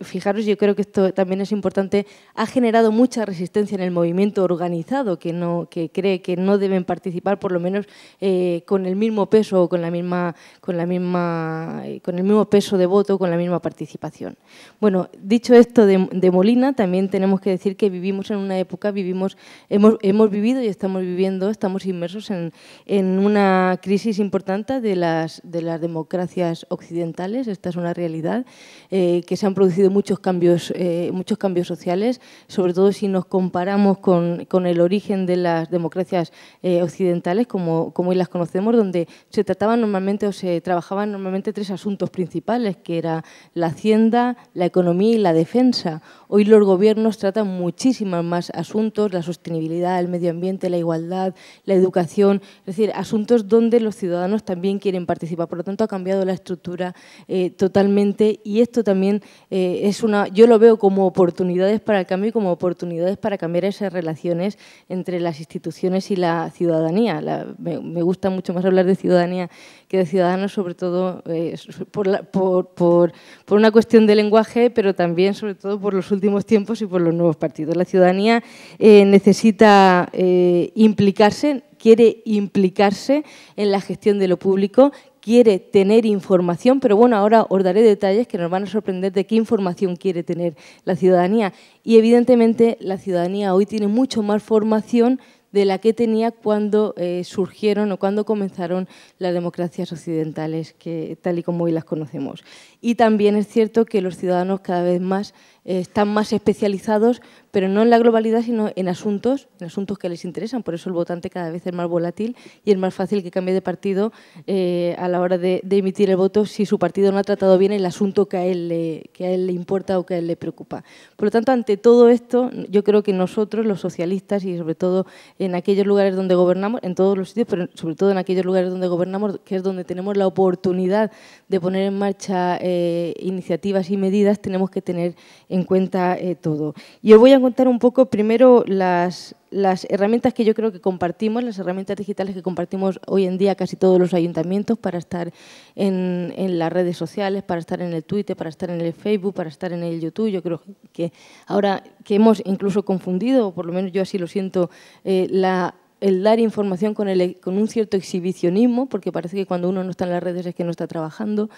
fijaros, yo creo que esto también es importante, ha generado mucha resistencia en el movimiento organizado que, no, que cree que no deben participar por lo menos eh, con el mismo peso o con, la misma, con, la misma, con el mismo peso de voto, con la misma participación. Bueno, dicho esto de, Molina, también tenemos que decir que vivimos en una época, vivimos, hemos, hemos vivido y estamos viviendo estamos inmersos en, en una crisis importante de las, democracias occidentales, esta es una realidad, eh, que se han producido muchos cambios, eh, muchos cambios sociales, sobre todo si nos comparamos con, el origen de las democracias eh, occidentales, como, como hoy las conocemos, donde se trataban normalmente o se trabajaban normalmente tres asuntos principales, que era la hacienda, la economía y la defensa. Hoy los gobiernos tratan muchísimos más asuntos, la sostenibilidad, el medio ambiente, la igualdad, la educación, es decir, asuntos donde los ciudadanos también quieren participar. Por lo tanto, ha cambiado la estructura eh, totalmente y esto también eh, es una, yo lo veo como oportunidades para el cambio y como oportunidades para cambiar esas relaciones entre las instituciones y la ciudadanía. me gusta mucho más hablar de ciudadanía que de ciudadanos, sobre todo eh, por, por, una cuestión de lenguaje, pero también, sobre todo, por los últimos tiempos y por los nuevos partidos. La ciudadanía eh, necesita eh, implicarse quiere implicarse en la gestión de lo público, quiere tener información, pero bueno, ahora os daré detalles que nos van a sorprender de qué información quiere tener la ciudadanía. Y evidentemente la ciudadanía hoy tiene mucho más formación de la que tenía cuando eh, surgieron o cuando comenzaron las democracias occidentales, que, tal y como hoy las conocemos. Y también es cierto que los ciudadanos cada vez más eh, están más especializados, pero no en la globalidad, sino en asuntos, en asuntos que les interesan. Por eso el votante cada vez es más volátil y es más fácil que cambie de partido eh, a la hora de, emitir el voto si su partido no ha tratado bien el asunto que a, él le, importa o que a él le preocupa. Por lo tanto, ante todo esto, yo creo que nosotros, los socialistas, y sobre todo en aquellos lugares donde gobernamos, en todos los sitios, pero sobre todo en aquellos lugares donde gobernamos, que es donde tenemos la oportunidad de poner en marcha eh, iniciativas y medidas, tenemos que tener en cuenta eh, todo. Y os voy a contar un poco primero las, las herramientas que yo creo que compartimos, las herramientas digitales que compartimos hoy en día casi todos los ayuntamientos para estar en, las redes sociales, para estar en el Twitter, para estar en el Facebook, para estar en el YouTube. Yo creo que ahora que hemos incluso confundido, o por lo menos yo así lo siento, eh, la el dar información con, el, e, con, un cierto exhibicionismo, porque parece que cuando uno no está en las redes es que no está trabajando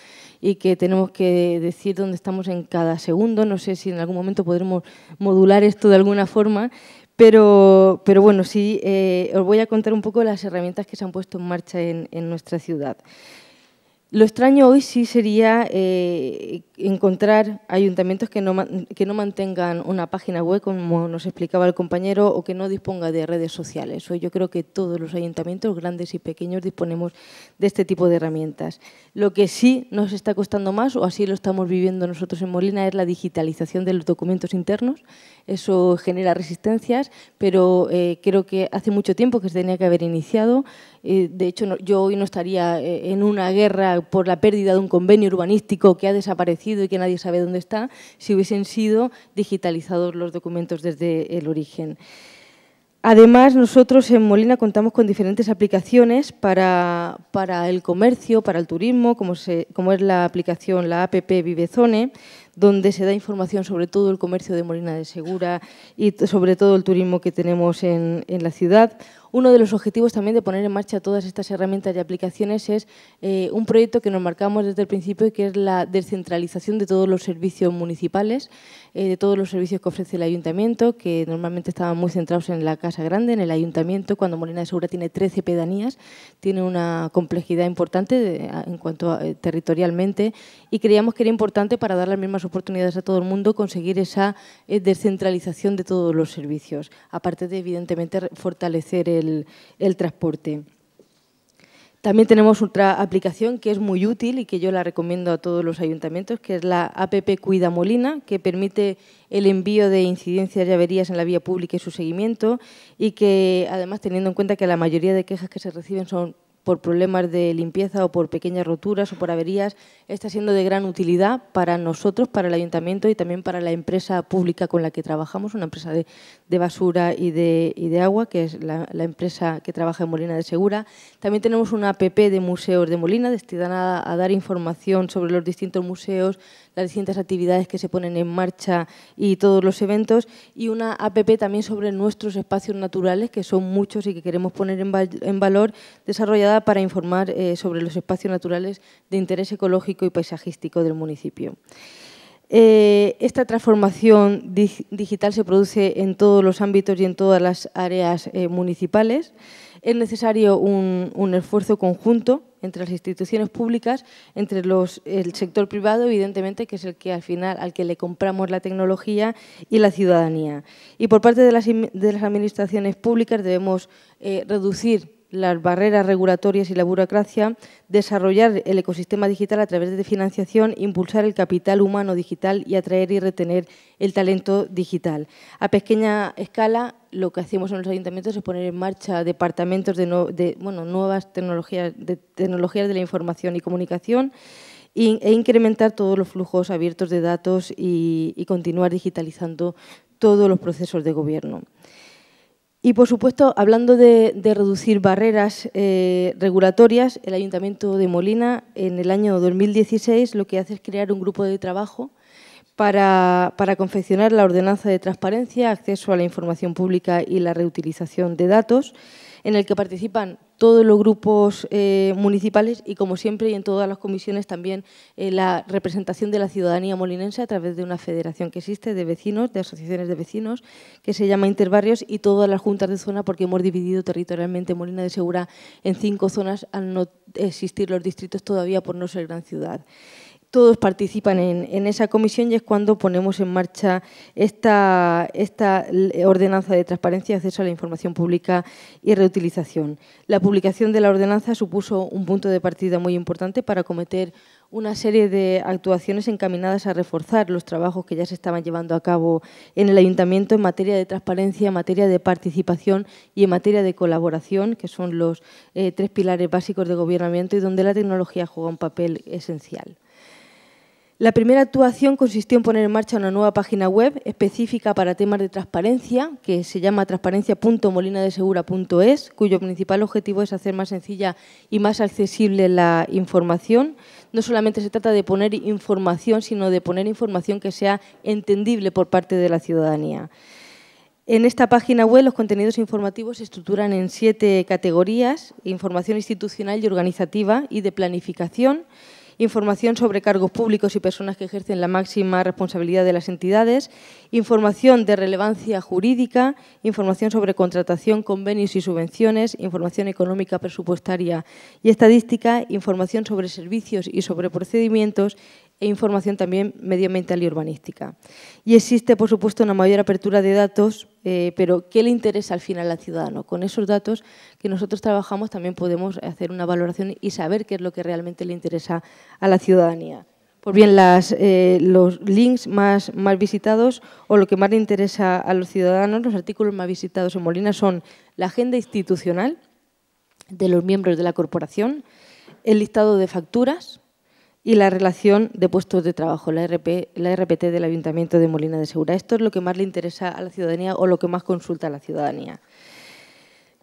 y que tenemos que decir dónde estamos en cada segundo. No sé si en algún momento podremos modular esto de alguna forma, pero, pero bueno, sí, eh, os voy a contar un poco las herramientas que se han puesto en marcha en, en nuestra ciudad. Lo extraño hoy sí sería eh, encontrar ayuntamientos que no, mantengan una página web, como nos explicaba el compañero, o que no disponga de redes sociales. Hoy yo creo que todos los ayuntamientos, grandes y pequeños, disponemos de este tipo de herramientas. Lo que sí nos está costando más, o así lo estamos viviendo nosotros en Molina, es la digitalización de los documentos internos. Eso genera resistencias, pero eh, creo que hace mucho tiempo que se tenía que haber iniciado. Eh, de hecho, yo hoy no estaría eh, en una guerra por la pérdida de un convenio urbanístico que ha desaparecido y que nadie sabe dónde está si hubiesen sido digitalizados los documentos desde el origen. Además, nosotros en Molina contamos con diferentes aplicaciones para, el comercio, para el turismo, como, se, como es la aplicación, la APP Vivezone, donde se da información sobre todo el comercio de Molina de Segura y sobre todo el turismo que tenemos en, la ciudad. Uno de los objetivos también de poner en marcha todas estas herramientas y aplicaciones es eh, un proyecto que nos marcamos desde el principio, que es la descentralización de todos los servicios municipales, eh, de todos los servicios que ofrece el ayuntamiento, que normalmente estaban muy centrados en la Casa Grande, en el ayuntamiento, cuando Molina de Segura tiene 13 pedanías, tiene una complejidad importante en cuanto eh, territorialmente, y creíamos que era importante para dar las mismas oportunidades a todo el mundo, conseguir esa eh, descentralización de todos los servicios, aparte de, evidentemente, fortalecer el, transporte. También tenemos otra aplicación que es muy útil y que yo la recomiendo a todos los ayuntamientos, que es la APP Cuida Molina, que permite el envío de incidencias y averías en la vía pública y su seguimiento, y que además teniendo en cuenta que la mayoría de quejas que se reciben son por problemas de limpieza o por pequeñas roturas o por averías, está siendo de gran utilidad para nosotros, para el ayuntamiento y también para la empresa pública con la que trabajamos, una empresa de, basura y de, agua, que es la, empresa que trabaja en Molina de Segura. También tenemos una app de museos de Molina destinada a dar información sobre los distintos museos, las distintas actividades que se ponen en marcha y todos los eventos y una APP también sobre nuestros espacios naturales, que son muchos y que queremos poner en, en valor, desarrollada para informar eh, sobre los espacios naturales de interés ecológico y paisajístico del municipio. Eh, esta transformación digital se produce en todos los ámbitos y en todas las áreas eh, municipales. Es necesario un, esfuerzo conjunto entre las instituciones públicas, entre los, el sector privado, evidentemente, que es el que al final al que le compramos la tecnología y la ciudadanía. Y por parte de las, administraciones públicas debemos reducir las barreras regulatorias y la burocracia, desarrollar el ecosistema digital a través de financiación, impulsar el capital humano digital y atraer y retener el talento digital. A pequeña escala, lo que hacemos en los ayuntamientos es poner en marcha departamentos de, nuevas tecnologías de, de la información y comunicación e incrementar todos los flujos abiertos de datos y continuar digitalizando todos los procesos de gobierno. Y, por supuesto, hablando de, reducir barreras eh, regulatorias, el Ayuntamiento de Molina, en el año 2016, lo que hace es crear un grupo de trabajo para, confeccionar la ordenanza de transparencia, acceso a la información pública y la reutilización de datos, en el que participan todos los grupos eh, municipales y, como siempre, y en todas las comisiones también eh, la representación de la ciudadanía molinense a través de una federación que existe de vecinos, de asociaciones de vecinos, que se llama Interbarrios y todas las juntas de zona porque hemos dividido territorialmente Molina de Segura en cinco zonas al no existir los distritos todavía por no ser gran ciudad todos participan en, esa comisión y es cuando ponemos en marcha esta, ordenanza de transparencia, acceso a la información pública y reutilización. La publicación de la ordenanza supuso un punto de partida muy importante para acometer una serie de actuaciones encaminadas a reforzar los trabajos que ya se estaban llevando a cabo en el ayuntamiento en materia de transparencia, en materia de participación y en materia de colaboración, que son los eh, tres pilares básicos de gobierno y donde la tecnología juega un papel esencial. La primera actuación consistió en poner en marcha una nueva página web específica para temas de transparencia, que se llama transparencia.molinadesegura.es, cuyo principal objetivo es hacer más sencilla y más accesible la información. No solamente se trata de poner información, sino de poner información que sea entendible por parte de la ciudadanía. En esta página web los contenidos informativos se estructuran en siete categorías, información institucional y organizativa y de planificación, información sobre cargos públicos y personas que ejercen la máxima responsabilidad de las entidades, información de relevancia jurídica, información sobre contratación, convenios y subvenciones, información económica, presupuestaria y estadística, información sobre servicios y sobre procedimientos e información también medioambiental y urbanística. Y existe, por supuesto, una mayor apertura de datos, eh, pero ¿qué le interesa al final al ciudadano? Con esos datos que nosotros trabajamos también podemos hacer una valoración y saber qué es lo que realmente le interesa a la ciudadanía. Por bien, eh, los links más, más visitados o lo que más le interesa a los ciudadanos, los artículos más visitados en Molina son la agenda institucional de los miembros de la corporación, el listado de facturas, y la relación de puestos de trabajo, la, la RPT del Ayuntamiento de Molina de Segura. Esto es lo que más le interesa a la ciudadanía o lo que más consulta a la ciudadanía.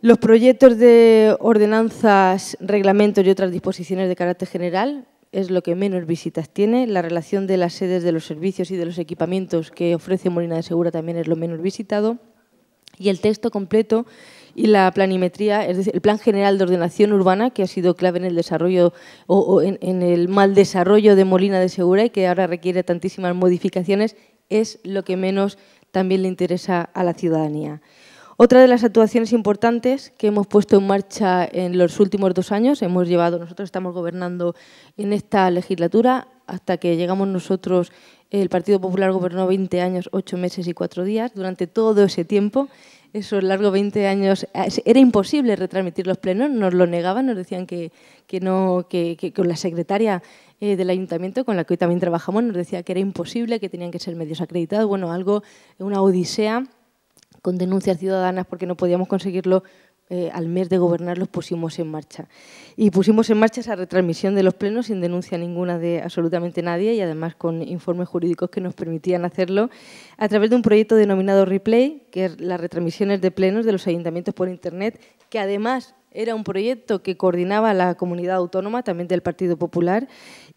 Los proyectos de ordenanzas, reglamentos y otras disposiciones de carácter general es lo que menos visitas tiene. La relación de las sedes de los servicios y de los equipamientos que ofrece Molina de Segura también es lo menos visitado. Y el texto completo y la planimetría, es decir, el plan general de ordenación urbana, que ha sido clave en el desarrollo o, en, el mal desarrollo de Molina de Segura y que ahora requiere tantísimas modificaciones, es lo que menos también le interesa a la ciudadanía. Otra de las actuaciones importantes que hemos puesto en marcha en los últimos dos años, hemos llevado, nosotros estamos gobernando en esta legislatura, hasta que llegamos nosotros, el Partido Popular gobernó 20 años, 8 meses y 4 días, durante todo ese tiempo esos largos 20 años, eh, era imposible retransmitir los plenos, nos lo negaban, nos decían que, que no, que, con la secretaria eh, del ayuntamiento, con la que hoy también trabajamos, nos decía que era imposible, que tenían que ser medios acreditados, bueno, algo, una odisea con denuncias ciudadanas porque no podíamos conseguirlo eh, al mes de gobernar los pusimos en marcha. Y pusimos en marcha esa retransmisión de los plenos sin denuncia ninguna de absolutamente nadie y además con informes jurídicos que nos permitían hacerlo a través de un proyecto denominado Replay, que es las retransmisiones de plenos de los ayuntamientos por Internet, que además era un proyecto que coordinaba la comunidad autónoma, también del Partido Popular,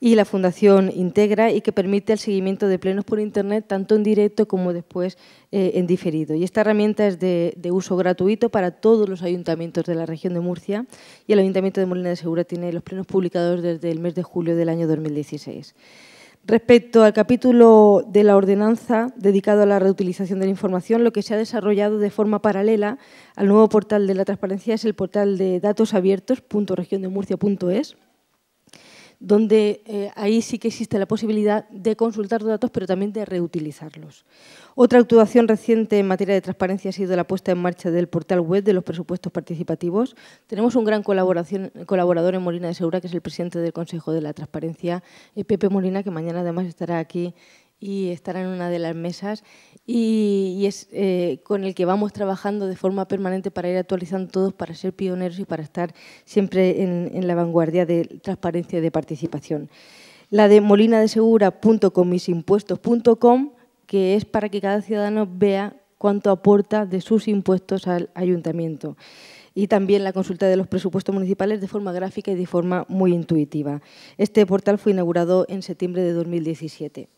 y la Fundación Integra y que permite el seguimiento de plenos por Internet tanto en directo como después eh, en diferido. Y esta herramienta es de, uso gratuito para todos los ayuntamientos de la región de Murcia y el Ayuntamiento de Molina de Segura tiene los plenos publicados desde el mes de julio del año 2016. Respecto al capítulo de la ordenanza dedicado a la reutilización de la información, lo que se ha desarrollado de forma paralela al nuevo portal de la transparencia es el portal de Datos Es donde eh, ahí sí que existe la posibilidad de consultar los datos, pero también de reutilizarlos. Otra actuación reciente en materia de transparencia ha sido la puesta en marcha del portal web de los presupuestos participativos. Tenemos un gran colaborador en Molina de Segura, que es el presidente del Consejo de la Transparencia, eh, Pepe Molina, que mañana además estará aquí y estará en una de las mesas y, es eh, con el que vamos trabajando de forma permanente para ir actualizando todos, para ser pioneros y para estar siempre en, la vanguardia de transparencia y de participación. La de molinadeSegura.comisimpuestos.com que es para que cada ciudadano vea cuánto aporta de sus impuestos al ayuntamiento y también la consulta de los presupuestos municipales de forma gráfica y de forma muy intuitiva. Este portal fue inaugurado en septiembre de 2017.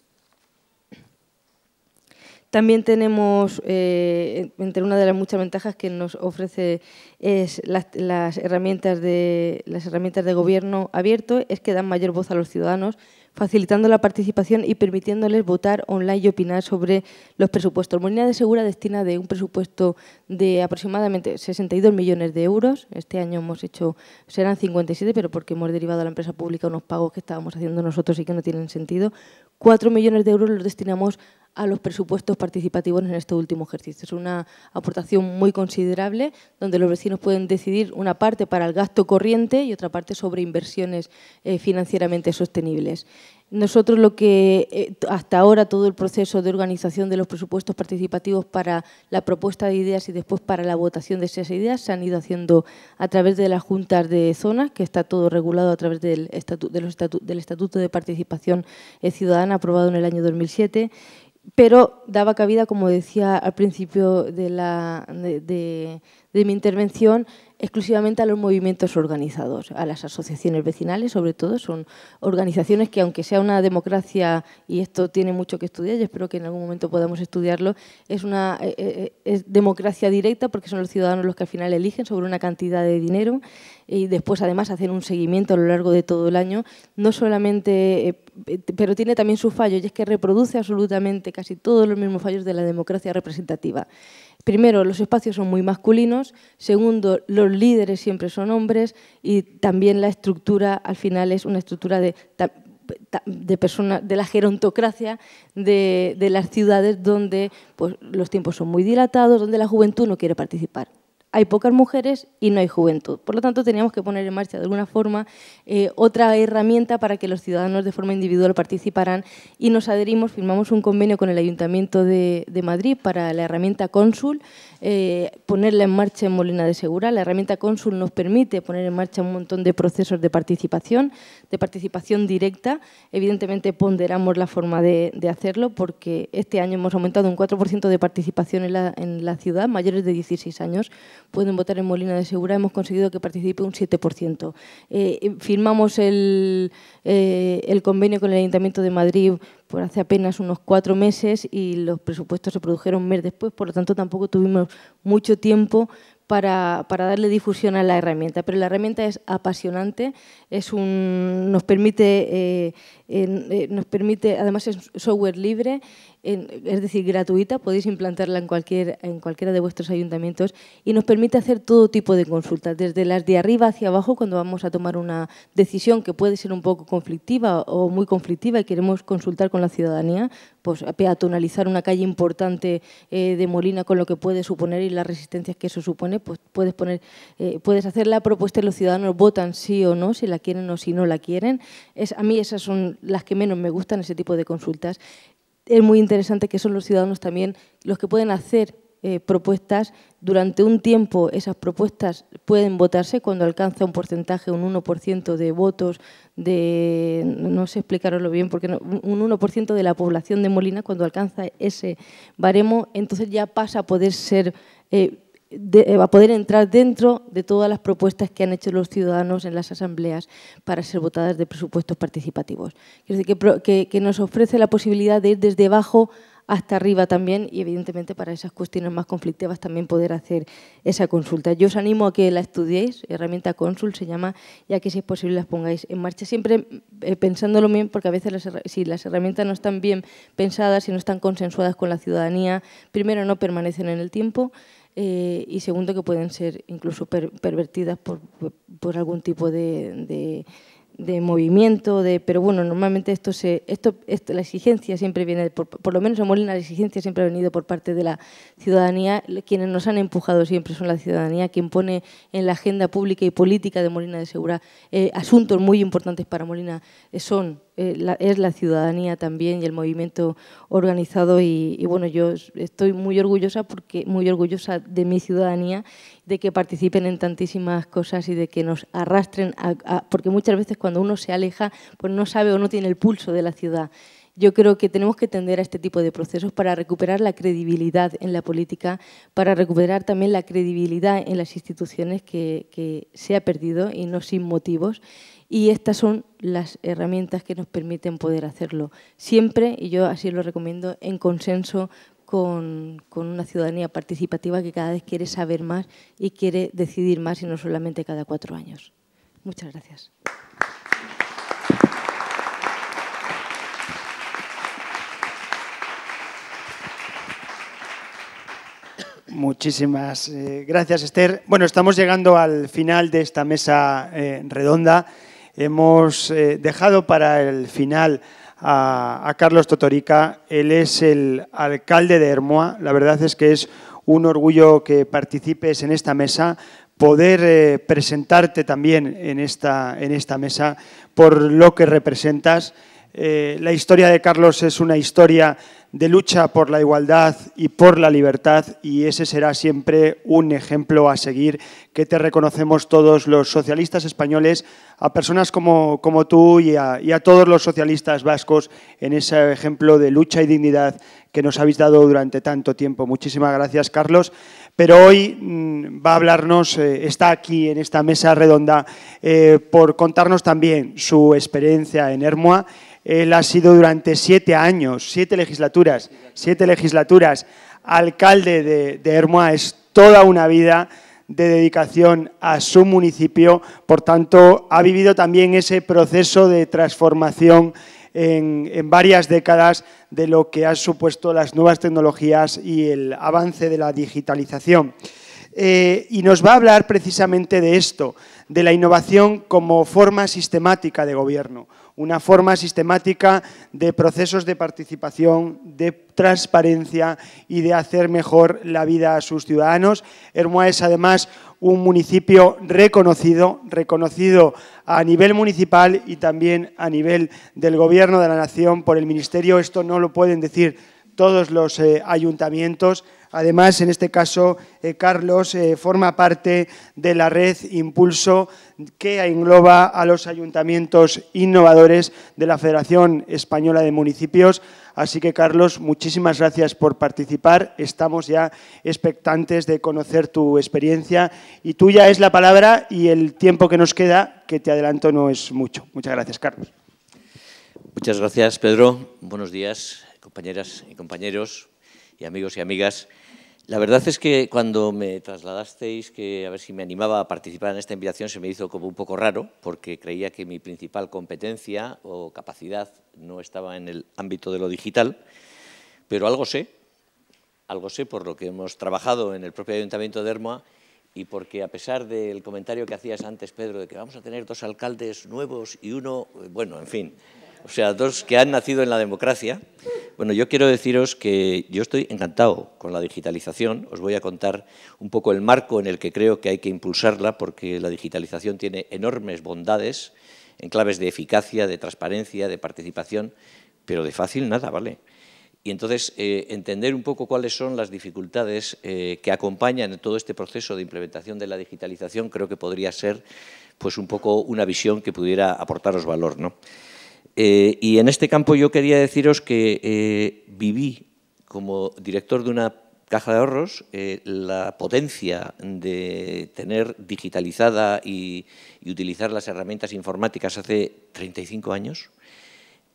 También tenemos, eh, entre una de las muchas ventajas que nos ofrece las, herramientas de, las herramientas de gobierno abierto, es que dan mayor voz a los ciudadanos, facilitando la participación y permitiéndoles votar online y opinar sobre los presupuestos. Molina de Segura destina de un presupuesto de aproximadamente 62 millones de euros. Este año hemos hecho, serán 57, pero porque hemos derivado a la empresa pública unos pagos que estábamos haciendo nosotros y que no tienen sentido. 4 millones de euros los destinamos a los presupuestos participativos en este último ejercicio. Es una aportación muy considerable, donde los vecinos pueden decidir una parte para el gasto corriente y otra parte sobre inversiones eh, financieramente sostenibles. Nosotros lo que eh, hasta ahora todo el proceso de organización de los presupuestos participativos para la propuesta de ideas y después para la votación de esas ideas se han ido haciendo a través de las juntas de zonas, que está todo regulado a través del, del Estatuto de Participación eh, Ciudadana aprobado en el año 2007, pero daba cabida, como decía al principio de, la, de mi intervención, exclusivamente a los movimientos organizados, a las asociaciones vecinales, sobre todo, son organizaciones que, aunque sea una democracia, y esto tiene mucho que estudiar, y espero que en algún momento podamos estudiarlo, es una eh, eh, eh, democracia directa porque son los ciudadanos los que al final eligen sobre una cantidad de dinero y después además hacen un seguimiento a lo largo de todo el año, no solamente, pero tiene también sus fallos, y es que reproduce absolutamente casi todos los mismos fallos de la democracia representativa. Primero, los espacios son muy masculinos. Segundo, los líderes siempre son hombres y también la estructura al final es una estructura de, de, de la gerontocracia de, las ciudades donde pues, los tiempos son muy dilatados, donde la juventud no quiere participar hay pocas mujeres y no hay juventud. Por lo tanto, teníamos que poner en marcha de alguna forma eh, otra herramienta para que los ciudadanos de forma individual participaran y nos adherimos, firmamos un convenio con el Ayuntamiento de, de Madrid para la herramienta Cónsul, eh, ponerla en marcha en Molina de Segura. La herramienta cónsul nos permite poner en marcha un montón de procesos de participación, de participación directa. Evidentemente ponderamos la forma de, hacerlo porque este año hemos aumentado un 4% de participación en la, en la ciudad. Mayores de 16 años pueden votar en Molina de Segura. Hemos conseguido que participe un 7%. Eh, eh, firmamos el convenio con el Ayuntamiento de Madrid hace apenas unos cuatro meses y los presupuestos se produjeron un mes después, por lo tanto tampoco tuvimos mucho tiempo para, darle difusión a la herramienta. Pero la herramienta es apasionante, es un, nos permite eh, eh, nos permite, además es software libre, es decir, gratuita, podéis implantarla en, cualquier, en cualquiera de vuestros ayuntamientos y nos permite hacer todo tipo de consultas, desde las de arriba hacia abajo, cuando vamos a tomar una decisión que puede ser un poco conflictiva o muy conflictiva y queremos consultar con la ciudadanía, pues peatonalizar una calle importante eh, de Molina con lo que puede suponer y las resistencias que eso supone, pues puedes poner, eh, puedes hacer la propuesta y los ciudadanos votan sí o no, si la quieren o si no la quieren. Es, a mí esas son las que menos me gustan, ese tipo de consultas. Es muy interesante que son los ciudadanos también los que pueden hacer eh, propuestas. Durante un tiempo esas propuestas pueden votarse cuando alcanza un porcentaje, un 1% de votos de, no sé explicaroslo bien, porque un 1% de la población de Molina, cuando alcanza ese baremo, entonces ya pasa a poder ser eh, eh, va a poder entrar dentro de todas las propuestas que han hecho los ciudadanos en las asambleas para ser votadas de presupuestos participativos. decir, que, nos ofrece la posibilidad de ir desde abajo hasta arriba también y evidentemente para esas cuestiones más conflictivas también poder hacer esa consulta. Yo os animo a que la estudiéis, herramienta cónsul se llama, y a que si es posible las pongáis en marcha, siempre eh, pensándolo bien, porque a veces si las herramientas no están bien pensadas, y no están consensuadas con la ciudadanía, primero no permanecen en el tiempo, eh, y segundo que pueden ser incluso pervertidas por, algún tipo de, movimiento, de, pero bueno, normalmente esto se, esto, esto la exigencia siempre viene, por, lo menos en Molina la exigencia siempre ha venido por parte de la ciudadanía, quienes nos han empujado siempre son la ciudadanía, quien pone en la agenda pública y política de Molina de Segura eh, asuntos muy importantes para Molina eh, son eh, es la ciudadanía también y el movimiento organizado y, bueno, yo estoy muy orgullosa porque muy orgullosa de mi ciudadanía, de que participen en tantísimas cosas y de que nos arrastren, porque muchas veces cuando uno se aleja, pues no sabe o no tiene el pulso de la ciudad. Yo creo que tenemos que tender a este tipo de procesos para recuperar la credibilidad en la política, para recuperar también la credibilidad en las instituciones que, que se ha perdido y no sin motivos y estas son las herramientas que nos permiten poder hacerlo. Siempre, y yo así lo recomiendo, en consenso con, una ciudadanía participativa que cada vez quiere saber más y quiere decidir más y no solamente cada cuatro años. Muchas gracias. Muchísimas eh, gracias, Esther. Bueno, estamos llegando al final de esta mesa eh, redonda. Hemos eh, dejado para el final a, Carlos Totorica. Él es el alcalde de Hermoa. La verdad es que es un orgullo que participes en esta mesa, poder eh, presentarte también en esta, en esta mesa por lo que representas. Eh, la historia de Carlos es una historia de lucha por la igualdad y por la libertad y ese será siempre un ejemplo a seguir que te reconocemos todos los socialistas españoles, a personas como, tú y a, todos los socialistas vascos en ese ejemplo de lucha y dignidad que nos habéis dado durante tanto tiempo. Muchísimas gracias, Carlos. Pero hoy mm, va a hablarnos, eh, está aquí en esta mesa redonda, eh, por contarnos también su experiencia en Hermoa él ha sido durante siete años, siete legislaturas, siete legislaturas, alcalde de, de Es toda una vida de dedicación a su municipio. Por tanto, ha vivido también ese proceso de transformación en, varias décadas de lo que han supuesto las nuevas tecnologías y el avance de la digitalización. Eh, y nos va a hablar precisamente de esto, de la innovación como forma sistemática de gobierno, una forma sistemática de procesos de participación, de transparencia y de hacer mejor la vida a sus ciudadanos. Hermoa es además un municipio reconocido, reconocido a nivel municipal y también a nivel del Gobierno de la Nación por el Ministerio. Esto no lo pueden decir todos los eh, ayuntamientos. Además, en este caso, eh, Carlos eh, forma parte de la red Impulso que engloba a los ayuntamientos innovadores de la Federación Española de Municipios. Así que, Carlos, muchísimas gracias por participar. Estamos ya expectantes de conocer tu experiencia y tuya es la palabra y el tiempo que nos queda, que te adelanto, no es mucho. Muchas gracias, Carlos. Muchas gracias, Pedro. Buenos días, compañeras y compañeros y amigos y amigas. La verdad es que cuando me trasladasteis que a ver si me animaba a participar en esta invitación se me hizo como un poco raro porque creía que mi principal competencia o capacidad no estaba en el ámbito de lo digital, pero algo sé, algo sé por lo que hemos trabajado en el propio Ayuntamiento de Hermoa y porque a pesar del comentario que hacías antes, Pedro, de que vamos a tener dos alcaldes nuevos y uno, eh, bueno, en fin, o sea, dos que han nacido en la democracia. Bueno, yo quiero deciros que yo estoy encantado con la digitalización. Os voy a contar un poco el marco en el que creo que hay que impulsarla, porque la digitalización tiene enormes bondades en claves de eficacia, de transparencia, de participación, pero de fácil nada, ¿vale? Y entonces eh, entender un poco cuáles son las dificultades eh, que acompañan todo este proceso de implementación de la digitalización creo que podría ser pues un poco una visión que pudiera aportaros valor, ¿no? Eh, y en este campo yo quería deciros que eh, viví como director de una caja de ahorros eh, la potencia de tener digitalizada y, y, utilizar las herramientas informáticas hace 35 años.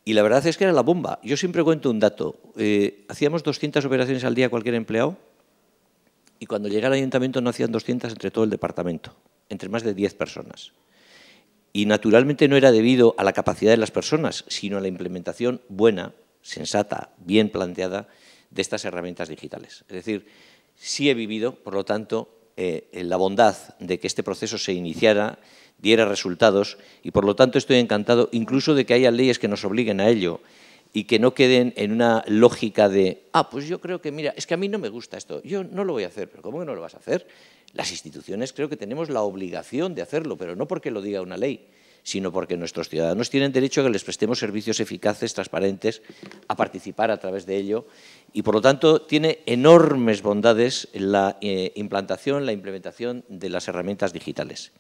Y la verdad es que era la bomba. Yo siempre cuento un dato. hacíamos 200 operaciones al día cualquier empleado y cuando llegué al ayuntamiento no hacían 200 entre todo el departamento, entre más de 10 personas. Y naturalmente no era debido a la capacidad de las personas, sino a la implementación buena, sensata, bien planteada de estas herramientas digitales. Es decir, sí he vivido, por lo tanto, eh, la bondad de que este proceso se iniciara, diera resultados, y por lo tanto estoy encantado incluso de que haya leyes que nos obliguen a ello y que no queden en una lógica de, ah, pues yo creo que, mira, es que a mí no me gusta esto, yo no lo voy a hacer, pero ¿cómo que no lo vas a hacer? Las instituciones creo que tenemos la obligación de hacerlo, pero no porque lo diga una ley, sino porque nuestros ciudadanos tienen derecho a que les prestemos servicios eficaces, transparentes, a participar a través de ello y, por lo tanto, tiene enormes bondades la eh, implantación, la implementación de las herramientas digitales.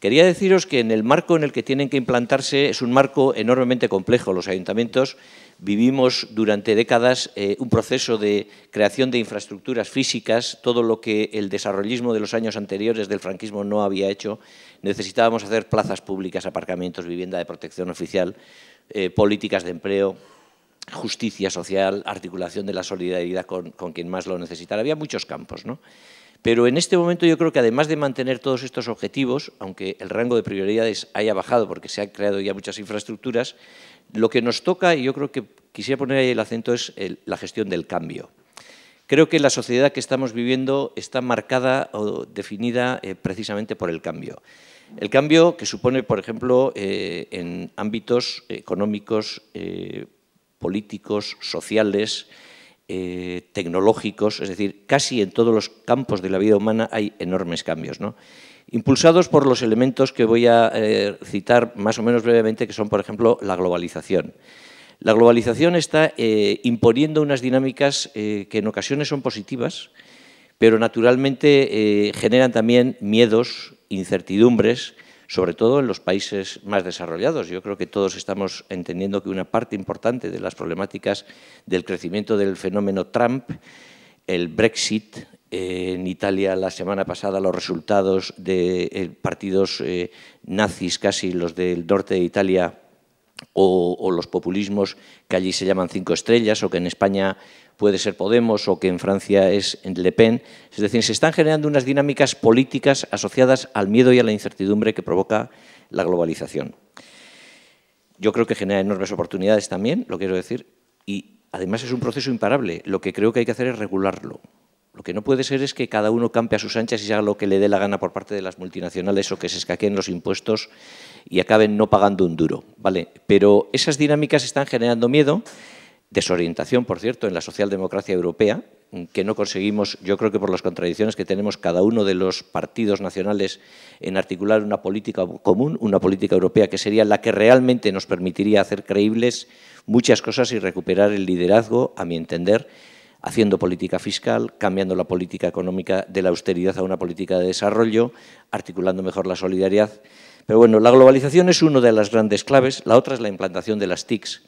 Quería deciros que en el marco en el que tienen que implantarse es un marco enormemente complejo. Los ayuntamientos vivimos durante décadas eh, un proceso de creación de infraestructuras físicas, todo lo que el desarrollismo de los años anteriores del franquismo no había hecho. Necesitábamos hacer plazas públicas, aparcamientos, vivienda de protección oficial, eh, políticas de empleo, justicia social, articulación de la solidaridad con, con quien más lo necesitara. Había muchos campos, ¿no? Pero en este momento yo creo que además de mantener todos estos objetivos, aunque el rango de prioridades haya bajado porque se han creado ya muchas infraestructuras, lo que nos toca, y yo creo que quisiera poner ahí el acento, es la gestión del cambio. Creo que la sociedad que estamos viviendo está marcada o definida eh, precisamente por el cambio. El cambio que supone, por ejemplo, eh, en ámbitos económicos, eh, políticos, sociales, eh, tecnológicos, es decir, casi en todos los campos de la vida humana hay enormes cambios. Impulsados por los elementos que voy a eh, citar más o menos brevemente, que son, por ejemplo, la globalización. La globalización está eh, imponiendo unas dinámicas que en ocasiones son positivas, pero naturalmente generan también miedos, incertidumbres sobre todo en los países más desarrollados. Yo creo que todos estamos entendiendo que una parte importante de las problemáticas del crecimiento del fenómeno Trump, el Brexit, en Italia la semana pasada los resultados de eh, partidos eh, nazis, casi los del norte de Italia, o, los populismos que allí se llaman cinco estrellas, o que en España puede ser Podemos, o que en Francia es Le Pen. Es decir, se están generando unas dinámicas políticas asociadas al miedo y a la incertidumbre que provoca la globalización. Yo creo que genera enormes oportunidades también, lo quiero decir, y además es un proceso imparable. Lo que creo que hay que hacer es regularlo. Lo que no puede ser es que cada uno campe a sus anchas y haga lo que le dé la gana por parte de las multinacionales o que se escaquen los impuestos y acaben no pagando un duro. ¿vale? Pero esas dinámicas están generando miedo, desorientación, por cierto, en la socialdemocracia europea, que no conseguimos, yo creo que por las contradicciones que tenemos cada uno de los partidos nacionales en articular una política común, una política europea que sería la que realmente nos permitiría hacer creíbles muchas cosas y recuperar el liderazgo, a mi entender, haciendo política fiscal, cambiando la política económica de la austeridad a una política de desarrollo, articulando mejor la solidaridad. Pero bueno, la globalización es una de las grandes claves, la otra es la implantación de las TICs,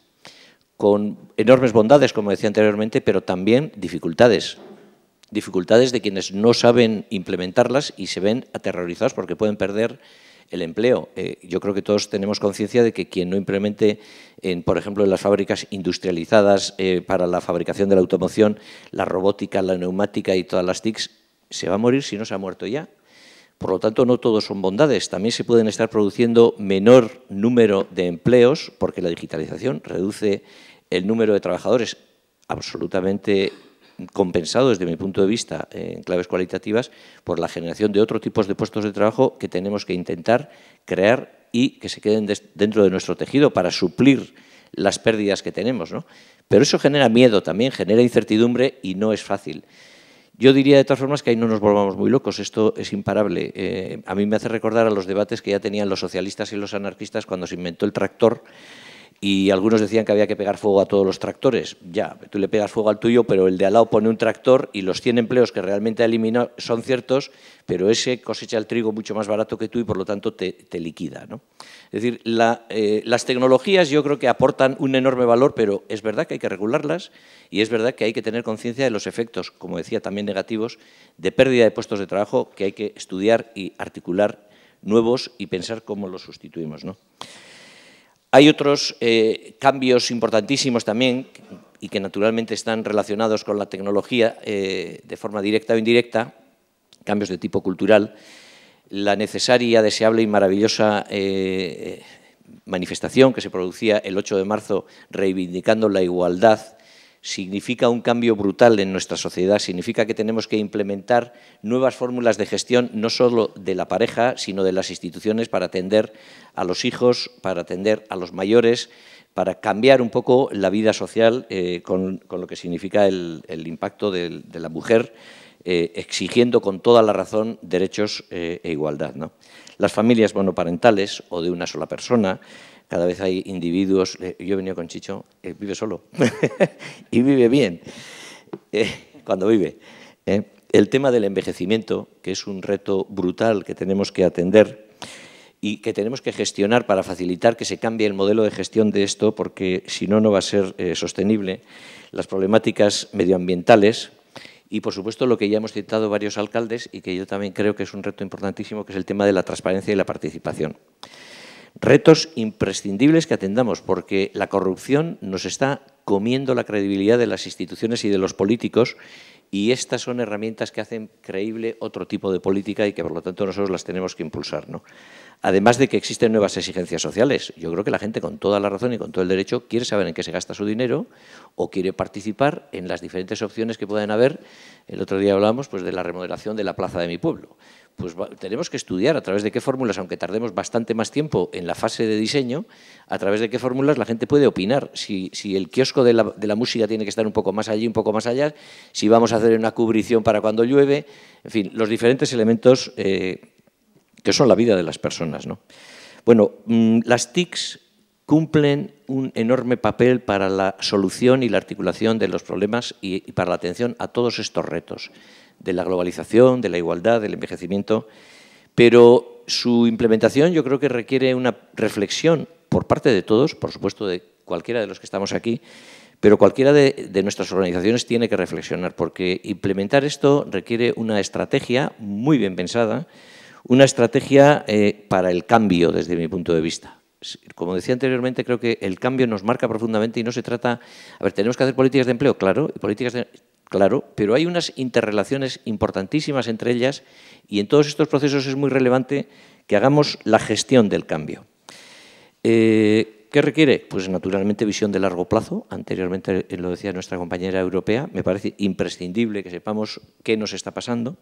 con enormes bondades, como decía anteriormente, pero también dificultades. Dificultades de quienes no saben implementarlas y se ven aterrorizados porque pueden perder el empleo. Eh, yo creo que todos tenemos conciencia de que quien no implemente por ejemplo, en las fábricas industrializadas eh, para la fabricación de la automoción, la robótica, la neumática y todas las TICs, se va a morir si no se ha muerto ya. Por lo tanto, no todos son bondades. También se pueden estar produciendo menor número de empleos porque la digitalización reduce el número de trabajadores absolutamente compensado desde mi punto de vista en claves cualitativas por la generación de otro tipo de puestos de trabajo que tenemos que intentar crear y que se queden dentro de nuestro tejido para suplir las pérdidas que tenemos. ¿no? Pero eso genera miedo también, genera incertidumbre y no es fácil. Yo diría de todas formas que ahí no nos volvamos muy locos, esto es imparable. Eh, a mí me hace recordar a los debates que ya tenían los socialistas y los anarquistas cuando se inventó el tractor y algunos decían que había que pegar fuego a todos los tractores. Ya, tú le pegas fuego al tuyo, pero el de al lado pone un tractor y los 100 empleos que realmente ha eliminado son ciertos, pero ese cosecha el trigo mucho más barato que tú y por lo tanto te, liquida. ¿no? Es decir, eh, las tecnologías yo creo que aportan un enorme valor, pero es verdad que hay que regularlas y es verdad que hay que tener conciencia de los efectos, como decía también negativos, de pérdida de puestos de trabajo que hay que estudiar y articular nuevos y pensar cómo los sustituimos. ¿no? Hay otros eh, cambios importantísimos también y que naturalmente están relacionados con la tecnología eh, de forma directa o indirecta, cambios de tipo cultural, la necesaria, deseable y maravillosa eh, manifestación que se producía el 8 de marzo reivindicando la igualdad significa un cambio brutal en nuestra sociedad, significa que tenemos que implementar nuevas fórmulas de gestión, no solo de la pareja, sino de las instituciones para atender a los hijos, para atender a los mayores, para cambiar un poco la vida social eh, con, lo que significa el, impacto de, la mujer, eh, exigiendo con toda la razón derechos eh, e igualdad. Las familias monoparentales o de una sola persona, cada vez hay individuos. Eh, yo he venido con Chicho, eh, vive solo y vive bien eh, cuando vive. El tema del envejecimiento, que es un reto brutal que tenemos que atender y que tenemos que gestionar para facilitar que se cambie el modelo de gestión de esto, porque si no, no va a ser sostenible. Las problemáticas medioambientales, y, por supuesto, lo que ya hemos citado varios alcaldes y que yo también creo que es un reto importantísimo, que es el tema de la transparencia y la participación. Retos imprescindibles que atendamos porque la corrupción nos está comiendo la credibilidad de las instituciones y de los políticos y estas son herramientas que hacen creíble otro tipo de política y que por lo tanto nosotros las tenemos que impulsar. Además de que existen nuevas exigencias sociales. Yo creo que la gente con toda la razón y con todo el derecho quiere saber en qué se gasta su dinero o quiere participar en las diferentes opciones que pueden haber. El otro día hablábamos pues, de la remodelación de la plaza de mi pueblo pues tenemos que estudiar a través de qué fórmulas, aunque tardemos bastante más tiempo en la fase de diseño, a través de qué fórmulas la gente puede opinar. Si, el kiosco de la, música tiene que estar un poco más allí, un poco más allá, si vamos a hacer una cubrición para cuando llueve, en fin, los diferentes elementos eh, que son la vida de las personas. ¿no? Bueno, mm, las TICs cumplen un enorme papel para la solución y la articulación de los problemas y para la atención a todos estos retos de la globalización, de la igualdad, del envejecimiento, pero su implementación yo creo que requiere una reflexión por parte de todos, por supuesto de cualquiera de los que estamos aquí, pero cualquiera de, nuestras organizaciones tiene que reflexionar, porque implementar esto requiere una estrategia muy bien pensada, una estrategia eh, para el cambio desde mi punto de vista. Como decía anteriormente, creo que el cambio nos marca profundamente y no se trata... A ver, tenemos que hacer políticas de empleo, claro, y políticas de, claro, pero hay unas interrelaciones importantísimas entre ellas y en todos estos procesos es muy relevante que hagamos la gestión del cambio. Eh, ¿Qué requiere? Pues naturalmente visión de largo plazo. Anteriormente eh, lo decía nuestra compañera europea, me parece imprescindible que sepamos qué nos está pasando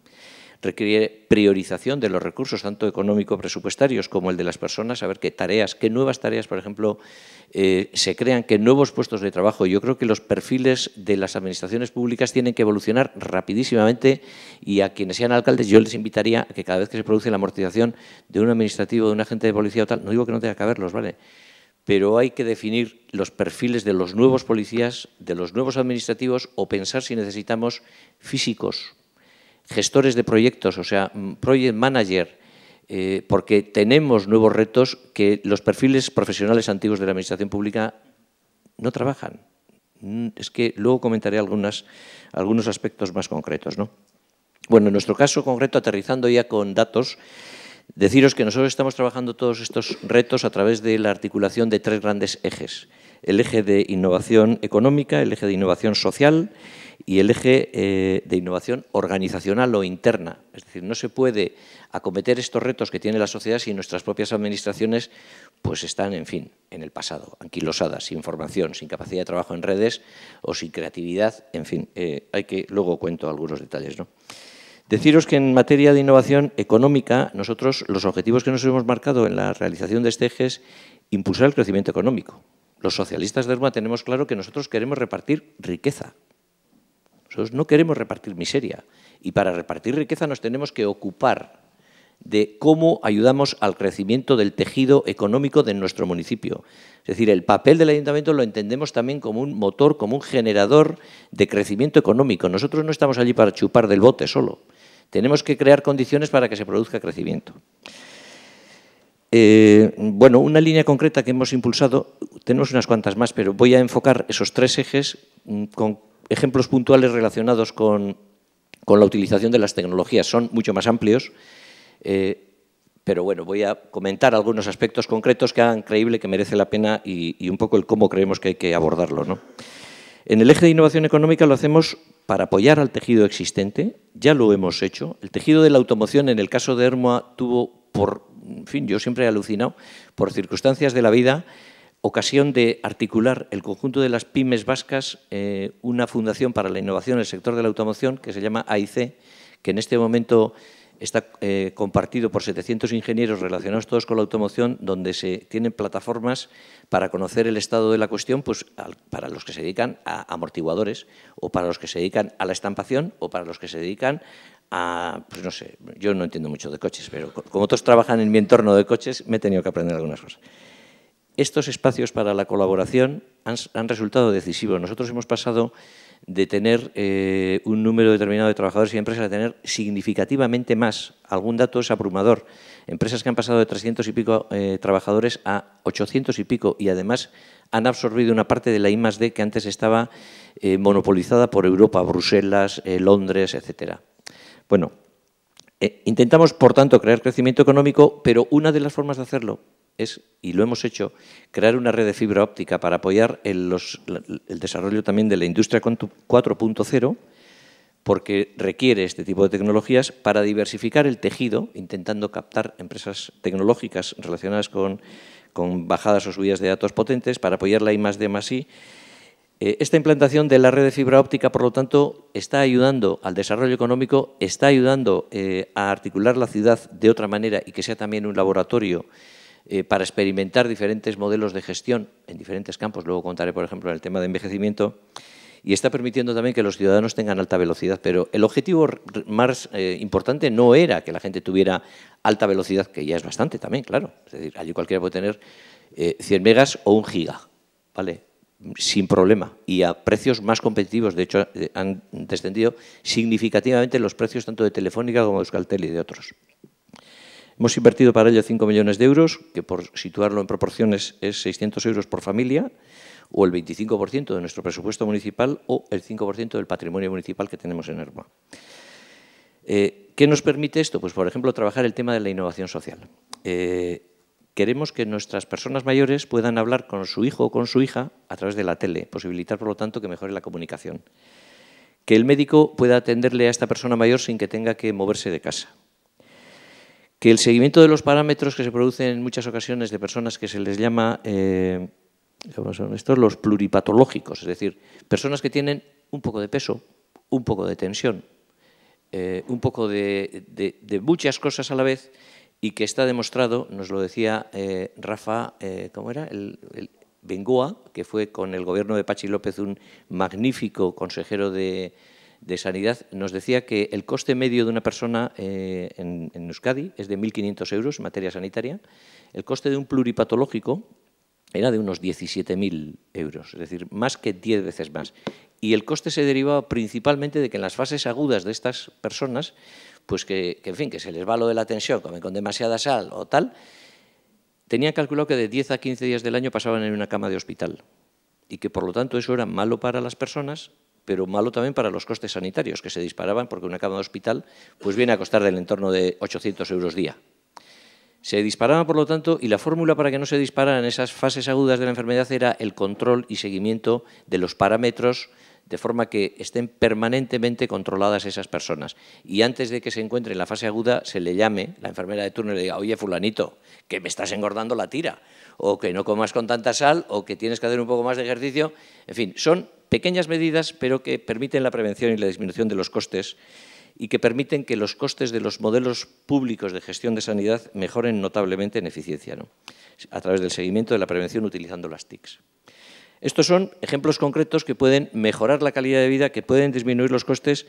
requiere priorización de los recursos, tanto económico presupuestarios como el de las personas, a ver qué tareas, qué nuevas tareas, por ejemplo, eh, se crean, qué nuevos puestos de trabajo. Yo creo que los perfiles de las administraciones públicas tienen que evolucionar rapidísimamente y a quienes sean alcaldes yo les invitaría a que cada vez que se produce la amortización de un administrativo, de un agente de policía o tal, no digo que no tenga que haberlos, ¿vale? pero hay que definir los perfiles de los nuevos policías, de los nuevos administrativos o pensar si necesitamos físicos, gestores de proyectos, o sea, project manager, eh, porque tenemos nuevos retos que los perfiles profesionales antiguos de la Administración Pública no trabajan. Mm, es que luego comentaré algunos aspectos más concretos. ¿no? Bueno, en nuestro caso concreto, aterrizando ya con datos, deciros que nosotros estamos trabajando todos estos retos a través de la articulación de tres grandes ejes. El eje de innovación económica, el eje de innovación social y el eje eh, de innovación organizacional o interna. Es decir, no se puede acometer estos retos que tiene la sociedad si nuestras propias administraciones pues están, en fin, en el pasado, anquilosadas, sin formación, sin capacidad de trabajo en redes o sin creatividad, en fin, eh, hay que, luego cuento algunos detalles. ¿no? Deciros que en materia de innovación económica, nosotros los objetivos que nos hemos marcado en la realización de este eje es impulsar el crecimiento económico. Los socialistas de Roma tenemos claro que nosotros queremos repartir riqueza no queremos repartir miseria y para repartir riqueza nos tenemos que ocupar de cómo ayudamos al crecimiento del tejido económico de nuestro municipio. Es decir, el papel del ayuntamiento lo entendemos también como un motor, como un generador de crecimiento económico. Nosotros no estamos allí para chupar del bote solo. Tenemos que crear condiciones para que se produzca crecimiento. Eh, bueno, una línea concreta que hemos impulsado, tenemos unas cuantas más, pero voy a enfocar esos tres ejes mm, con ejemplos puntuales relacionados con, la utilización de las tecnologías son mucho más amplios, eh, pero bueno, voy a comentar algunos aspectos concretos que hagan creíble que merece la pena y, un poco el cómo creemos que hay que abordarlo. En el eje de innovación económica lo hacemos para apoyar al tejido existente, ya lo hemos hecho. El tejido de la automoción, en el caso de Hermoa, tuvo por, en fin, yo siempre he alucinado, por circunstancias de la vida, ocasión de articular el conjunto de las pymes vascas eh, una fundación para la innovación en el sector de la automoción que se llama AIC, que en este momento está eh, compartido por 700 ingenieros relacionados todos con la automoción, donde se tienen plataformas para conocer el estado de la cuestión, pues para los que se dedican a amortiguadores, o para los que se dedican a la estampación, o para los que se dedican a, pues no sé, yo no entiendo mucho de coches, pero como todos trabajan en mi entorno de coches, me he tenido que aprender algunas cosas estos espacios para la colaboración han, resultado decisivos. Nosotros hemos pasado de tener eh, un número determinado de trabajadores y empresas a tener significativamente más. Algún dato es abrumador. Empresas que han pasado de 300 y pico eh, trabajadores a 800 y pico y además han absorbido una parte de la I D que antes estaba eh, monopolizada por Europa, Bruselas, Londres, etcétera. Bueno, intentamos, por tanto, crear crecimiento económico, pero una de las formas de hacerlo es, y lo hemos hecho, crear una red de fibra óptica para apoyar el, desarrollo también de la industria 4.0, porque requiere este tipo de tecnologías para diversificar el tejido, intentando captar empresas tecnológicas relacionadas con, bajadas o subidas de datos potentes, para apoyar la I, D, I. Eh, esta implantación de la red de fibra óptica, por lo tanto, está ayudando al desarrollo económico, está ayudando eh, a articular la ciudad de otra manera y que sea también un laboratorio eh, para experimentar diferentes modelos de gestión en diferentes campos. Luego contaré, por ejemplo, en el tema de envejecimiento. Y está permitiendo también que los ciudadanos tengan alta velocidad. Pero el objetivo más eh, importante no era que la gente tuviera alta velocidad, que ya es bastante también, claro. Es decir, allí cualquiera puede tener 100 eh, megas o un giga, ¿vale? sin problema y a precios más competitivos. De hecho, han descendido significativamente los precios tanto de Telefónica como de Euskaltel y de otros. Hemos invertido para ello 5 millones de euros, que por situarlo en proporciones es 600 euros por familia, o el 25% de nuestro presupuesto municipal o el 5% del patrimonio municipal que tenemos en Erma. Eh, ¿Qué nos permite esto? Pues, por ejemplo, trabajar el tema de la innovación social. Eh, queremos que nuestras personas mayores puedan hablar con su hijo o con su hija a través de la tele, posibilitar, por lo tanto, que mejore la comunicación. Que el médico pueda atenderle a esta persona mayor sin que tenga que moverse de casa que el seguimiento de los parámetros que se producen en muchas ocasiones de personas que se les llama, eh, estos? Los pluripatológicos, es decir, personas que tienen un poco de peso, un poco de tensión, eh, un poco de, muchas cosas a la vez y que está demostrado, nos lo decía eh, Rafa, ¿cómo era? El, el Bengoa, que fue con el gobierno de Pachi López un magnífico consejero de, de Sanidad nos decía que el coste medio de una persona eh, en, Euskadi es de 1.500 euros en materia sanitaria. El coste de un pluripatológico era de unos 17.000 euros, es decir, más que 10 veces más. Y el coste se derivaba principalmente de que en las fases agudas de estas personas, pues que, en fin, que se les va lo de la tensión, comen con demasiada sal o tal, tenían calculado que de 10 a 15 días del año pasaban en una cama de hospital y que por lo tanto eso era malo para las personas pero malo también para los costes sanitarios que se disparaban porque una cama de hospital pues viene a costar del entorno de 800 euros día. Se disparaban, por lo tanto, y la fórmula para que no se dispararan esas fases agudas de la enfermedad era el control y seguimiento de los parámetros de forma que estén permanentemente controladas esas personas. Y antes de que se encuentre en la fase aguda, se le llame, la enfermera de turno y le diga, oye, fulanito, que me estás engordando la tira, o que no comas con tanta sal, o que tienes que hacer un poco más de ejercicio. En fin, son pequeñas medidas, pero que permiten la prevención y la disminución de los costes y que permiten que los costes de los modelos públicos de gestión de sanidad mejoren notablemente en eficiencia, a través del seguimiento de la prevención utilizando las TICs. Estos son ejemplos concretos que pueden mejorar la calidad de vida, que pueden disminuir los costes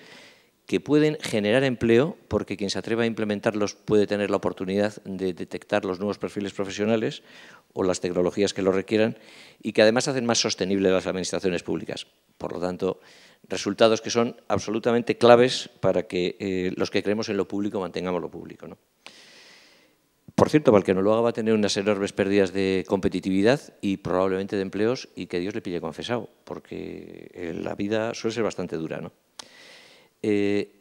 que pueden generar empleo, porque quien se atreva a implementarlos puede tener la oportunidad de detectar los nuevos perfiles profesionales o las tecnologías que lo requieran y que además hacen más sostenibles las administraciones públicas. Por lo tanto, resultados que son absolutamente claves para que eh, los que creemos en lo público mantengamos lo público. Por cierto, para el que no lo haga va a tener unas enormes pérdidas de competitividad y probablemente de empleos y que Dios le pille confesado, porque eh, la vida suele ser bastante dura, ¿no? Eh,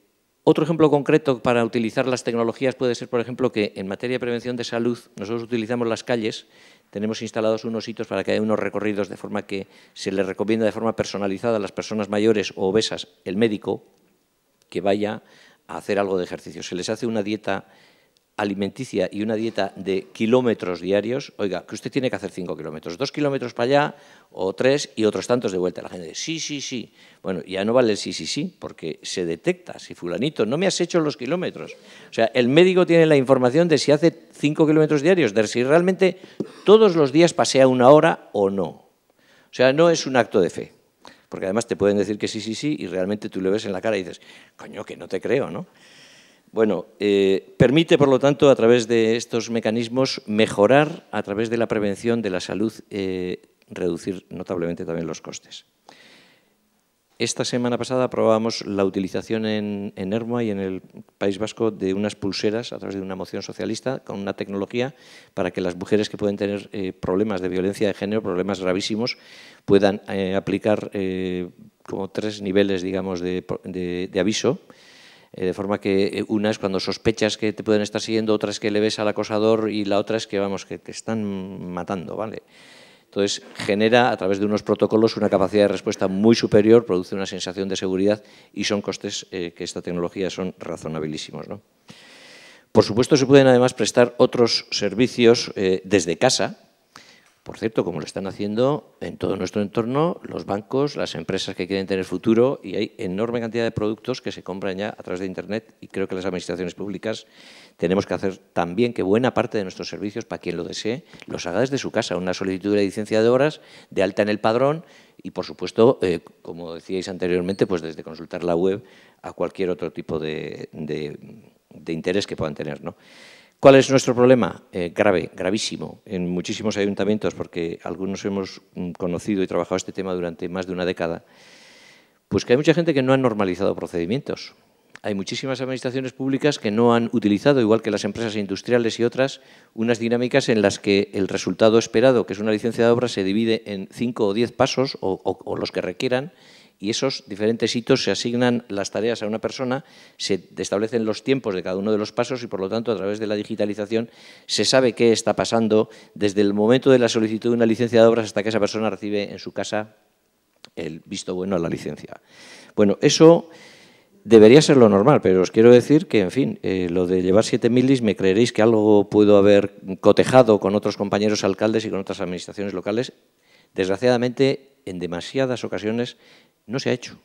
otro ejemplo concreto para utilizar las tecnologías puede ser, por ejemplo, que en materia de prevención de salud nosotros utilizamos las calles, tenemos instalados unos hitos para que haya unos recorridos de forma que se les recomienda de forma personalizada a las personas mayores o obesas el médico que vaya a hacer algo de ejercicio. Se les hace una dieta alimenticia y una dieta de kilómetros diarios, oiga, que usted tiene que hacer cinco kilómetros, dos kilómetros para allá o tres y otros tantos de vuelta. La gente dice, sí, sí, sí. Bueno, ya no vale el sí, sí, sí, porque se detecta, si fulanito, no me has hecho los kilómetros. O sea, el médico tiene la información de si hace cinco kilómetros diarios, de si realmente todos los días pasea una hora o no. O sea, no es un acto de fe. Porque además te pueden decir que sí, sí, sí, y realmente tú le ves en la cara y dices, coño, que no te creo, ¿no? Bueno, eh, permite, por lo tanto, a través de estos mecanismos mejorar, a través de la prevención de la salud, eh, reducir notablemente también los costes. Esta semana pasada aprobamos la utilización en, en y en el País Vasco de unas pulseras a través de una moción socialista con una tecnología para que las mujeres que pueden tener eh, problemas de violencia de género, problemas gravísimos, puedan aplicar como tres niveles digamos, de aviso eh, de forma que eh, una es cuando sospechas que te pueden estar siguiendo, otra es que le ves al acosador y la otra es que, vamos, que te están matando, ¿vale? Entonces genera a través de unos protocolos una capacidad de respuesta muy superior, produce una sensación de seguridad y son costes eh, que esta tecnología son razonabilísimos. ¿no? Por supuesto se pueden además prestar otros servicios desde casa, por cierto, como lo están haciendo en todo nuestro entorno, los bancos, las empresas que quieren tener futuro, y hay enorme cantidad de productos que se compran ya a través de Internet, y creo que las administraciones públicas tenemos que hacer también que buena parte de nuestros servicios, para quien lo desee, los haga desde su casa. Una solicitud de licencia de horas, de alta en el padrón, y por supuesto, eh, como decíais anteriormente, pues desde consultar la web a cualquier otro tipo de, de interés que puedan tener. ¿no? ¿Cuál es nuestro problema? Eh, grave, gravísimo, en muchísimos ayuntamientos, porque algunos hemos mm, conocido y trabajado este tema durante más de una década, pues que hay mucha gente que no ha normalizado procedimientos. Hay muchísimas administraciones públicas que no han utilizado, igual que las empresas industriales y otras, unas dinámicas en las que el resultado esperado, que es una licencia de obra, se divide en cinco o diez pasos, o los que requieran, y esos diferentes hitos se asignan las tareas a una persona, se establecen los tiempos de cada uno de los pasos y por lo tanto a través de la digitalización se sabe qué está pasando desde el momento de la solicitud de una licencia de obras hasta que esa persona recibe en su casa el visto bueno a la licencia. Bueno, eso debería ser lo normal, pero os quiero decir que, en fin, eh, lo de llevar siete milis, me creeréis que algo puedo haber cotejado con otros compañeros alcaldes y con otras administraciones locales. Desgraciadamente, en demasiadas ocasiones no se ha hecho.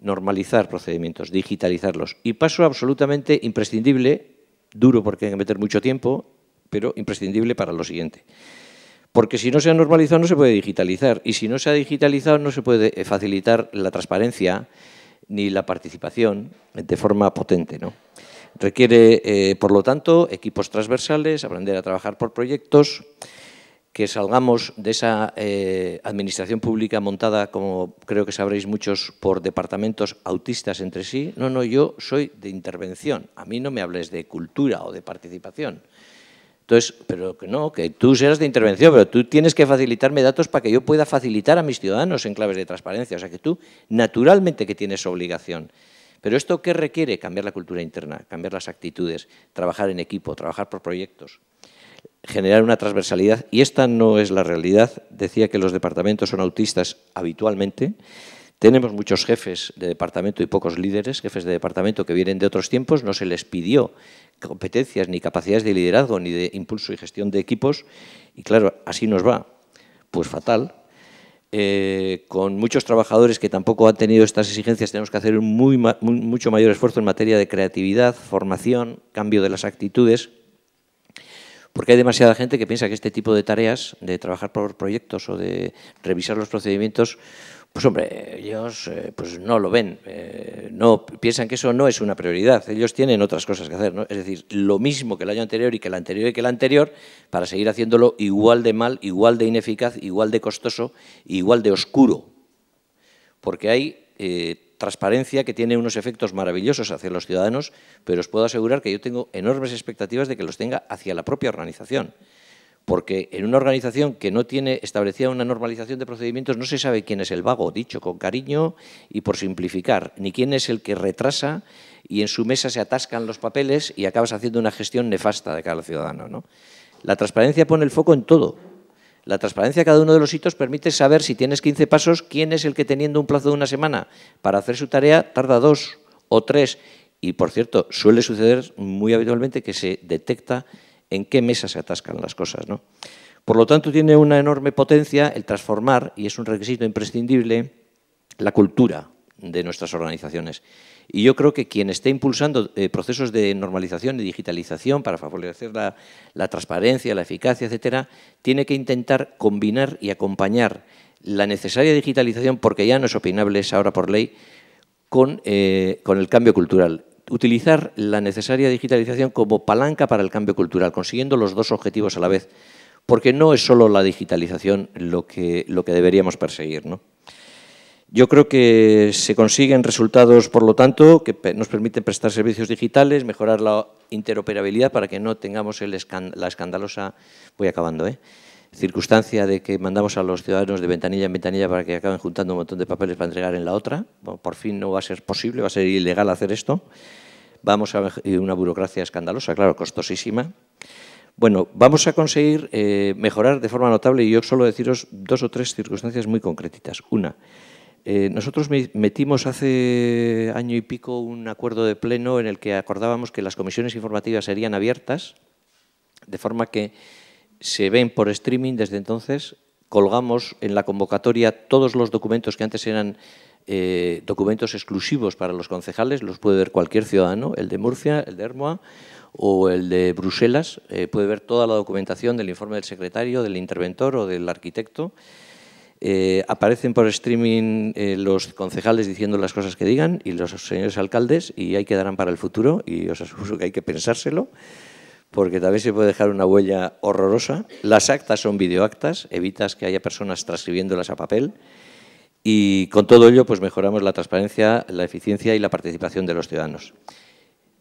Normalizar procedimientos, digitalizarlos. Y paso absolutamente imprescindible, duro porque hay que meter mucho tiempo, pero imprescindible para lo siguiente. Porque si no se ha normalizado no se puede digitalizar y si no se ha digitalizado no se puede eh, facilitar la transparencia ni la participación de forma potente. ¿no? Requiere, eh, por lo tanto, equipos transversales, aprender a trabajar por proyectos, que salgamos de esa eh, administración pública montada, como creo que sabréis muchos, por departamentos autistas entre sí. No, no, yo soy de intervención. A mí no me hables de cultura o de participación. Entonces, pero que no, que tú serás de intervención, pero tú tienes que facilitarme datos para que yo pueda facilitar a mis ciudadanos en claves de transparencia. O sea, que tú naturalmente que tienes obligación. Pero esto qué requiere? Cambiar la cultura interna, cambiar las actitudes, trabajar en equipo, trabajar por proyectos generar una transversalidad y esta no es la realidad. Decía que los departamentos son autistas habitualmente. Tenemos muchos jefes de departamento y pocos líderes, jefes de departamento que vienen de otros tiempos, no se les pidió competencias ni capacidades de liderazgo ni de impulso y gestión de equipos y claro, así nos va, pues fatal. Eh, con muchos trabajadores que tampoco han tenido estas exigencias, tenemos que hacer un mucho mayor esfuerzo en materia de creatividad, formación, cambio de las actitudes, porque hay demasiada gente que piensa que este tipo de tareas, de trabajar por proyectos o de revisar los procedimientos, pues hombre, ellos eh, pues no lo ven, eh, no piensan que eso no es una prioridad, ellos tienen otras cosas que hacer, ¿no? es decir, lo mismo que el año anterior y que el anterior y que el anterior, para seguir haciéndolo igual de mal, igual de ineficaz, igual de costoso, igual de oscuro, porque hay eh, transparencia que tiene unos efectos maravillosos hacia los ciudadanos, pero os puedo asegurar que yo tengo enormes expectativas de que los tenga hacia la propia organización. Porque en una organización que no tiene establecida una normalización de procedimientos no se sabe quién es el vago, dicho con cariño y por simplificar, ni quién es el que retrasa y en su mesa se atascan los papeles y acabas haciendo una gestión nefasta de cada ciudadano. La transparencia pone el foco en todo, la transparencia de cada uno de los hitos permite saber si tienes 15 pasos, quién es el que teniendo un plazo de una semana para hacer su tarea tarda dos o tres. Y por cierto, suele suceder muy habitualmente que se detecta en qué mesa se atascan las cosas. Por lo tanto, tiene una enorme potencia el transformar, y es un requisito imprescindible, la cultura de nuestras organizaciones. Y yo creo que quien esté impulsando eh, procesos de normalización y digitalización para favorecer la, transparencia, la eficacia, etcétera, tiene que intentar combinar y acompañar la necesaria digitalización, porque ya no es opinable, es ahora por ley, eh, con, el cambio cultural utilizar la necesaria digitalización como palanca para el cambio cultural, consiguiendo los dos objetivos a la vez, porque no es solo la digitalización lo que, lo que deberíamos perseguir. ¿no? Yo creo que se consiguen resultados, por lo tanto, que nos permiten prestar servicios digitales, mejorar la interoperabilidad para que no tengamos el la escandalosa, voy acabando, ¿eh? circunstancia de que mandamos a los ciudadanos de ventanilla en ventanilla para que acaben juntando un montón de papeles para entregar en la otra. por fin no va a ser posible, va a ser ilegal hacer esto. Vamos a una burocracia escandalosa, claro, costosísima. Bueno, vamos a conseguir eh, mejorar de forma notable y yo solo deciros dos o tres circunstancias muy concretitas. Una, eh, nosotros metimos hace año y pico un acuerdo de pleno en el que acordábamos que las comisiones informativas serían abiertas, de forma que se ven por streaming desde entonces. Colgamos en la convocatoria todos los documentos que antes eran eh, documentos exclusivos para los concejales, los puede ver cualquier ciudadano, el de Murcia, el de Hermoa o el de Bruselas, eh, puede ver toda la documentación del informe del secretario, del interventor o del arquitecto. Eh, aparecen por streaming eh, los concejales diciendo las cosas que digan y los señores alcaldes y ahí quedarán para el futuro y os aseguro que hay que pensárselo porque también se puede dejar una huella horrorosa. Las actas son videoactas, evitas que haya personas transcribiéndolas a papel y con todo ello pues mejoramos la transparencia, la eficiencia y la participación de los ciudadanos.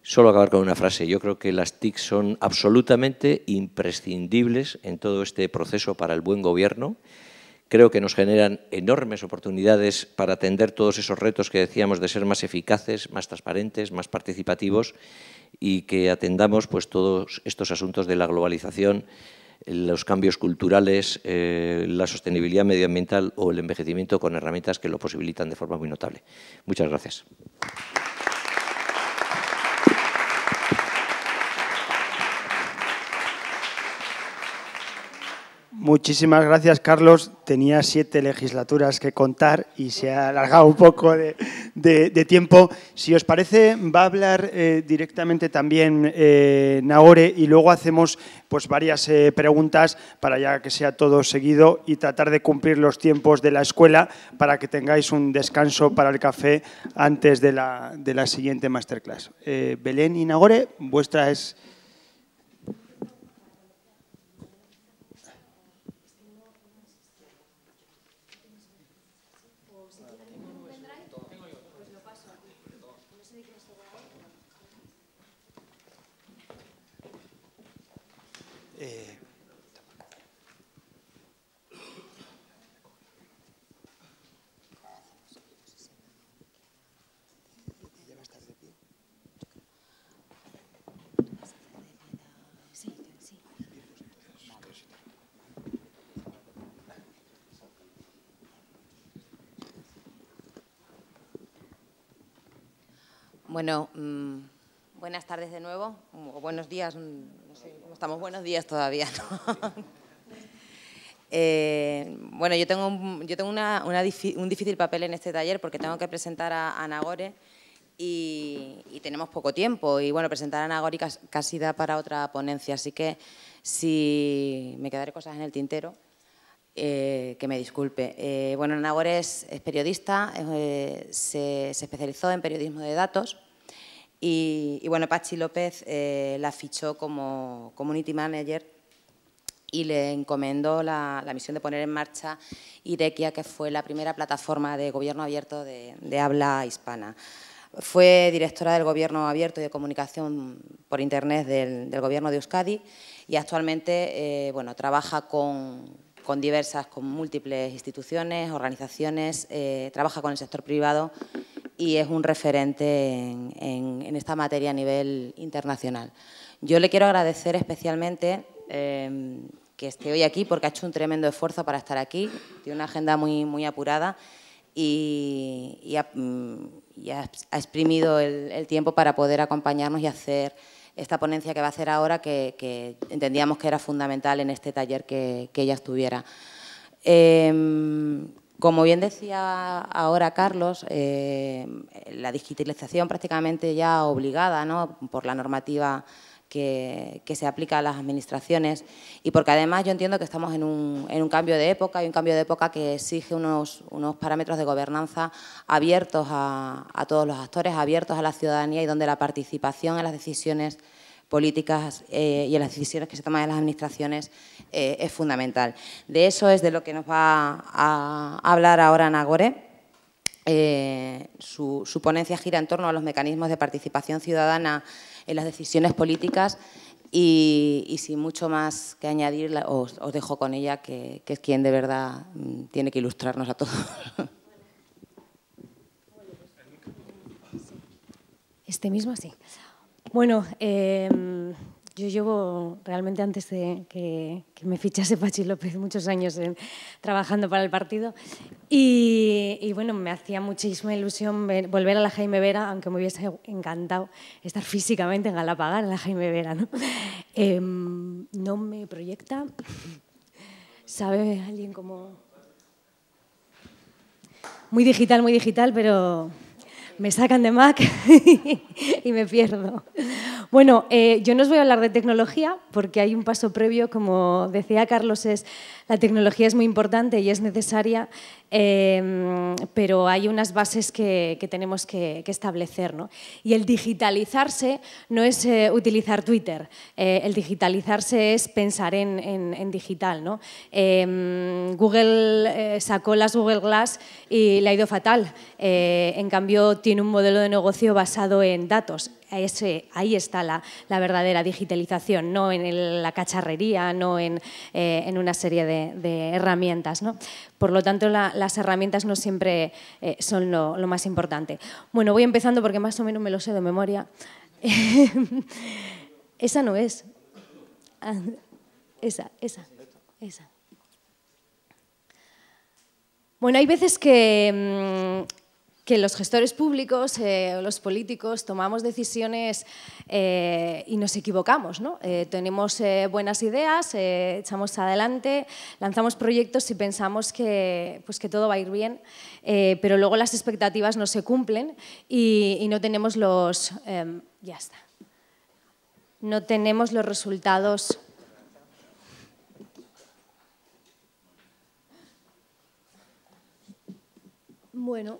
Solo acabar con una frase. Yo creo que las TIC son absolutamente imprescindibles en todo este proceso para el buen gobierno creo que nos generan enormes oportunidades para atender todos esos retos que decíamos de ser más eficaces, más transparentes, más participativos y que atendamos pues, todos estos asuntos de la globalización, los cambios culturales, eh, la sostenibilidad medioambiental o el envejecimiento con herramientas que lo posibilitan de forma muy notable. Muchas gracias. Muchísimas gracias, Carlos. Tenía siete legislaturas que contar y se ha alargado un poco de, tiempo. Si os parece, va a hablar eh, directamente también eh, Nagore y luego hacemos pues, varias eh, preguntas para ya que sea todo seguido y tratar de cumplir los tiempos de la escuela para que tengáis un descanso para el café antes de la, de la siguiente masterclass. Eh, Belén y Nagore, vuestra es... Bueno, mm, buenas tardes de nuevo, o buenos días, mm, estamos buenos días todavía, eh, bueno, yo tengo, un, yo tengo difícil papel en este taller porque tengo que presentar a Anagore y, tenemos poco tiempo. Y bueno, presentar a Anagore casi da para otra ponencia, así que si me quedaré cosas en el tintero, eh, que me disculpe. Eh, bueno, Anagore es, periodista, se especializó en periodismo de datos. Y, bueno, Pachi López eh, la fichó como Community Manager y le encomendó la, misión de poner en marcha Irequia, que fue la primera plataforma de gobierno abierto de, habla hispana. Fue directora del Gobierno Abierto y de Comunicación por Internet del, Gobierno de Euskadi y actualmente eh, bueno, trabaja con, diversas, con múltiples instituciones, organizaciones, eh, trabaja con el sector privado y es un referente en, esta materia a nivel internacional. Yo le quiero agradecer especialmente em, que esté hoy aquí porque ha hecho un tremendo esfuerzo para estar aquí, tiene una agenda muy, apurada y, mm, ha, exprimido el, tiempo para poder acompañarnos y hacer esta ponencia que va a hacer ahora que, entendíamos que era fundamental en este taller que, ella estuviera. Em, como bien decía ahora Carlos, eh, la digitalización prácticamente ya obligada por la normativa que, se aplica a las administraciones y porque además yo entiendo que estamos en un, cambio de época y un cambio de época que exige unos, unos parámetros de gobernanza abiertos a, a, todos los actores, abiertos a la ciudadanía y donde la participación en las decisiones políticas eh, y en las decisiones que se toman en las administraciones eh, es fundamental. De eso es de lo que nos va a hablar ahora Nagore. Eh, su, ponencia gira en torno a los mecanismos de participación ciudadana en las decisiones políticas y, sin mucho más que añadir, os, dejo con ella, que, que, es quien de verdad mm, tiene que ilustrarnos a todos. Este mismo, sí. Bueno, em, yo llevo realmente antes de que, me fichase Pachi López muchos años trabajando para el partido y, bueno, me hacía muchísima ilusión volver a la Jaime Vera, aunque me hubiese encantado estar físicamente en Galapagar, en la Jaime Vera. ¿no? Em, me proyecta. ¿Sabe alguien como... Muy digital, muy digital, pero me sacan de Mac y me pierdo. Bueno, eh, yo no os voy a hablar de tecnología porque hay un paso previo, como decía Carlos, es la tecnología es muy importante y es necesaria, em, pero hay unas bases que, tenemos que, establecer. Y el digitalizarse no es eh, utilizar Twitter, eh, el digitalizarse es pensar en, digital. Em, Google sacó las Google Glass y le ha ido fatal. en cambio, tiene un modelo de negocio basado en datos ahí está la, verdadera digitalización, no en la cacharrería, no en, eh, una serie de, herramientas. Por lo tanto, las herramientas no siempre eh, son lo, más importante. Bueno, voy empezando porque más o menos me lo sé de memoria. esa no es. Ah, esa, esa, esa. Bueno, hay veces que mm, que los gestores públicos, eh, los políticos, tomamos decisiones eh, y nos equivocamos. ¿no? Eh, tenemos eh, buenas ideas, echamos adelante, lanzamos proyectos y pensamos que, pues que todo va a ir bien, pero luego las expectativas no se cumplen y, no tenemos los... Em, ya está. No tenemos los resultados Bueno,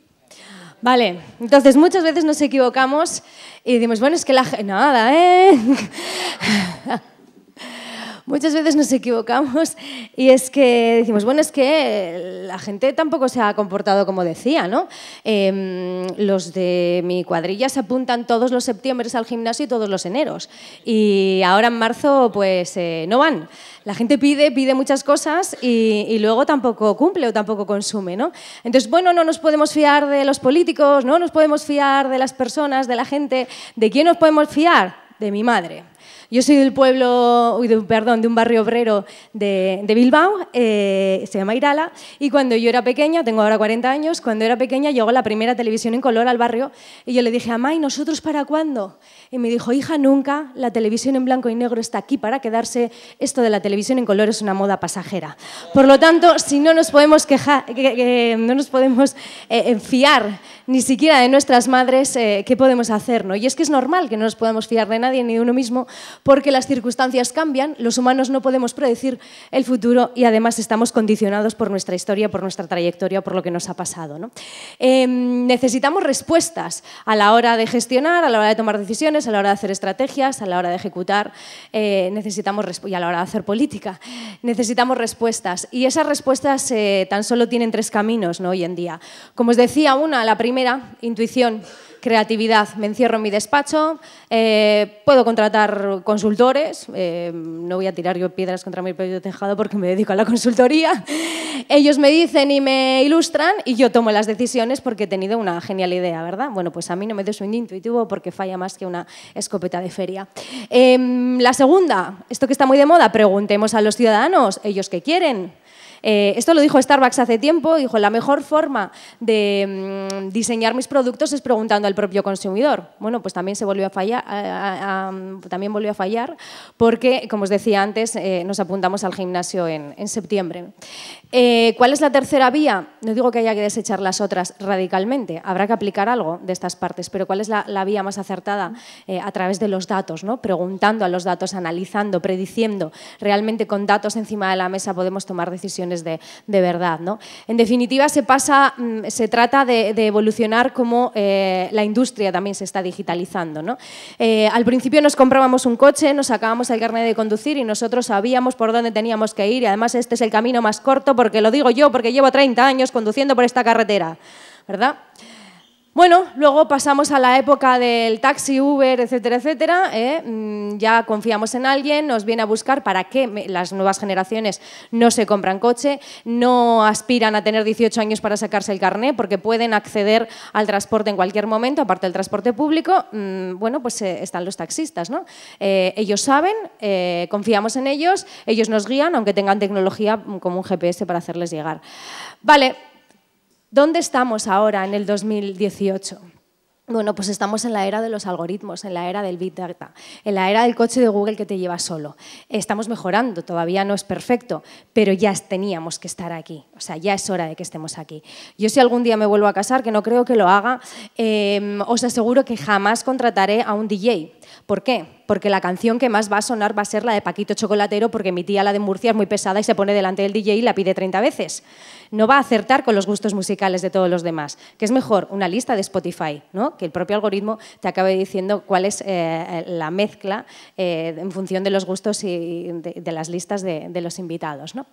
Vale, entonces muchas veces nos equivocamos y decimos, bueno, es que la... Nada, ¿eh? muchas veces nos equivocamos y es que decimos, bueno, es que la gente tampoco se ha comportado como decía, ¿no? Em, los de mi cuadrilla se apuntan todos los septiembre al gimnasio y todos los eneros. Y ahora en marzo, pues eh, no van. La gente pide, pide muchas cosas y, y, luego tampoco cumple o tampoco consume, ¿no? Entonces, bueno, no nos podemos fiar de los políticos, no nos podemos fiar de las personas, de la gente. ¿De quién nos podemos fiar? De mi madre. Yo soy del pueblo, perdón, de un barrio obrero de, Bilbao, eh, se llama Irala, y cuando yo era pequeña, tengo ahora 40 años, cuando era pequeña llegó la primera televisión en color al barrio y yo le dije, mamá, ¿y nosotros para cuándo? Y me dijo, hija, nunca, la televisión en blanco y negro está aquí para quedarse, esto de la televisión en color es una moda pasajera. Por lo tanto, si no nos podemos quejar, no nos podemos enfiar. Eh, eh, ni siquiera de nuestras madres, eh, qué podemos hacer. ¿no? Y es que es normal que no nos podamos fiar de nadie ni de uno mismo, porque las circunstancias cambian, los humanos no podemos predecir el futuro y además estamos condicionados por nuestra historia, por nuestra trayectoria, por lo que nos ha pasado. Em, necesitamos respuestas a la hora de gestionar, a la hora de tomar decisiones, a la hora de hacer estrategias, a la hora de ejecutar, eh, necesitamos y a la hora de hacer política. Necesitamos respuestas y esas respuestas eh, tan solo tienen tres caminos ¿no? hoy en día. Como os decía, una, la primera primera, intuición, creatividad. Me encierro en mi despacho, eh, puedo contratar consultores, eh, no voy a tirar yo piedras contra mi propio tejado porque me dedico a la consultoría. Ellos me dicen y me ilustran y yo tomo las decisiones porque he tenido una genial idea, ¿verdad? Bueno, pues a mí no me des un intuitivo porque falla más que una escopeta de feria. Em, la segunda, esto que está muy de moda, preguntemos a los ciudadanos, ellos qué quieren, eh, esto lo dijo Starbucks hace tiempo, dijo, la mejor forma de mm, diseñar mis productos es preguntando al propio consumidor. Bueno, pues también se volvió a fallar, mm, también volvió a fallar porque, como os decía antes, eh, nos apuntamos al gimnasio en septiembre. Eh, ¿Cuál es la tercera vía? No digo que haya que desechar las otras radicalmente, habrá que aplicar algo de estas partes, pero ¿cuál es la, vía más acertada? Eh, a través de los datos, preguntando a los datos, analizando, prediciendo. Realmente con datos encima de la mesa podemos tomar decisiones de, verdad. En definitiva, se, pasa, mm, se trata de, evolucionar como eh, la industria también se está digitalizando. al principio nos comprábamos un coche, nos sacábamos el carnet de conducir y nosotros sabíamos por dónde teníamos que ir y además este es el camino más corto porque lo digo yo, porque llevo 30 años conduciendo por esta carretera, ¿verdad? Bueno, luego pasamos a la época del taxi, Uber, etcétera, etcétera. ¿eh? Mm, ya confiamos en alguien, nos viene a buscar para qué las nuevas generaciones no se compran coche, no aspiran a tener 18 años para sacarse el carné, porque pueden acceder al transporte en cualquier momento, aparte del transporte público. Mm, bueno, pues eh, están los taxistas, ¿no? Eh, ellos saben, confiamos en ellos, ellos nos guían, aunque tengan tecnología mm, como un GPS para hacerles llegar. Vale. ¿Dónde estamos ahora en el 2018? Bueno, pues estamos en la era de los algoritmos, en la era del Big Data, en la era del coche de Google que te lleva solo. Estamos mejorando, todavía no es perfecto, pero ya teníamos que estar aquí. O sea, ya es hora de que estemos aquí. Yo si algún día me vuelvo a casar, que no creo que lo haga, eh, os aseguro que jamás contrataré a un DJ. ¿Por qué? porque la canción que más va a sonar va a ser la de Paquito Chocolatero, porque mi tía, la de Murcia, es muy pesada y se pone delante del DJ y la pide 30 veces. No va a acertar con los gustos musicales de todos los demás. Que es mejor una lista de Spotify, ¿no? que el propio algoritmo te acabe diciendo cuál es eh, la mezcla eh, en función de los gustos y de, las listas de, los invitados. ¿no?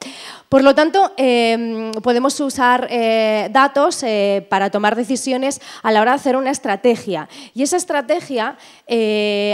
Por lo tanto, em, podemos usar eh, datos para tomar decisiones a la hora de hacer una estrategia. Y esa estrategia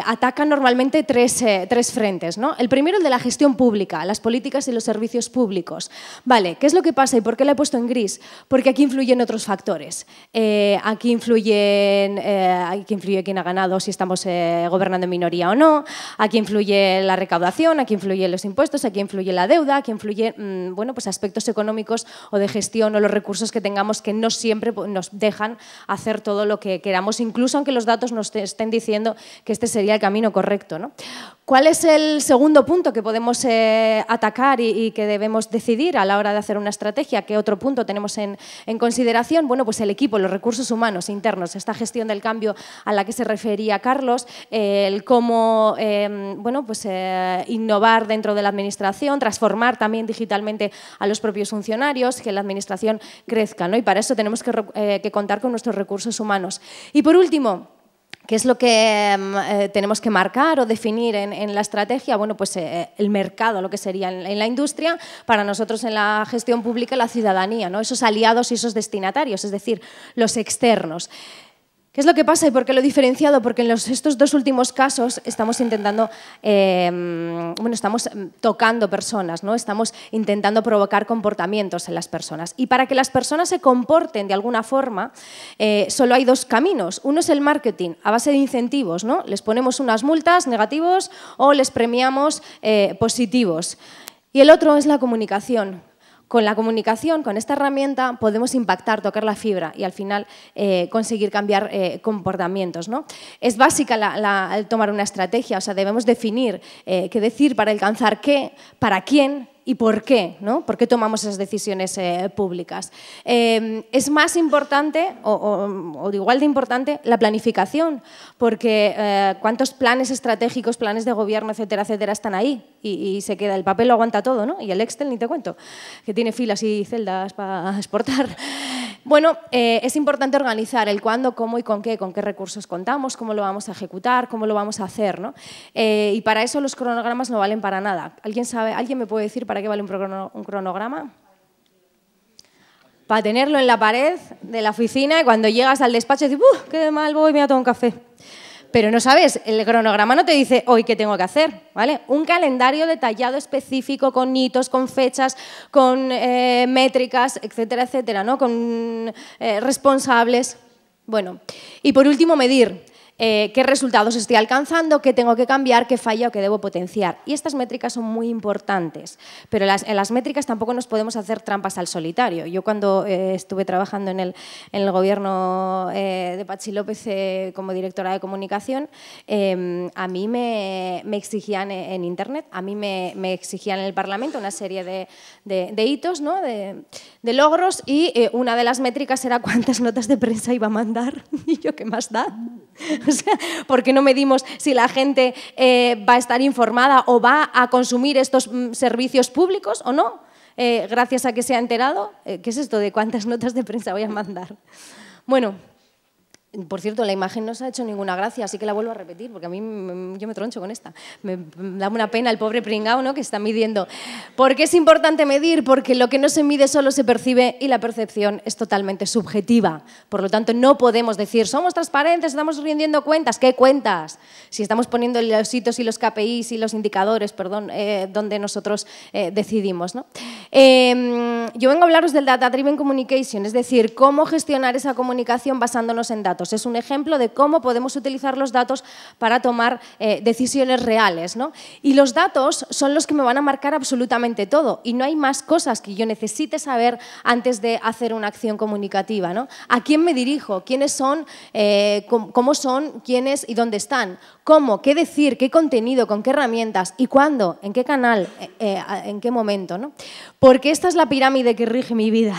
ataca normalmente eh, tres, frentes. ¿no? El primero, el de la gestión pública, las políticas y los servicios públicos. Vale, ¿qué es lo que pasa y por qué la he puesto en gris? Porque aquí influyen otros factores. Eh, aquí, influyen, eh, influye quién ha ganado, si estamos gobernando en minoría o no, aquí influye la recaudación, aquí influyen los impuestos, aquí influye la deuda, aquí influyen mm, bueno, pues aspectos económicos o de gestión o los recursos que tengamos que no siempre pues, nos dejan hacer todo lo que queramos, incluso aunque los datos nos estén diciendo que este sería el camino correcto correcto. ¿Cuál es el segundo punto que podemos eh, atacar y, que debemos decidir a la hora de hacer una estrategia? ¿Qué otro punto tenemos en, consideración? Bueno, pues el equipo, los recursos humanos internos, esta gestión del cambio a la que se refería Carlos, el cómo em, bueno, pues, eh, innovar dentro de la administración, transformar también digitalmente a los propios funcionarios, que la administración crezca. Y para eso tenemos que, eh, que contar con nuestros recursos humanos. Y por último, ¿Qué es lo que em, eh, tenemos que marcar o definir en, la estrategia? Bueno, pues eh, eh, el mercado, lo que sería en, la industria, para nosotros en la gestión pública, la ciudadanía, ¿no? esos aliados y esos destinatarios, es decir, los externos. ¿Qué es lo que pasa y por qué lo he diferenciado? Porque en estos dos últimos casos estamos intentando, em, bueno, estamos em, tocando personas, ¿no? Estamos intentando provocar comportamientos en las personas. Y para que las personas se comporten de alguna forma, eh, solo hay dos caminos. Uno es el marketing, a base de incentivos, ¿no? Les ponemos unas multas negativos o les premiamos eh, positivos. Y el otro es la comunicación con la comunicación, con esta herramienta, podemos impactar, tocar la fibra y al final eh, conseguir cambiar eh, comportamientos. ¿no? Es básica el tomar una estrategia, o sea, debemos definir eh, qué decir para alcanzar qué, para quién, y por qué, ¿no? ¿Por qué tomamos esas decisiones eh, públicas? Em, es más importante, o, igual de importante, la planificación, porque eh, cuántos planes estratégicos, planes de gobierno, etcétera, etcétera, están ahí y, se queda, el papel lo aguanta todo, ¿no? Y el Excel ni te cuento, que tiene filas y celdas para exportar. Bueno, eh, es importante organizar el cuándo, cómo y con qué, con qué recursos contamos, cómo lo vamos a ejecutar, cómo lo vamos a hacer, ¿no? y para eso los cronogramas no valen para nada. ¿Alguien sabe, alguien me puede decir para ¿Para qué vale un, cronograma? Para tenerlo en la pared de la oficina y cuando llegas al despacho dices, ¡Uf, qué mal voy, me voy a tomar un café! Pero no sabes, el cronograma no te dice hoy qué tengo que hacer, ¿vale? Un calendario detallado, específico, con hitos, con fechas, con eh, métricas, etcétera, etcétera, ¿no? Con eh, responsables. Bueno, y por último, medir. Eh, qué resultados estoy alcanzando, qué tengo que cambiar, qué falla o qué debo potenciar. Y estas métricas son muy importantes, pero en las métricas tampoco nos podemos hacer trampas al solitario. Yo cuando eh, estuve trabajando en el, gobierno eh, de Pachi López como directora de comunicación, em, a mí me, exigían e, en Internet, a mí me, exigían en el Parlamento una serie de, hitos, de, logros, y una de las métricas era cuántas notas de prensa iba a mandar y yo qué más da. O sea, ¿por qué no medimos si la gente eh, va a estar informada o va a consumir estos mm, servicios públicos o no? Eh, gracias a que se ha enterado. Eh, ¿Qué es esto de cuántas notas de prensa voy a mandar? Bueno, por cierto, la imagen no se ha hecho ninguna gracia, así que la vuelvo a repetir, porque a mí yo me troncho con esta. Me, da una pena el pobre pringao ¿no? que está midiendo. ¿Por qué es importante medir? Porque lo que no se mide solo se percibe y la percepción es totalmente subjetiva. Por lo tanto, no podemos decir, somos transparentes, estamos rindiendo cuentas. ¿Qué cuentas? Si estamos poniendo los hitos y los KPIs y los indicadores, perdón, eh, donde nosotros eh, decidimos. Em, yo vengo a hablaros del Data Driven Communication, es decir, cómo gestionar esa comunicación basándonos en datos. Es un ejemplo de cómo podemos utilizar los datos para tomar eh, decisiones reales. Y los datos son los que me van a marcar absolutamente todo y no hay más cosas que yo necesite saber antes de hacer una acción comunicativa. ¿A quién me dirijo? ¿Quiénes son? Eh, ¿Cómo son? ¿Quiénes? ¿Y dónde están? ¿Cómo? ¿Qué decir? ¿Qué contenido? ¿Con qué herramientas? ¿Y cuándo? ¿En qué canal? Eh, ¿En qué momento? Porque esta es la pirámide que rige mi vida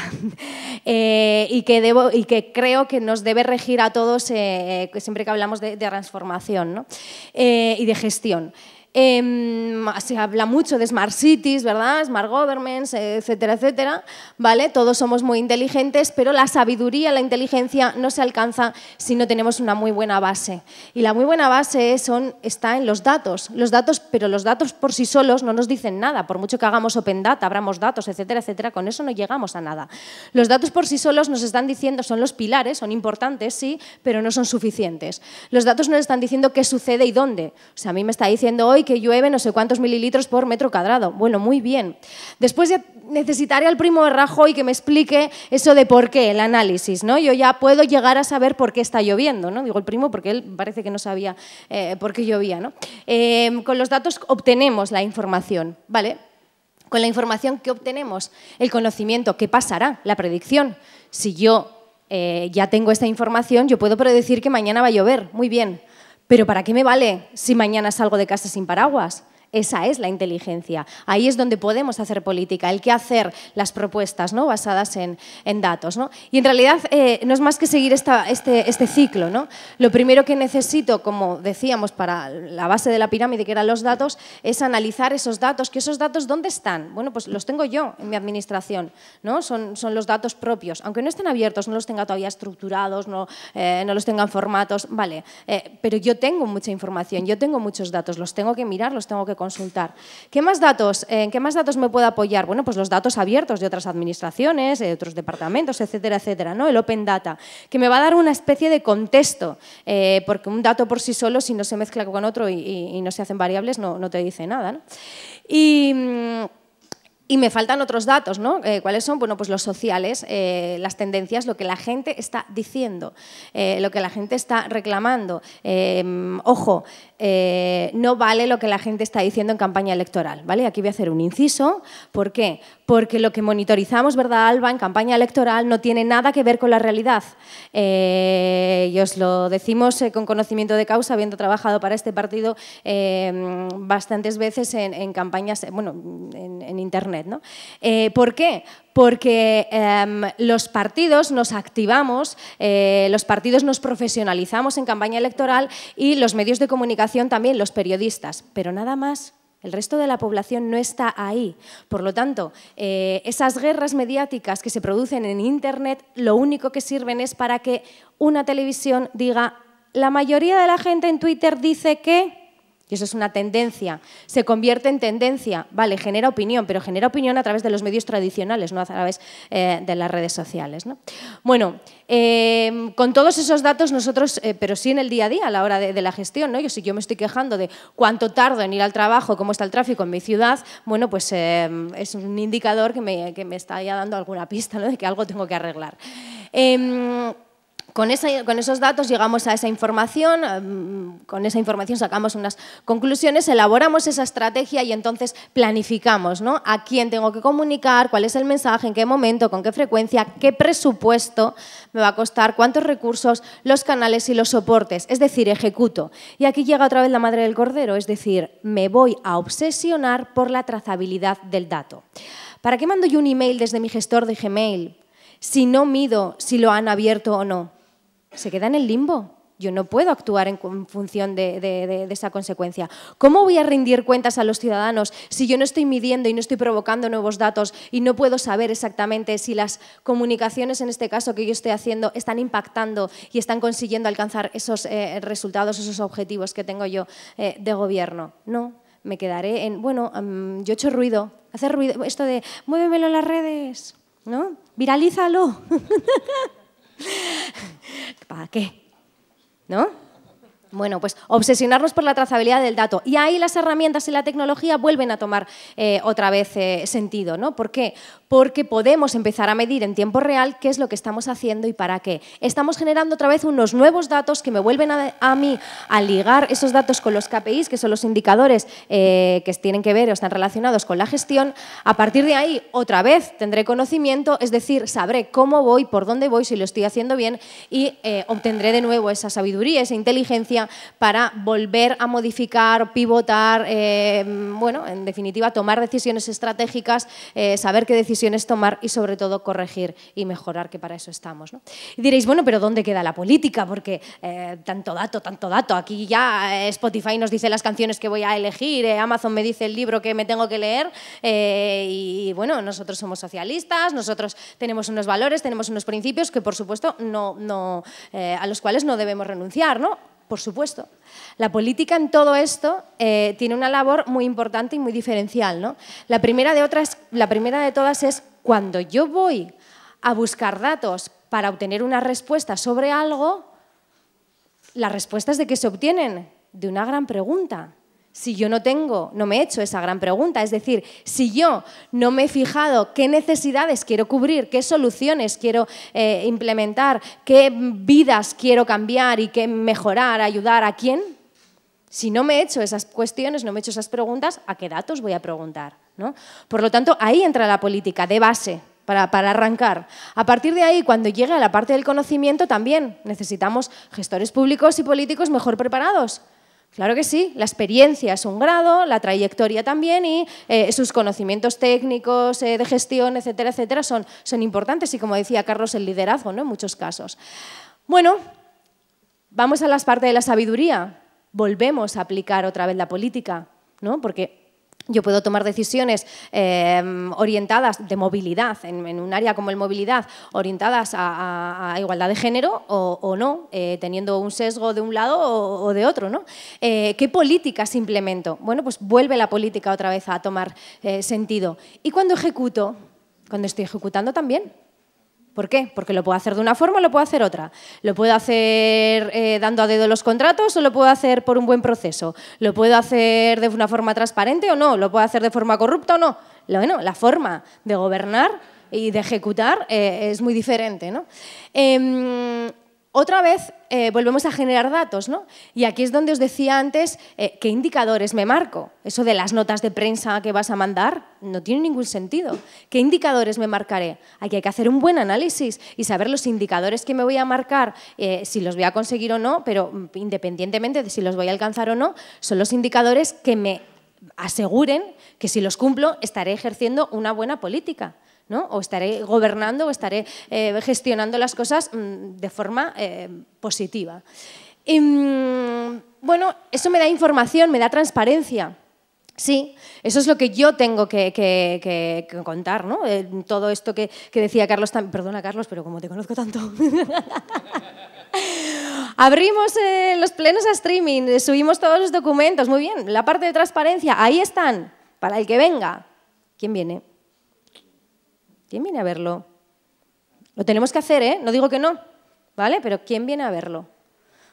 y, que debo, y que creo que nos debe regir a todos eh, siempre que hablamos de, transformación eh, y de gestión. Em, se habla mucho de smart cities, ¿verdad? Smart governments, etcétera, etcétera. ¿Vale? Todos somos muy inteligentes, pero la sabiduría, la inteligencia no se alcanza si no tenemos una muy buena base. Y la muy buena base son, está en los datos. Los datos, pero los datos por sí solos no nos dicen nada. Por mucho que hagamos open data, abramos datos, etcétera, etcétera, con eso no llegamos a nada. Los datos por sí solos nos están diciendo, son los pilares, son importantes, sí, pero no son suficientes. Los datos nos están diciendo qué sucede y dónde. O sea, a mí me está diciendo hoy que llueve no sé cuántos mililitros por metro cuadrado. Bueno, muy bien. Después necesitaré al primo de Rajoy que me explique eso de por qué, el análisis, ¿no? Yo ya puedo llegar a saber por qué está lloviendo, ¿no? Digo el primo porque él parece que no sabía eh, por qué llovía, ¿no? Eh, con los datos obtenemos la información, ¿vale? Con la información que obtenemos, el conocimiento, ¿qué pasará? La predicción. Si yo eh, ya tengo esta información, yo puedo predecir que mañana va a llover, muy bien. Pero ¿para qué me vale si mañana salgo de casa sin paraguas? Esa es la inteligencia. Ahí es donde podemos hacer política, el que hacer las propuestas ¿no? basadas en, datos. Y en realidad eh, no es más que seguir esta, este, este, ciclo. ¿no? Lo primero que necesito, como decíamos, para la base de la pirámide, que eran los datos, es analizar esos datos. ¿Que esos datos dónde están? Bueno, pues los tengo yo en mi administración. ¿no? Son, son los datos propios. Aunque no estén abiertos, no los tenga todavía estructurados, no, eh, no los tengan formatos, vale. Eh, pero yo tengo mucha información, yo tengo muchos datos, los tengo que mirar, los tengo que consultar. ¿Qué más datos? ¿En qué más datos me puedo apoyar? Bueno, pues los datos abiertos de otras administraciones, de otros departamentos, etcétera, etcétera, ¿no? El Open Data, que me va a dar una especie de contexto, eh, porque un dato por sí solo, si no se mezcla con otro y, no se hacen variables, no, no te dice nada, Y... Mm, y me faltan otros datos, ¿no? Eh, ¿Cuáles son? Bueno, pues los sociales, eh, las tendencias, lo que la gente está diciendo, eh, lo que la gente está reclamando. ojo, no vale lo que la gente está diciendo en campaña electoral, ¿vale? Aquí voy a hacer un inciso. ¿Por qué? Porque lo que monitorizamos, ¿verdad, Alba, en campaña electoral no tiene nada que ver con la realidad. y os lo decimos con conocimiento de causa, habiendo trabajado para este partido bastantes veces en, campañas, bueno, en, en Internet eh, ¿Por qué? porque em, los partidos nos activamos, eh, los partidos nos profesionalizamos en campaña electoral y los medios de comunicación también, los periodistas, pero nada más. El resto de la población no está ahí. Por lo tanto, eh, esas guerras mediáticas que se producen en Internet lo único que sirven es para que una televisión diga, la mayoría de la gente en Twitter dice que y eso es una tendencia, se convierte en tendencia, vale, genera opinión, pero genera opinión a través de los medios tradicionales, no a través eh, de las redes sociales. Bueno, em, con todos esos datos nosotros, eh, pero sí en el día a día, a la hora de, la gestión, ¿no? yo si yo me estoy quejando de cuánto tardo en ir al trabajo, cómo está el tráfico en mi ciudad, bueno, pues em, es un indicador que me, que me, está ya dando alguna pista de que algo tengo que arreglar. Em, con, esos datos llegamos a esa información, em, con esa información sacamos unas conclusiones, elaboramos esa estrategia y entonces planificamos ¿no? a quién tengo que comunicar, cuál es el mensaje, en qué momento, con qué frecuencia, qué presupuesto me va a costar, cuántos recursos, los canales y los soportes. Es decir, ejecuto. Y aquí llega otra vez la madre del cordero, es decir, me voy a obsesionar por la trazabilidad del dato. ¿Para qué mando yo un email desde mi gestor de Gmail si no mido si lo han abierto o no? se queda en el limbo. Yo no puedo actuar en función de, esa consecuencia. ¿Cómo voy a rendir cuentas a los ciudadanos si yo no estoy midiendo y no estoy provocando nuevos datos y no puedo saber exactamente si las comunicaciones, en este caso, que yo estoy haciendo, están impactando y están consiguiendo alcanzar esos eh, resultados, esos objetivos que tengo yo eh, de gobierno? No, me quedaré en, bueno, yo echo ruido, hacer ruido, esto de muévemelo en las redes, ¿no? Viralízalo. ¿Para qué? ¿No? Bueno, pues obsesionarnos por la trazabilidad del dato. Y ahí las herramientas y la tecnología vuelven a tomar eh, otra vez eh, sentido, ¿no? ¿Por qué? Porque podemos empezar a medir en tiempo real qué es lo que estamos haciendo y para qué. Estamos generando otra vez unos nuevos datos que me vuelven a, mí a ligar esos datos con los KPIs, que son los indicadores eh, que tienen que ver o están relacionados con la gestión. A partir de ahí, otra vez tendré conocimiento, es decir, sabré cómo voy, por dónde voy, si lo estoy haciendo bien y obtendré de nuevo esa sabiduría, esa inteligencia para volver a modificar, pivotar, eh, bueno, en definitiva, tomar decisiones estratégicas, eh, saber qué decisiones tomar y sobre todo corregir y mejorar, que para eso estamos. Y diréis, bueno, pero ¿dónde queda la política? Porque eh, tanto dato, tanto dato, aquí ya Spotify nos dice las canciones que voy a elegir, Amazon me dice el libro que me tengo que leer y, bueno, nosotros somos socialistas, nosotros tenemos unos valores, tenemos unos principios que por supuesto no, no, a los cuales no debemos renunciar, ¿no? por supuesto. La política en todo esto eh, tiene una labor muy importante y muy diferencial. La, primera de la primera de todas es cuando yo voy a buscar datos para obtener una respuesta sobre algo, las respuestas de qué se obtienen? De una gran pregunta si yo no tengo, no me he hecho esa gran pregunta. Es decir, si yo no me he fijado qué necesidades quiero cubrir, qué soluciones quiero eh, implementar, qué vidas quiero cambiar y qué mejorar, ayudar a quién, si no me he hecho esas cuestiones, no me he hecho esas preguntas, ¿a qué datos voy a preguntar? Por lo tanto, ahí entra la política de base. Para, para, arrancar. A partir de ahí, cuando llegue a la parte del conocimiento, también necesitamos gestores públicos y políticos mejor preparados. Claro que sí, la experiencia es un grado, la trayectoria también y eh, sus conocimientos técnicos eh, de gestión, etcétera, etcétera, son, importantes y como decía Carlos, el liderazgo ¿no? en muchos casos. Bueno, vamos a las partes de la sabiduría, volvemos a aplicar otra vez la política, ¿no? porque yo puedo tomar decisiones em, orientadas de movilidad, en, un área como el movilidad, orientadas a, igualdad de género o, no, eh, teniendo un sesgo de un lado o, de otro. Eh, ¿Qué políticas implemento? Bueno, pues vuelve la política otra vez a tomar eh, sentido. ¿Y cuando ejecuto? Cuando estoy ejecutando también. ¿Por qué? Porque lo puedo hacer de una forma o lo puedo hacer otra. Lo puedo hacer eh, dando a dedo los contratos o lo puedo hacer por un buen proceso. Lo puedo hacer de una forma transparente o no. Lo puedo hacer de forma corrupta o no. Bueno, la forma de gobernar y de ejecutar eh, es muy diferente. ¿no? Em, otra vez eh, volvemos a generar datos, ¿no? Y aquí es donde os decía antes eh, qué indicadores me marco. Eso de las notas de prensa que vas a mandar no tiene ningún sentido. ¿Qué indicadores me marcaré? Aquí hay que hacer un buen análisis y saber los indicadores que me voy a marcar, eh, si los voy a conseguir o no, pero mm, independientemente de si los voy a alcanzar o no, son los indicadores que me aseguren que si los cumplo estaré ejerciendo una buena política. ¿no? O estaré gobernando o estaré eh, gestionando las cosas mm, de forma eh, positiva. Mm, bueno, eso me da información, me da transparencia. Sí, eso es lo que yo tengo que, contar, ¿no? Eh, todo esto que, decía Carlos, perdona Carlos, pero como te conozco tanto. Abrimos los plenos a streaming, subimos todos los documentos, muy bien, la parte de transparencia, ahí están, para el que venga. ¿Quién viene? ¿Quién viene a verlo? Lo tenemos que hacer, ¿eh? No digo que no, ¿vale? Pero ¿quién viene a verlo?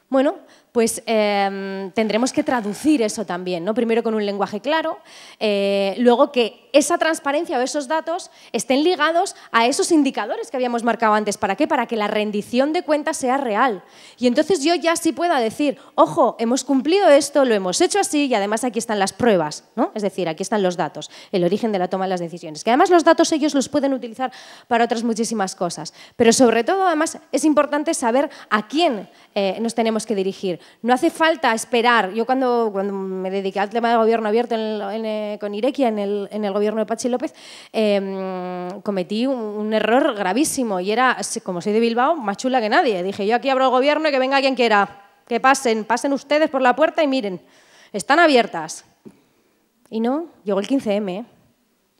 Bueno, pues em, tendremos que traducir eso también, ¿no? Primero con un lenguaje claro, eh, luego que esa transparencia o esos datos estén ligados a esos indicadores que habíamos marcado antes. ¿Para qué? Para que la rendición de cuentas sea real. Y entonces yo ya sí pueda decir, ojo, hemos cumplido esto, lo hemos hecho así y además aquí están las pruebas, ¿no? Es decir, aquí están los datos, el origen de la toma de las decisiones. Que además los datos ellos los pueden utilizar para otras muchísimas cosas. Pero sobre todo, además, es importante saber a quién eh, nos tenemos que dirigir no hace falta esperar. Yo cuando, me dediqué al tema de gobierno abierto eh, con Irequia, en el, gobierno de Pachi López, em, cometí un, error gravísimo y era, como soy de Bilbao, más chula que nadie. Dije, yo aquí abro el gobierno y que venga quien quiera. Que pasen, pasen ustedes por la puerta y miren, están abiertas. Y no, llegó el 15M ¿eh?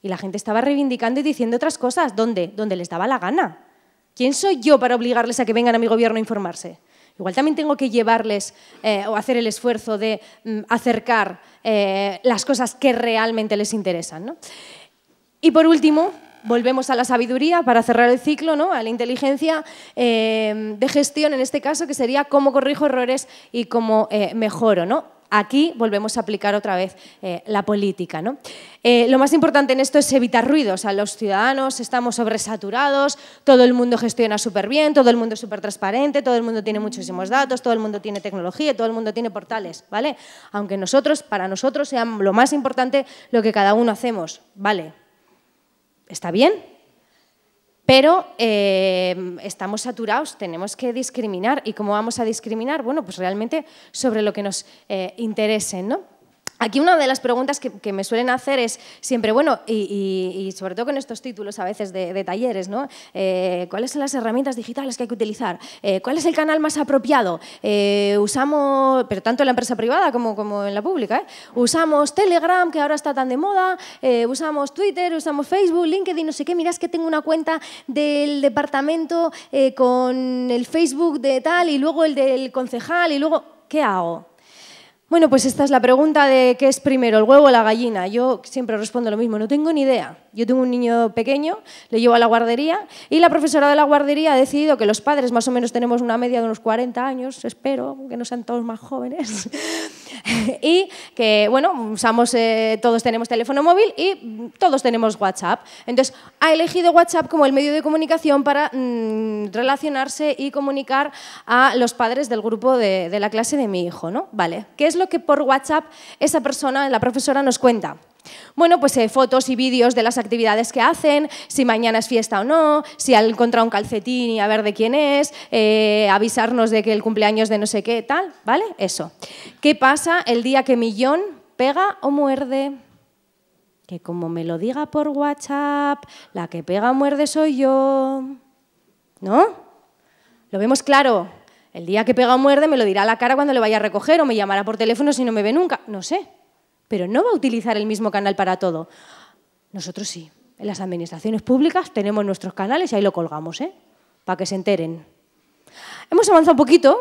y la gente estaba reivindicando y diciendo otras cosas. ¿Dónde? Donde les daba la gana. ¿Quién soy yo para obligarles a que vengan a mi gobierno a informarse? Igual también tengo que llevarles eh, o hacer el esfuerzo de mm, acercar eh, las cosas que realmente les interesan. Y por último, volvemos a la sabiduría para cerrar el ciclo, ¿no? a la inteligencia eh, de gestión en este caso, que sería cómo corrijo errores y cómo mejoro. ¿no? aquí volvemos a aplicar otra vez eh, la política. ¿no? Eh, lo más importante en esto es evitar ruidos. A los ciudadanos estamos sobresaturados, todo el mundo gestiona súper bien, todo el mundo es súper transparente, todo el mundo tiene muchísimos datos, todo el mundo tiene tecnología, todo el mundo tiene portales, ¿vale? Aunque nosotros, para nosotros, sea lo más importante lo que cada uno hacemos, ¿vale? ¿Está bien? Pero eh, estamos saturados, tenemos que discriminar. ¿Y cómo vamos a discriminar? Bueno, pues realmente sobre lo que nos eh, interese, ¿no? Aquí una de las preguntas que, me suelen hacer es siempre, bueno, y, sobre todo con estos títulos a veces de, talleres, ¿no? Eh, ¿Cuáles son las herramientas digitales que hay que utilizar? Eh, ¿Cuál es el canal más apropiado? Eh, usamos, pero tanto en la empresa privada como, como en la pública, usamos Telegram, que ahora está tan de moda, usamos Twitter, usamos Facebook, LinkedIn, no sé qué, mirás que tengo una cuenta del departamento con el Facebook de tal y luego el del concejal y luego, ¿qué hago? Bueno, pues esta es la pregunta de qué es primero, el huevo o la gallina. Yo siempre respondo lo mismo, no tengo ni idea. Yo tengo un niño pequeño, le llevo a la guardería y la profesora de la guardería ha decidido que los padres más o menos tenemos una media de unos 40 años, espero, que no sean todos más jóvenes. y que, bueno, usamos, eh, todos tenemos teléfono móvil y mm, todos tenemos WhatsApp. Entonces, ha elegido WhatsApp como el medio de comunicación para mm, relacionarse y comunicar a los padres del grupo de, de la clase de mi hijo, ¿no? Vale, ¿qué es lo que por WhatsApp esa persona, la profesora, nos cuenta? Bueno, pues eh, fotos y vídeos de las actividades que hacen, si mañana es fiesta o no, si ha encontrado un calcetín y a ver de quién es, eh, avisarnos de que el cumpleaños de no sé qué, tal, ¿vale? Eso. ¿Qué pasa el día que Millón pega o muerde? Que como me lo diga por WhatsApp, la que pega o muerde soy yo. ¿No? Lo vemos claro. El día que pega o muerde me lo dirá a la cara cuando le vaya a recoger o me llamará por teléfono si no me ve nunca. No sé pero no va a utilizar el mismo canal para todo. Nosotros sí. En las administraciones públicas tenemos nuestros canales y ahí lo colgamos, ¿eh? para que se enteren. Hemos avanzado un poquito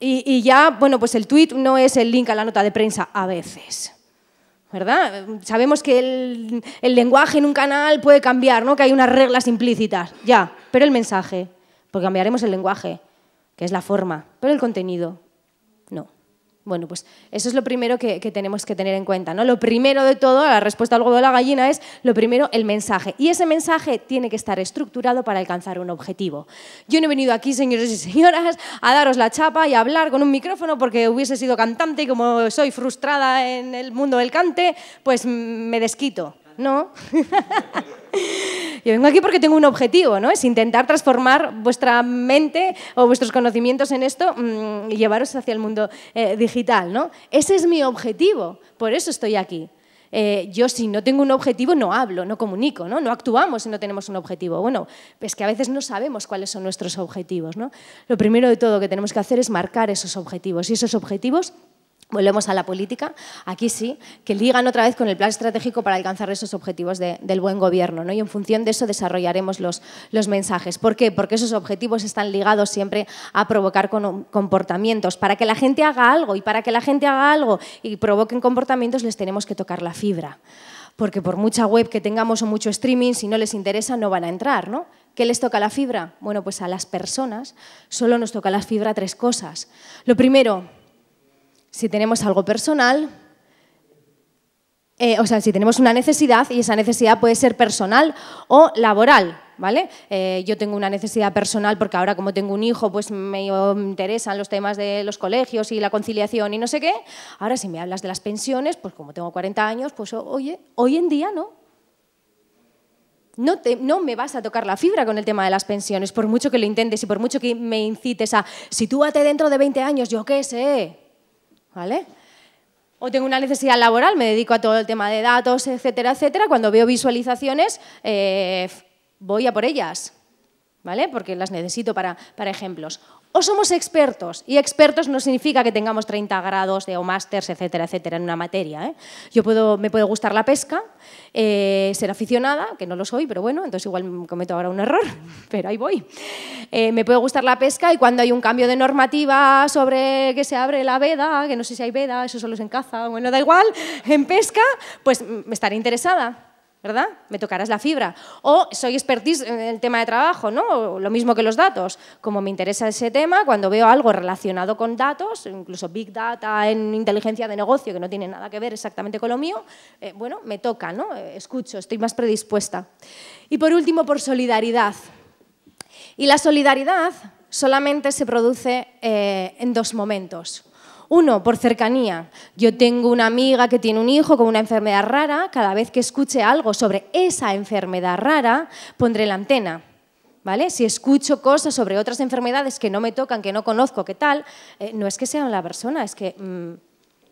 y, ya, bueno, pues el tweet no es el link a la nota de prensa a veces. ¿Verdad? Sabemos que el, el lenguaje en un canal puede cambiar, ¿no? Que hay unas reglas implícitas, ya. Pero el mensaje, porque cambiaremos el lenguaje, que es la forma, pero el contenido, bueno, pues eso es lo primero que, tenemos que tener en cuenta. ¿no? Lo primero de todo, la respuesta al huevo de la gallina es, lo primero, el mensaje. Y ese mensaje tiene que estar estructurado para alcanzar un objetivo. Yo no he venido aquí, señores y señoras, a daros la chapa y a hablar con un micrófono porque hubiese sido cantante y como soy frustrada en el mundo del cante, pues me desquito. ¿No? Yo vengo aquí porque tengo un objetivo, ¿no? Es intentar transformar vuestra mente o vuestros conocimientos en esto mm, y llevaros hacia el mundo eh, digital, ¿no? Ese es mi objetivo, por eso estoy aquí. Eh, yo si no tengo un objetivo no hablo, no comunico, ¿no? actuamos si no tenemos un objetivo. Bueno, es pues que a veces no sabemos cuáles son nuestros objetivos. ¿no? Lo primero de todo que tenemos que hacer es marcar esos objetivos y esos objetivos Volvemos a la política, aquí sí, que ligan otra vez con el plan estratégico para alcanzar esos objetivos del buen gobierno, ¿no? Y en función de eso desarrollaremos los, mensajes. ¿Por qué? Porque esos objetivos están ligados siempre a provocar comportamientos. Para que la gente haga algo y para que la gente haga algo y provoquen comportamientos les tenemos que tocar la fibra. Porque por mucha web que tengamos o mucho streaming, si no les interesa, no van a entrar, ¿no? ¿Qué les toca la fibra? Bueno, pues a las personas solo nos toca la fibra tres cosas. Lo primero, si tenemos algo personal, eh, o sea, si tenemos una necesidad y esa necesidad puede ser personal o laboral, ¿vale? Eh, yo tengo una necesidad personal porque ahora como tengo un hijo, pues me interesan los temas de los colegios y la conciliación y no sé qué. Ahora si me hablas de las pensiones, pues como tengo 40 años, pues oye, hoy en día no. No, no me vas a tocar la fibra con el tema de las pensiones, por mucho que lo intentes y por mucho que me incites a sitúate dentro de 20 años, yo qué sé. ¿vale? O tengo una necesidad laboral, me dedico a todo el tema de datos, etcétera, etcétera. Cuando veo visualizaciones, eh, voy a por ellas, ¿vale? Porque las necesito para ejemplos o somos expertos, y expertos no significa que tengamos 30 grados de o másters, etcétera, etcétera, en una materia. ¿eh? Yo puedo, me puede gustar la pesca, eh, ser aficionada, que no lo soy, pero bueno, entonces igual cometo ahora un error, pero ahí voy. Eh, me puede gustar la pesca y cuando hay un cambio de normativa sobre que se abre la veda, que no sé si hay veda, eso solo es en caza, bueno, da igual, en pesca, pues me mm, estaré interesada. ¿verdad? Me tocarás la fibra. O soy expertise en el tema de trabajo, ¿no? Lo mismo que los datos. Como me interesa ese tema, cuando veo algo relacionado con datos, incluso Big Data en inteligencia de negocio, que no tiene nada que ver exactamente con lo mío, eh, bueno, me toca, ¿no? Eh, escucho, estoy más predispuesta. Y por último, por solidaridad. Y la solidaridad solamente se produce eh, en dos momentos. Uno, por cercanía. Yo tengo una amiga que tiene un hijo con una enfermedad rara, cada vez que escuche algo sobre esa enfermedad rara, pondré la antena. ¿Vale? Si escucho cosas sobre otras enfermedades que no me tocan, que no conozco, qué tal, eh, no es que sea la persona, es que mm,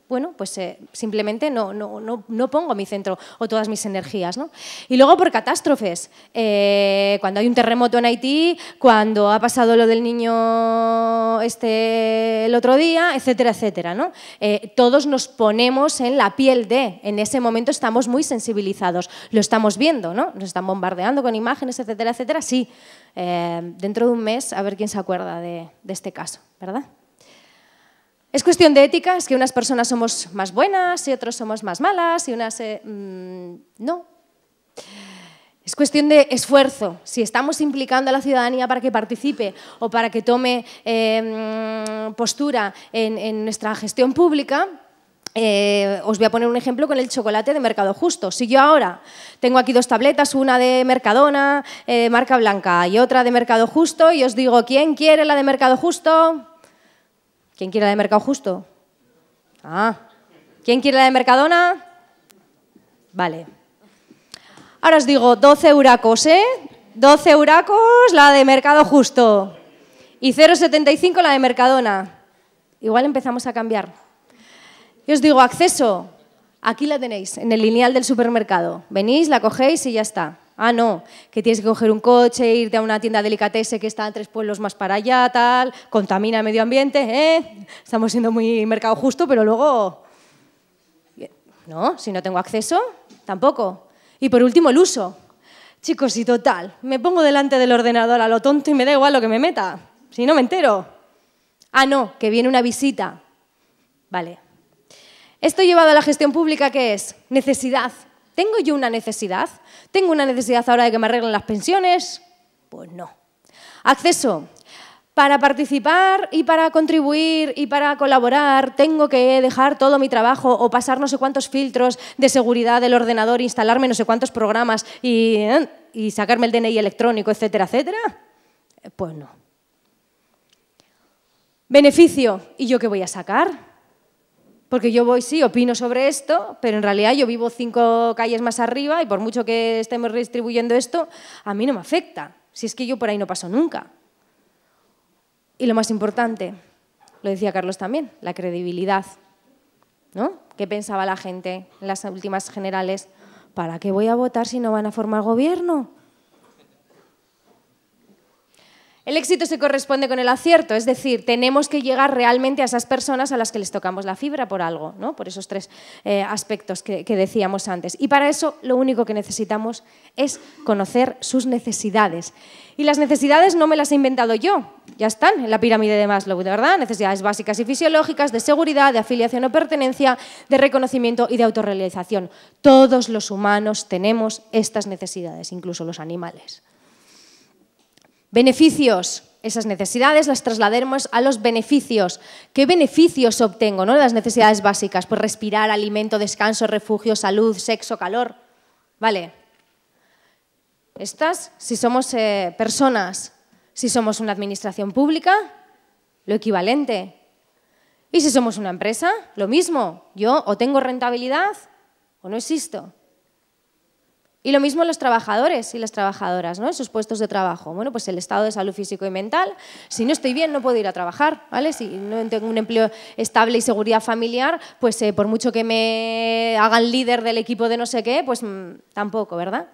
bueno, pues eh, simplemente no, no, no, pongo mi centro o todas mis energías. ¿no? Y luego por catástrofes. Eh, cuando hay un terremoto en Haití, cuando ha pasado lo del niño este, el otro día, etcétera, etcétera. ¿no? Eh, todos nos ponemos en la piel de, en ese momento estamos muy sensibilizados, lo estamos viendo, ¿no? nos están bombardeando con imágenes, etcétera, etcétera. Sí, dentro de un mes a ver quién se acuerda de este caso, ¿verdad? Es cuestión de ética, es que unas personas somos más buenas y otras somos más malas y unas... Eh, mm, no. Es cuestión de esfuerzo. Si estamos implicando a la ciudadanía para que participe o para que tome eh, mm, postura en, nuestra gestión pública, eh, os voy a poner un ejemplo con el chocolate de Mercado Justo. Si yo ahora tengo aquí dos tabletas, una de Mercadona, marca blanca, y otra de Mercado Justo, y os digo, ¿quién quiere la de Mercado Justo? ¿Quién quiere la de Mercado Justo? Ah. ¿Quién quiere la de Mercadona? Vale. Ahora os digo 12 uracos, ¿eh? 12 uracos, la de Mercado Justo y 0,75 la de Mercadona. Igual empezamos a cambiar. Y os digo, acceso, aquí la tenéis, en el lineal del supermercado. Venís, la cogéis y ya está. Ah, no, que tienes que coger un coche, irte a una tienda delicatese que está en tres pueblos más para allá, tal, contamina el medio ambiente, ¿eh? Estamos siendo muy mercado justo, pero luego... Eh, no, si no tengo acceso, tampoco. Y por último, el uso. Chicos, y total, me pongo delante del ordenador a lo tonto y me da igual lo que me meta, si no me entero. Ah, no, que viene una visita. Vale. Esto llevado a la gestión pública, ¿qué es? Necesidad. ¿Tengo yo una necesidad? ¿Tengo una necesidad ahora de que me arreglen las pensiones? Pues no. Acceso. Para participar y para contribuir y para colaborar, tengo que dejar todo mi trabajo o pasar no sé cuántos filtros de seguridad del ordenador, instalarme no sé cuántos programas y, eh, y sacarme el DNI electrónico, etcétera, etcétera. Pues no. Beneficio. ¿Y yo qué voy a sacar? Porque yo voy, sí, opino sobre esto, pero en realidad yo vivo cinco calles más arriba y por mucho que estemos redistribuyendo esto, a mí no me afecta. Si es que yo por ahí no paso nunca. Y lo más importante, lo decía Carlos también, la credibilidad. ¿no? ¿Qué pensaba la gente en las últimas generales? ¿Para qué voy a votar si no van a formar gobierno? El éxito se corresponde con el acierto, es decir, tenemos que llegar realmente a esas personas a las que les tocamos la fibra por algo, ¿no? por esos tres eh, aspectos que, decíamos antes. Y para eso lo único que necesitamos es conocer sus necesidades. Y las necesidades no me las he inventado yo, ya están en la pirámide de Maslow, ¿verdad? Necesidades básicas y fisiológicas, de seguridad, de afiliación o pertenencia, de reconocimiento y de autorrealización. Todos los humanos tenemos estas necesidades, incluso los animales. Beneficios. Esas necesidades las traslademos a los beneficios. ¿Qué beneficios obtengo? ¿no? Las necesidades básicas, pues respirar, alimento, descanso, refugio, salud, sexo, calor. Vale. Estas, si somos eh, personas, si somos una administración pública, lo equivalente. Y si somos una empresa, lo mismo. Yo o tengo rentabilidad o no existo. Y lo mismo los trabajadores y las trabajadoras, ¿no? En sus puestos de trabajo. Bueno, pues el estado de salud físico y mental. Si no estoy bien, no puedo ir a trabajar, ¿vale? Si no tengo un empleo estable y seguridad familiar, pues eh, por mucho que me hagan líder del equipo de no sé qué, pues mm, tampoco, ¿verdad?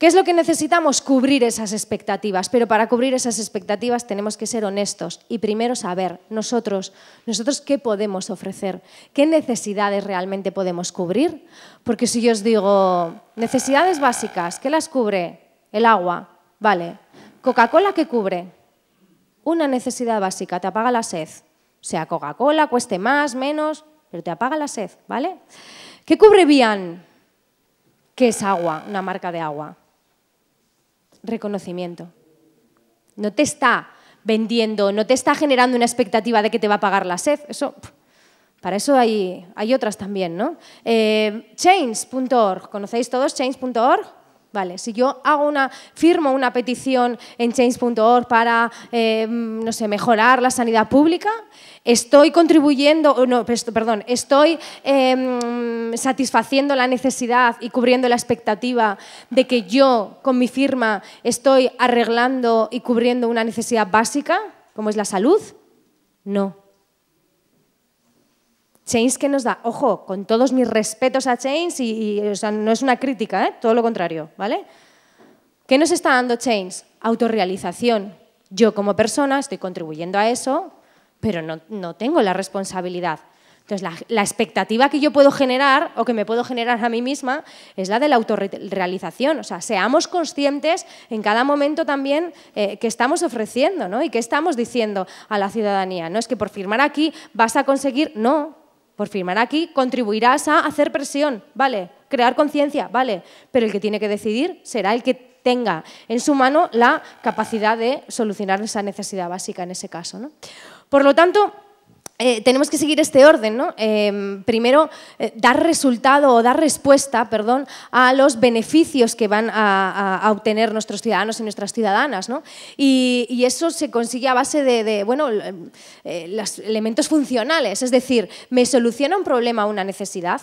¿Qué es lo que necesitamos? Cubrir esas expectativas, pero para cubrir esas expectativas tenemos que ser honestos y primero saber nosotros, nosotros qué podemos ofrecer, qué necesidades realmente podemos cubrir, porque si yo os digo necesidades básicas, ¿qué las cubre? El agua, vale. Coca-Cola qué cubre? Una necesidad básica, te apaga la sed. sea Coca-Cola, cueste más, menos, pero te apaga la sed, ¿vale? ¿Qué cubre bien? ¿Qué es agua? Una marca de agua reconocimiento. No te está vendiendo, no te está generando una expectativa de que te va a pagar la SED. Eso, para eso hay, hay otras también, ¿no? Eh, ¿conocéis todos Chains.org? Vale, si yo hago una, firmo una petición en change.org para, eh, no sé, mejorar la sanidad pública, estoy contribuyendo, no, perdón, estoy em, satisfaciendo la necesidad y cubriendo la expectativa de que yo con mi firma estoy arreglando y cubriendo una necesidad básica, como es la salud. No. Chains que nos da, ojo, con todos mis respetos a Chains, y, no es una crítica, ¿eh? todo lo contrario, ¿vale? ¿Qué nos está dando Chains? Autorrealización. Yo como persona estoy contribuyendo a eso, pero no, tengo la responsabilidad. Entonces, la, expectativa que yo puedo generar o que me puedo generar a mí misma es la de la autorrealización. O sea, seamos conscientes en cada momento también eh, que estamos ofreciendo ¿no? y que estamos diciendo a la ciudadanía. No es que por firmar aquí vas a conseguir, no, por firmar aquí, contribuirás a hacer presión, ¿vale? Crear conciencia, ¿vale? Pero el que tiene que decidir será el que tenga en su mano la capacidad de solucionar esa necesidad básica en ese caso. ¿no? Por lo tanto, eh, tenemos que seguir este orden, ¿no? Em, primero, eh, dar resultado o dar respuesta, perdón, a los beneficios que van a, obtener nuestros ciudadanos y nuestras ciudadanas, ¿no? Y, eso se consigue a base de, bueno, los eh, elementos funcionales, es decir, me soluciona un problema o una necesidad.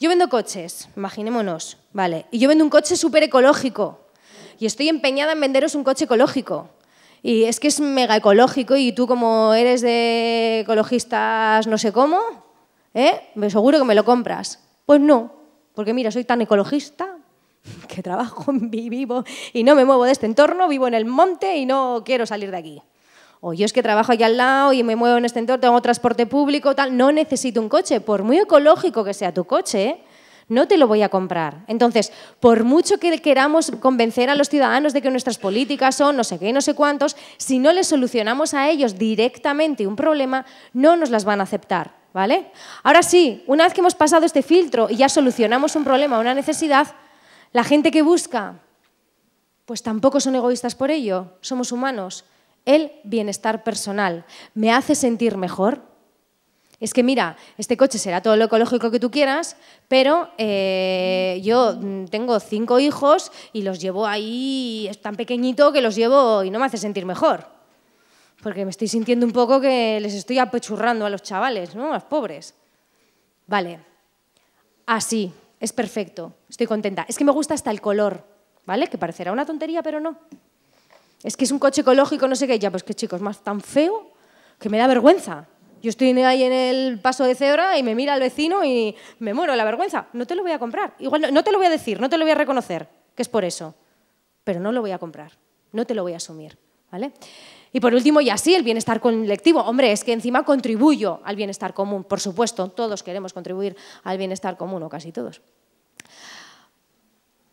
Yo vendo coches, imaginémonos, ¿vale? Y yo vendo un coche súper ecológico y estoy empeñada en venderos un coche ecológico. Y es que es mega ecológico y tú como eres de ecologistas no sé cómo, ¿eh? Me seguro que me lo compras. Pues no, porque mira, soy tan ecologista que trabajo, vivo y no me muevo de este entorno, vivo en el monte y no quiero salir de aquí. O yo es que trabajo aquí al lado y me muevo en este entorno, tengo transporte público, tal, no necesito un coche, por muy ecológico que sea tu coche, ¿eh? no te lo voy a comprar. Entonces, por mucho que queramos convencer a los ciudadanos de que nuestras políticas son no sé qué, no sé cuántos, si no les solucionamos a ellos directamente un problema, no nos las van a aceptar. ¿Vale? Ahora sí, una vez que hemos pasado este filtro y ya solucionamos un problema, una necesidad, la gente que busca, pues tampoco son egoístas por ello, somos humanos. El bienestar personal me hace sentir mejor, es que mira, este coche será todo lo ecológico que tú quieras, pero eh, yo mm, tengo cinco hijos y los llevo ahí, es tan pequeñito que los llevo y no me hace sentir mejor. Porque me estoy sintiendo un poco que les estoy apechurrando a los chavales, ¿no? A los pobres. Vale, así, es perfecto, estoy contenta. Es que me gusta hasta el color, ¿vale? Que parecerá una tontería, pero no. Es que es un coche ecológico, no sé qué, ya, pues que chicos, más tan feo que me da vergüenza. Yo estoy ahí en el paso de cebra y me mira el vecino y me muero la vergüenza. No te lo voy a comprar. Igual no, te lo voy a decir, no te lo voy a reconocer, que es por eso. Pero no lo voy a comprar, no te lo voy a asumir. ¿Vale? Y por último, y así, el bienestar colectivo. Hombre, es que encima contribuyo al bienestar común. Por supuesto, todos queremos contribuir al bienestar común, o casi todos.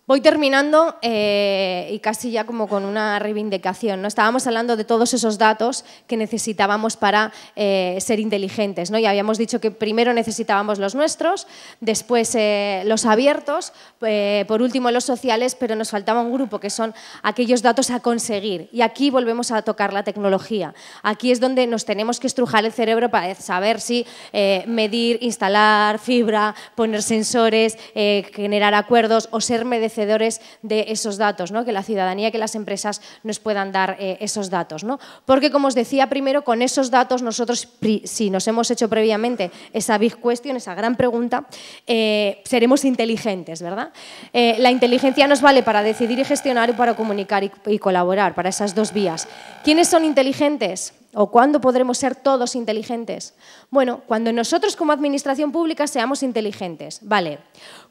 Voy terminando eh, y casi ya como con una reivindicación. ¿no? Estábamos hablando de todos esos datos que necesitábamos para eh, ser inteligentes. ¿no? Y habíamos dicho que primero necesitábamos los nuestros, después eh, los abiertos, por último los sociales, pero nos faltaba un grupo que son aquellos datos a conseguir. Y aquí volvemos a tocar la tecnología. Aquí es donde nos tenemos que estrujar el cerebro para saber si medir, instalar fibra, poner sensores, generar acuerdos o ser de esos datos, ¿no? que la ciudadanía, que las empresas nos puedan dar eh, esos datos. ¿no? Porque, como os decía primero, con esos datos nosotros, si nos hemos hecho previamente esa big question, esa gran pregunta, eh, seremos inteligentes, ¿verdad? Eh, la inteligencia nos vale para decidir y gestionar y para comunicar y colaborar, para esas dos vías. ¿Quiénes son inteligentes? ¿O cuándo podremos ser todos inteligentes? Bueno, cuando nosotros como administración pública seamos inteligentes, ¿vale?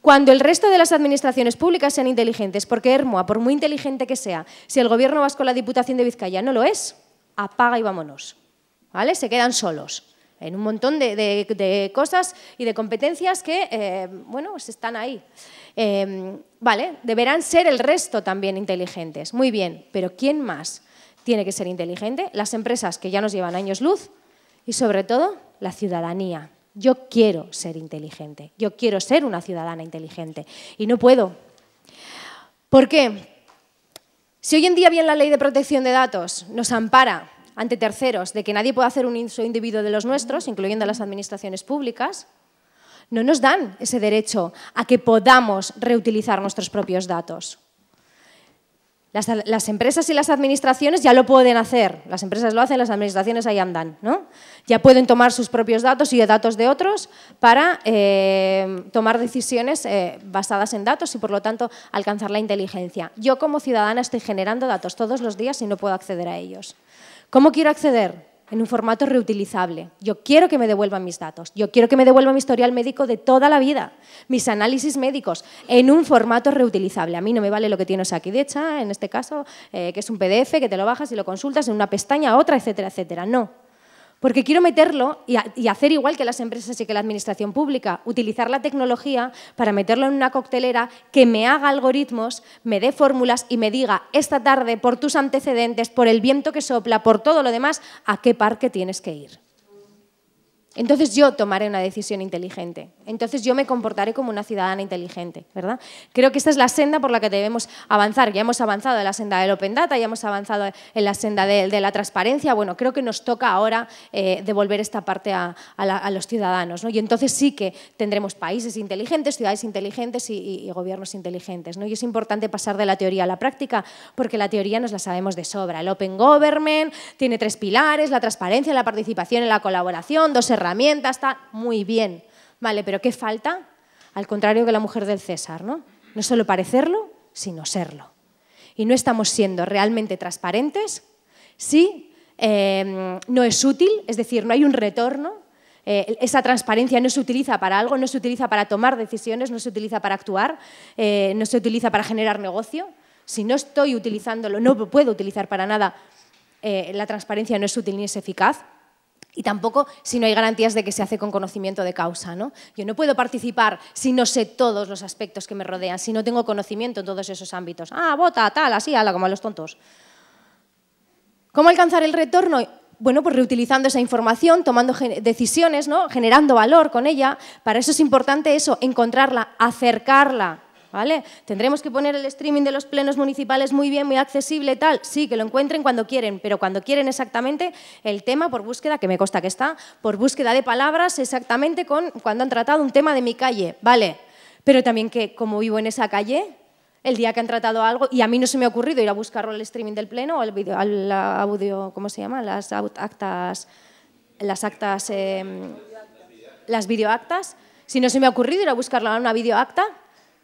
Cuando el resto de las administraciones públicas sean inteligentes, porque Hermoa, por muy inteligente que sea, si el gobierno vasco la Diputación de Vizcaya no lo es, apaga y vámonos, ¿vale? Se quedan solos en un montón de, cosas y de competencias que, eh, bueno, pues están ahí. Eh, vale, deberán ser el resto también inteligentes. Muy bien, pero ¿quién más? tiene que ser inteligente, las empresas que ya nos llevan años luz y sobre todo la ciudadanía. Yo quiero ser inteligente, yo quiero ser una ciudadana inteligente y no puedo. ¿Por qué? Si hoy en día bien la ley de protección de datos nos ampara ante terceros de que nadie pueda hacer un uso individuo de los nuestros, incluyendo las administraciones públicas, no nos dan ese derecho a que podamos reutilizar nuestros propios datos. Las, empresas y las administraciones ya lo pueden hacer. Las empresas lo hacen, las administraciones ahí andan. ¿no? Ya pueden tomar sus propios datos y datos de otros para eh, tomar decisiones eh, basadas en datos y, por lo tanto, alcanzar la inteligencia. Yo como ciudadana estoy generando datos todos los días y no puedo acceder a ellos. ¿Cómo quiero acceder? en un formato reutilizable. Yo quiero que me devuelvan mis datos, yo quiero que me devuelvan mi historial médico de toda la vida, mis análisis médicos, en un formato reutilizable. A mí no me vale lo que tienes aquí de hecha, en este caso, eh, que es un PDF, que te lo bajas y lo consultas en una pestaña otra, etcétera, etcétera. No, porque quiero meterlo y, hacer igual que las empresas y que la administración pública, utilizar la tecnología para meterlo en una coctelera que me haga algoritmos, me dé fórmulas y me diga esta tarde, por tus antecedentes, por el viento que sopla, por todo lo demás, a qué parque tienes que ir. Entonces yo tomaré una decisión inteligente. Entonces yo me comportaré como una ciudadana inteligente, ¿verdad? Creo que esta es la senda por la que debemos avanzar. Ya hemos avanzado en la senda del Open Data, ya hemos avanzado en la senda de, la transparencia. Bueno, creo que nos toca ahora eh, devolver esta parte a, los ciudadanos, ¿no? Y entonces sí que tendremos países inteligentes, ciudades inteligentes y, gobiernos inteligentes, ¿no? Y es importante pasar de la teoría a la práctica, porque la teoría nos la sabemos de sobra. El Open Government tiene tres pilares, la transparencia, la participación y la colaboración, dos herramientas herramienta, está muy bien. Vale, pero ¿qué falta? Al contrario que la mujer del César, ¿no? No solo parecerlo, sino serlo. Y no estamos siendo realmente transparentes si em, no es útil, es decir, no hay un retorno eh, esa transparencia no se utiliza para algo, no se utiliza para tomar decisiones, no se utiliza para actuar, eh, no se utiliza para generar negocio. Si no estoy utilizándolo, no puedo utilizar para nada, eh, la transparencia no es útil ni es eficaz. Y tampoco si no hay garantías de que se hace con conocimiento de causa. ¿no? Yo no puedo participar si no sé todos los aspectos que me rodean, si no tengo conocimiento en todos esos ámbitos. Ah, vota, tal, así, ala, como a los tontos. ¿Cómo alcanzar el retorno? Bueno, pues reutilizando esa información, tomando decisiones, ¿no? generando valor con ella. Para eso es importante eso, encontrarla, acercarla ¿vale? Tendremos que poner el streaming de los plenos municipales muy bien, muy accesible, tal. Sí, que lo encuentren cuando quieren, pero cuando quieren exactamente el tema por búsqueda, que me consta que está, por búsqueda de palabras exactamente con cuando han tratado un tema de mi calle, ¿vale? Pero también que como vivo en esa calle, el día que han tratado algo, y a mí no se me ha ocurrido ir a buscarlo al streaming del pleno o al, video, al audio, ¿cómo se llama? Las actas, las actas, em, las videoactas. Si no se me ha ocurrido ir a buscarlo a una videoacta,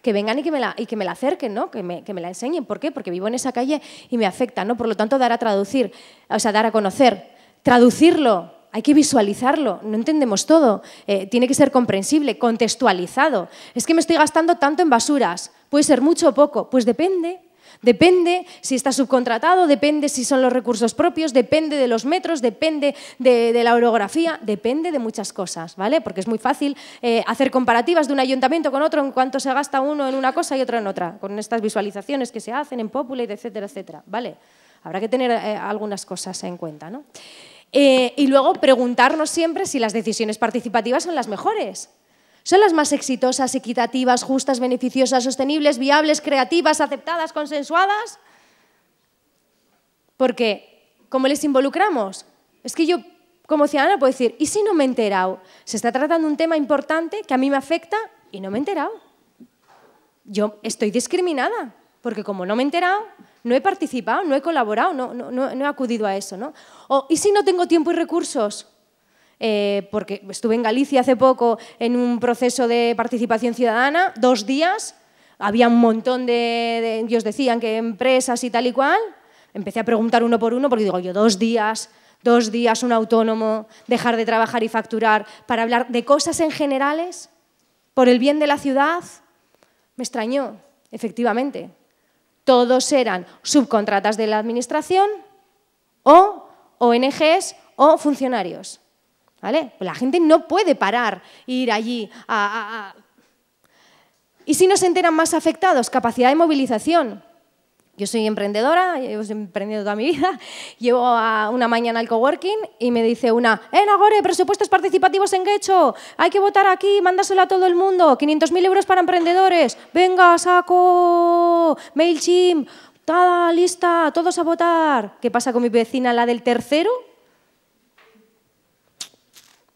que vengan y que me la, y que me la acerquen, ¿no? que, me, la enseñen. ¿Por qué? Porque vivo en esa calle y me afecta. ¿no? Por lo tanto, dar a traducir, o sea, dar a conocer, traducirlo, hay que visualizarlo, no entendemos todo, eh, tiene que ser comprensible, contextualizado. Es que me estoy gastando tanto en basuras, puede ser mucho o poco, pues depende Depende si está subcontratado, depende si son los recursos propios, depende de los metros, depende de, la orografía, depende de muchas cosas, ¿vale? Porque es muy fácil eh, hacer comparativas de un ayuntamiento con otro en cuanto se gasta uno en una cosa y otro en otra, con estas visualizaciones que se hacen en Populate, etcétera, etcétera, ¿vale? Habrá que tener eh, algunas cosas en cuenta, ¿no? Eh, y luego preguntarnos siempre si las decisiones participativas son las mejores. ¿Son las más exitosas, equitativas, justas, beneficiosas, sostenibles, viables, creativas, aceptadas, consensuadas? Porque, ¿cómo les involucramos? Es que yo, como ciudadana, puedo decir, ¿y si no me he enterado? Se está tratando un tema importante que a mí me afecta y no me he enterado. Yo estoy discriminada, porque como no me he enterado, no he participado, no he colaborado, no, he acudido a eso. ¿y si no tengo tiempo y recursos? Eh, porque estuve en Galicia hace poco en un proceso de participación ciudadana, dos días, había un montón de, decían que empresas y tal y cual, empecé a preguntar uno por uno porque digo yo, dos días, dos días un autónomo, dejar de trabajar y facturar, para hablar de cosas en generales, por el bien de la ciudad, me extrañó, efectivamente. Todos eran subcontratas de la Administración o ONGs o funcionarios la gente no puede parar ir allí ¿Y si no se enteran más afectados? Capacidad de movilización. Yo soy emprendedora, he emprendido toda mi vida. Llevo a una mañana al coworking y me dice una, ¡Eh, Nagore, presupuestos participativos en Gecho! Hay que votar aquí, mándaselo a todo el mundo. 500.000 euros para emprendedores. Venga, saco. MailChimp. Tada, lista, todos a votar. ¿Qué pasa con mi vecina, la del tercero?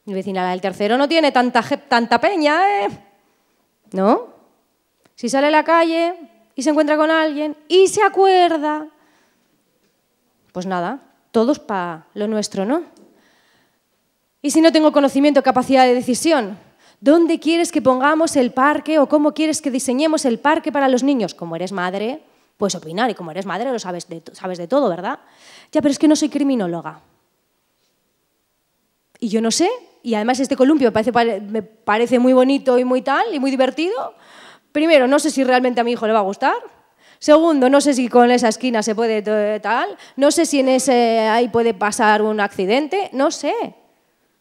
Mi vecina, del tercero no tiene tanta, tanta peña, ¿eh? ¿No? Si sale a la calle y se encuentra con alguien y se acuerda, pues nada, todos para lo nuestro, ¿no? Y si no tengo conocimiento, capacidad de decisión, ¿dónde quieres que pongamos el parque o cómo quieres que diseñemos el parque para los niños? Como eres madre, puedes opinar y como eres madre lo sabes sabes de todo, ¿verdad? Ya, pero es que no soy criminóloga. Y yo no sé y además este columpio me parece, me parece muy bonito y muy tal, y muy divertido. Primero, no sé si realmente a mi hijo le va a gustar. Segundo, no sé si con esa esquina se puede eh, tal. No sé si en ese ahí puede pasar un accidente. No sé.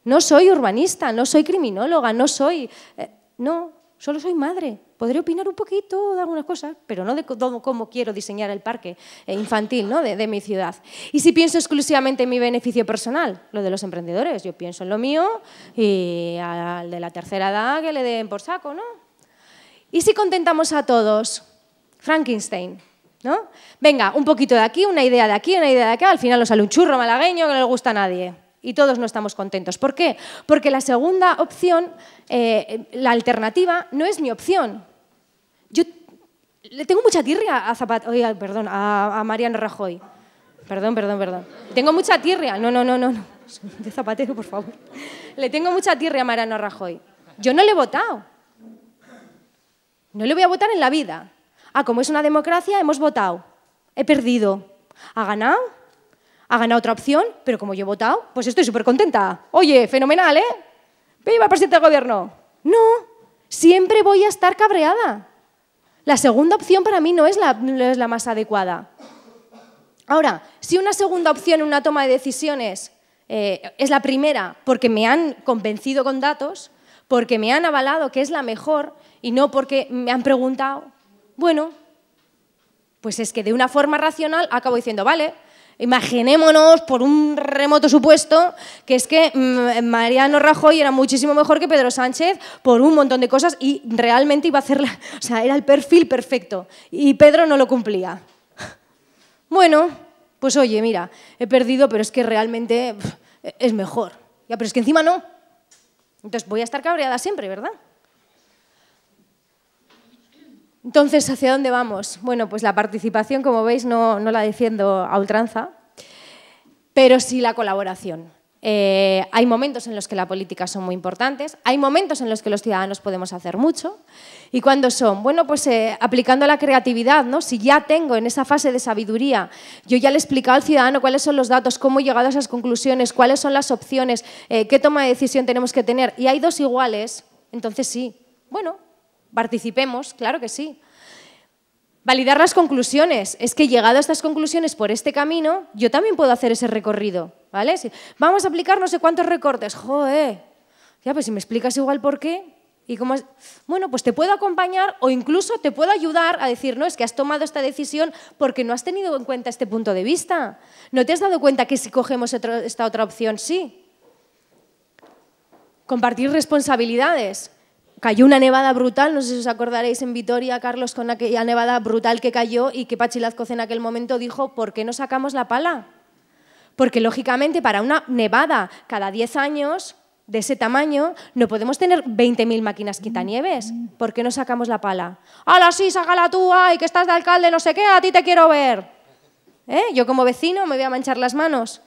No soy urbanista, no soy criminóloga, no soy... Eh, no, solo soy madre podré opinar un poquito de algunas cosas, pero no de cómo, quiero diseñar el parque eh, infantil de, mi ciudad. Y si pienso exclusivamente en mi beneficio personal, lo de los emprendedores, yo pienso en lo mío y al de la tercera edad que le den por saco, ¿no? ¿Y si contentamos a todos? Frankenstein. ¿No? Venga, un poquito de aquí, una idea de aquí, una idea de acá, al final nos sale un churro malagueño que no le gusta a nadie y todos no estamos contentos. ¿Por qué? Porque la segunda opción, eh, la alternativa, no es mi opción. Le tengo mucha tirria a Zapata, oiga, perdón, a, Mariano Rajoy. Perdón, perdón, perdón. Tengo mucha tirria. No, no, no, no, De Zapatero, por favor. Le tengo mucha tirria a Mariano Rajoy. Yo no le he votado. No le voy a votar en la vida. Ah, como es una democracia, hemos votado. He perdido. ¿Ha ganado? ¿Ha ganado otra opción? Pero como yo he votado, pues estoy súper contenta. Oye, fenomenal, ¿eh? ¡Viva el presidente del gobierno! No, siempre voy a estar cabreada. La segunda opción para mí no es la, más adecuada. Ahora, si una segunda opción en una toma de decisiones eh, es la primera porque me han convencido con datos, porque me han avalado que es la mejor y no porque me han preguntado, bueno, pues es que de una forma racional acabo diciendo, vale, imaginémonos por un remoto supuesto que es que mm, Mariano Rajoy era muchísimo mejor que Pedro Sánchez por un montón de cosas y realmente iba a hacerla o sea, era el perfil perfecto y Pedro no lo cumplía. Bueno, pues oye, mira, he perdido, pero es que realmente e-, es mejor. Ya, pero es que encima no. Entonces voy a estar cabreada siempre, ¿verdad? Entonces, ¿hacia dónde vamos? Bueno, pues la participación, como veis, no, la defiendo a ultranza, pero sí la colaboración. Eh, hay momentos en los que la política son muy importantes, hay momentos en los que los ciudadanos podemos hacer mucho. ¿Y cuándo son? Bueno, pues eh, aplicando la creatividad, ¿no? Si ya tengo en esa fase de sabiduría, yo ya le he explicado al ciudadano cuáles son los datos, cómo he llegado a esas conclusiones, cuáles son las opciones, eh, qué toma de decisión tenemos que tener, y hay dos iguales, entonces sí, bueno, Participemos, claro que sí. Validar las conclusiones. Es que llegado a estas conclusiones por este camino, yo también puedo hacer ese recorrido, ¿vale? vamos a aplicar no sé cuántos recortes. ¡Joder! Ya, pues si me explicas igual por qué y cómo Bueno, pues te puedo acompañar o incluso te puedo ayudar a decir, no, es que has tomado esta decisión porque no has tenido en cuenta este punto de vista. ¿No te has dado cuenta que si cogemos esta otra opción, sí? Compartir responsabilidades cayó una nevada brutal, no sé si os acordaréis en Vitoria, Carlos, con aquella nevada brutal que cayó y que Pachilazcoz en aquel momento dijo, ¿por qué no sacamos la pala? Porque lógicamente para una nevada cada 10 años de ese tamaño no podemos tener 20.000 máquinas quitanieves. ¿Por qué no sacamos la pala? ¡Hala, sí, sácala tú! ¡Ay, que estás de alcalde, no sé qué! ¡A ti te quiero ver! ¿Eh? Yo como vecino me voy a manchar las manos.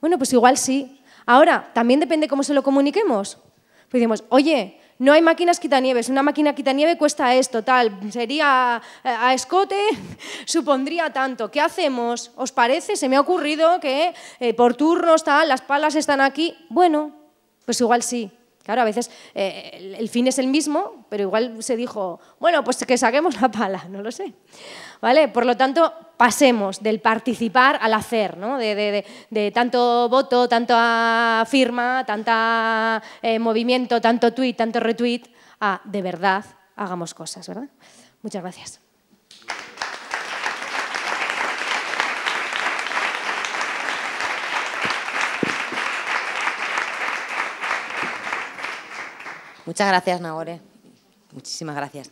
Bueno, pues igual sí. Ahora, también depende cómo se lo comuniquemos. Pues decimos, oye, no hay máquinas quitanieves, una máquina quitanieve cuesta esto, tal, sería eh, a escote, supondría tanto. ¿Qué hacemos? ¿Os parece? Se me ha ocurrido que eh, por turnos, tal, las palas están aquí. Bueno, pues igual sí. Claro, a veces eh, el fin es el mismo, pero igual se dijo, bueno, pues que saquemos la pala, no lo sé. Por lo tanto, pasemos del participar al hacer, de, tanto voto, tanta firma, eh, tanto movimiento, tanto tweet, tanto retweet, a de verdad hagamos cosas, ¿verdad? Muchas gracias. Muchas gracias, Nagore. Muchísimas gracias.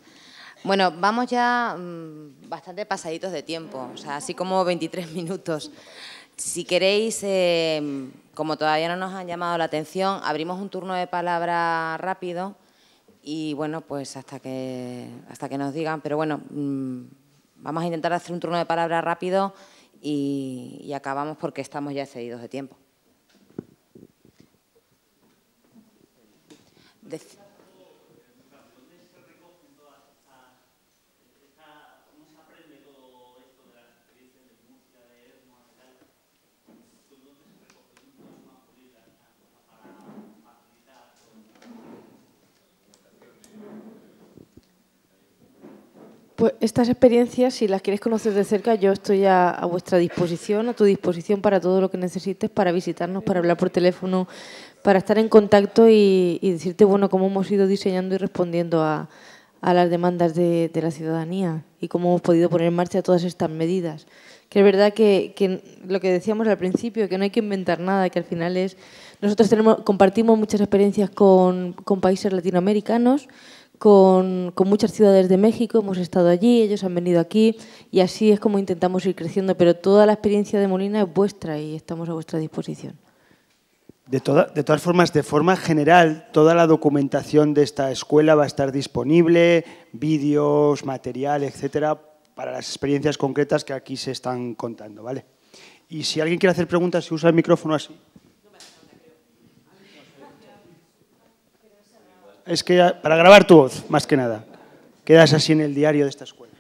Bueno, vamos ya mm, bastante pasaditos de tiempo, o sea, así como 23 minutos. Si queréis, em, como todavía no nos han llamado la atención, abrimos un turno de palabra rápido y bueno, pues hasta que, hasta que nos digan, pero bueno, mm, vamos a intentar hacer un turno de palabra rápido y, acabamos porque estamos ya excedidos de tiempo. Pues estas experiencias, si las quieres conocer de cerca, yo estoy a, vuestra disposición, a tu disposición para todo lo que necesites, para visitarnos, para hablar por teléfono, para estar en contacto y, decirte, bueno, cómo hemos ido diseñando y respondiendo a, las demandas de, la ciudadanía y cómo hemos podido poner en marcha todas estas medidas. Que es verdad que, lo que decíamos al principio, que no hay que inventar nada, que al final es... Nosotros tenemos, compartimos muchas experiencias con países latinoamericanos, con, muchas ciudades de México, hemos estado allí, ellos han venido aquí y así es como intentamos ir creciendo, pero toda la experiencia de Molina es vuestra y estamos a vuestra disposición. De, todas formas, de forma general, toda la documentación de esta escuela va a estar disponible, vídeos, material, etcétera, para las experiencias concretas que aquí se están contando, ¿vale? Y si alguien quiere hacer preguntas, si usa el micrófono así. es que para grabar tu voz, más que nada. Quedas así en el diario de esta escuela.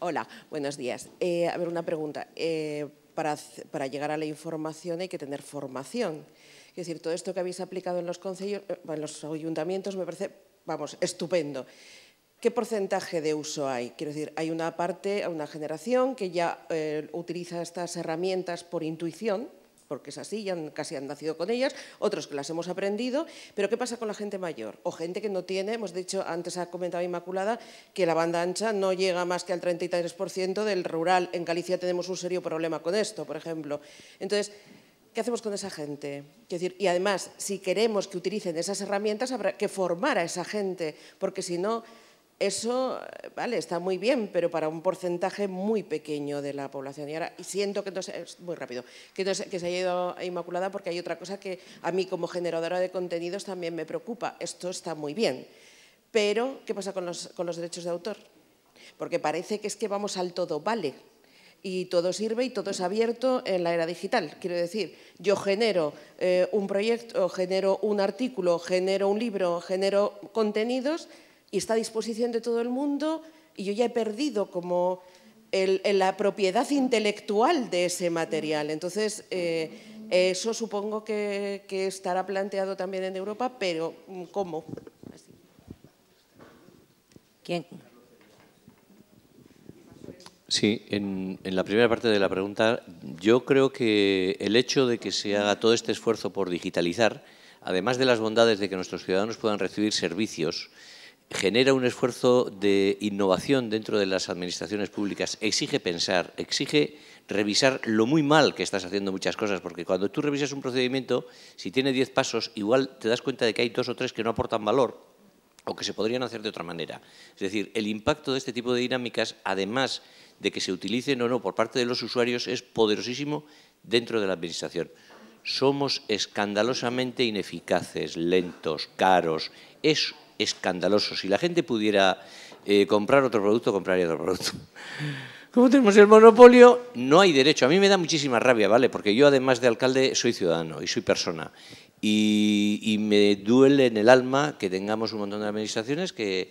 Hola, buenos días. Eh, a ver, una pregunta. Eh, para, llegar a la información hay que tener formación. Es decir, todo esto que habéis aplicado en los, eh, en los ayuntamientos me parece, vamos, estupendo. ¿Qué porcentaje de uso hay? Quiero decir, hay una parte, una generación que ya utiliza estas herramientas por intuición, porque es así, ya casi han nacido con ellas, otros que las hemos aprendido, pero ¿qué pasa con la gente mayor? O gente que no tiene, hemos dicho, antes ha comentado Inmaculada, que la banda ancha no llega más que al 33% del rural. En Galicia tenemos un serio problema con esto, por ejemplo. Entonces, ¿qué hacemos con esa gente? y además, si queremos que utilicen esas herramientas, habrá que formar a esa gente, porque si no, eso, vale, está muy bien, pero para un porcentaje muy pequeño de la población. Y ahora siento que entonces, muy rápido, que, se haya ido Inmaculada porque hay otra cosa que a mí como generadora de contenidos también me preocupa. Esto está muy bien, pero ¿qué pasa con los, derechos de autor? Porque parece que es que vamos al todo vale y todo sirve y todo es abierto en la era digital. Quiero decir, yo genero eh, un proyecto, genero un artículo, genero un libro, genero contenidos y está a disposición de todo el mundo y yo ya he perdido como la propiedad intelectual de ese material. Entonces, eh, eso supongo que, estará planteado también en Europa, pero mm, ¿cómo? ¿Quién? Sí, en, la primera parte de la pregunta, yo creo que el hecho de que se haga todo este esfuerzo por digitalizar, además de las bondades de que nuestros ciudadanos puedan recibir servicios, genera un esfuerzo de innovación dentro de las administraciones públicas, exige pensar, exige revisar lo muy mal que estás haciendo muchas cosas, porque cuando tú revisas un procedimiento, si tiene 10 pasos, igual te das cuenta de que hay dos o tres que no aportan valor o que se podrían hacer de otra manera. Es decir, el impacto de este tipo de dinámicas, además de que se utilicen o no por parte de los usuarios, es poderosísimo dentro de la administración. Somos escandalosamente ineficaces, lentos, caros. Es escandaloso. Si la gente pudiera eh, comprar otro producto, compraría otro producto. Como tenemos el monopolio, no hay derecho. A mí me da muchísima rabia, ¿vale? Porque yo, además de alcalde, soy ciudadano y soy persona. Y, me duele en el alma que tengamos un montón de administraciones que,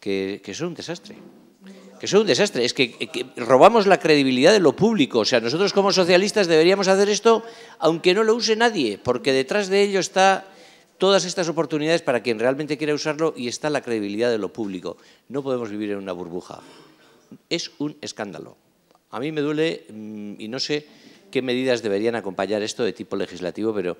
que, son un desastre. Que son un desastre. Es que, robamos la credibilidad de lo público. O sea, nosotros como socialistas deberíamos hacer esto aunque no lo use nadie, porque detrás de ello está todas estas oportunidades para quien realmente quiera usarlo y está la credibilidad de lo público. No podemos vivir en una burbuja. Es un escándalo. A mí me duele mm, y no sé qué medidas deberían acompañar esto de tipo legislativo, pero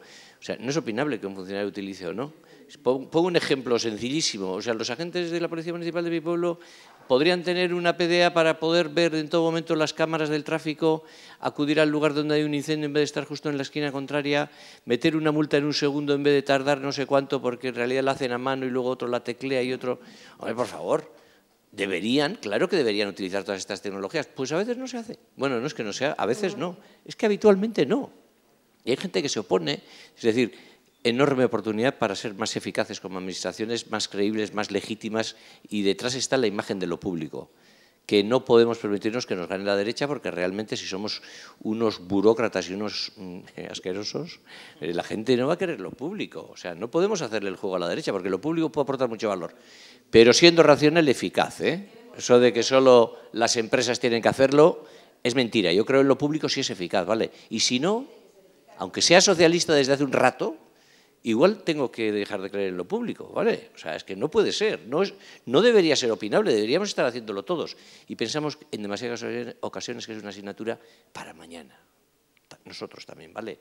no es opinable que un funcionario utilice o no. Pongo un ejemplo sencillísimo. O sea, los agentes de la Policía Municipal de mi pueblo podrían tener una PDA para poder ver en todo momento las cámaras del tráfico, acudir al lugar donde hay un incendio en vez de estar justo en la esquina contraria, meter una multa en un segundo en vez de tardar no sé cuánto porque en realidad la hacen a mano y luego otro la teclea y otro... Hombre, por favor, deberían, claro que deberían utilizar todas estas tecnologías. Pues a veces no se hace. Bueno, no es que no sea, a veces no. Es que habitualmente no. Y hay gente que se opone, es decir enorme oportunidad para ser más eficaces como administraciones, más creíbles, más legítimas y detrás está la imagen de lo público que no podemos permitirnos que nos gane la derecha porque realmente si somos unos burócratas y unos mm, eh, asquerosos, eh, la gente no va a querer lo público. O sea, no podemos hacerle el juego a la derecha porque lo público puede aportar mucho valor, pero siendo racional eficaz. ¿eh? Eso de que solo las empresas tienen que hacerlo es mentira. Yo creo en lo público sí es eficaz, ¿vale? Y si no, aunque sea socialista desde hace un rato, igual tengo que dejar de creer en lo público, ¿vale? O sea, es que no puede ser, no, no debería ser opinable, deberíamos estar haciéndolo todos. Y pensamos en demasiadas ocasiones que es una asignatura para mañana. Nosotros también, ¿vale?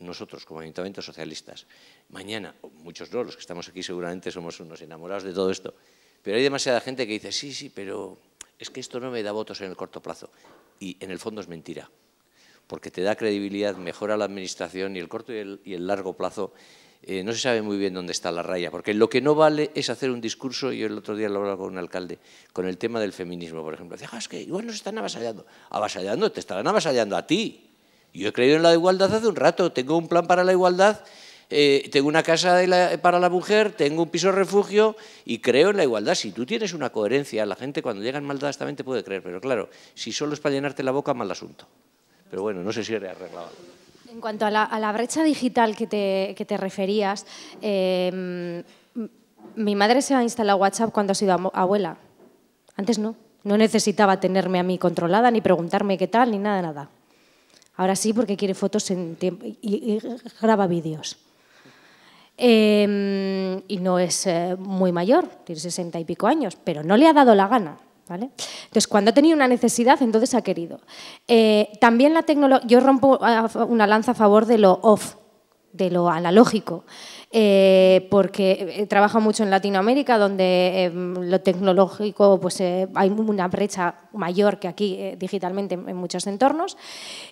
Nosotros, como ayuntamientos Socialistas, mañana, muchos no, los que estamos aquí seguramente somos unos enamorados de todo esto, pero hay demasiada gente que dice, sí, sí, pero es que esto no me da votos en el corto plazo. Y en el fondo es mentira porque te da credibilidad, mejora la administración y el corto y el, largo plazo eh, no se sabe muy bien dónde está la raya, porque lo que no vale es hacer un discurso, yo el otro día lo hablaba con un alcalde, con el tema del feminismo, por ejemplo, decía, ah, es que igual nos están avasallando, avasallando, te estarán avasallando a ti. Yo he creído en la igualdad hace un rato, tengo un plan para la igualdad, eh, tengo una casa para la mujer, tengo un piso refugio y creo en la igualdad. Si tú tienes una coherencia, la gente cuando llega en maldad también te puede creer, pero claro, si solo es para llenarte la boca, mal asunto pero bueno, no sé si he arreglado. En cuanto a la, brecha digital que te, referías, em, mi madre se ha instalado WhatsApp cuando ha sido abuela. Antes no. No necesitaba tenerme a mí controlada, ni preguntarme qué tal, ni nada, nada. Ahora sí, porque quiere fotos en tiempo y, graba vídeos. Em, y no es eh, muy mayor, tiene sesenta y pico años, pero no le ha dado la gana. Entonces, cuando ha tenido una necesidad, entonces ha querido. Eh, también la tecnología, yo rompo ah, una lanza a favor de lo off, de lo analógico, eh, porque eh, trabajo mucho en Latinoamérica, donde em, lo tecnológico, pues hay una brecha mayor que aquí digitalmente en muchos entornos,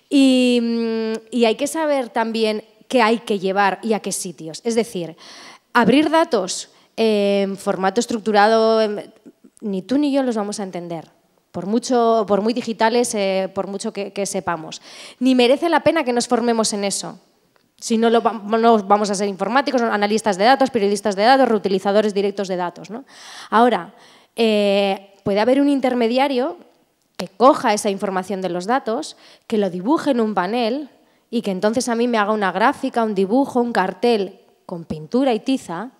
y, mm, y hay que saber también qué hay que llevar y a qué sitios. Es decir, abrir datos en formato estructurado em, ni tú ni yo los vamos a entender. Por, mucho, por muy digitales, eh, por mucho que, sepamos. Ni merece la pena que nos formemos en eso. Si no, vamos a ser informáticos, analistas de datos, periodistas de datos, reutilizadores directos de datos. Ahora, eh, puede haber un intermediario que coja esa información de los datos, que lo dibuje en un panel y que entonces a mí me haga una gráfica, un dibujo, un cartel con pintura y tiza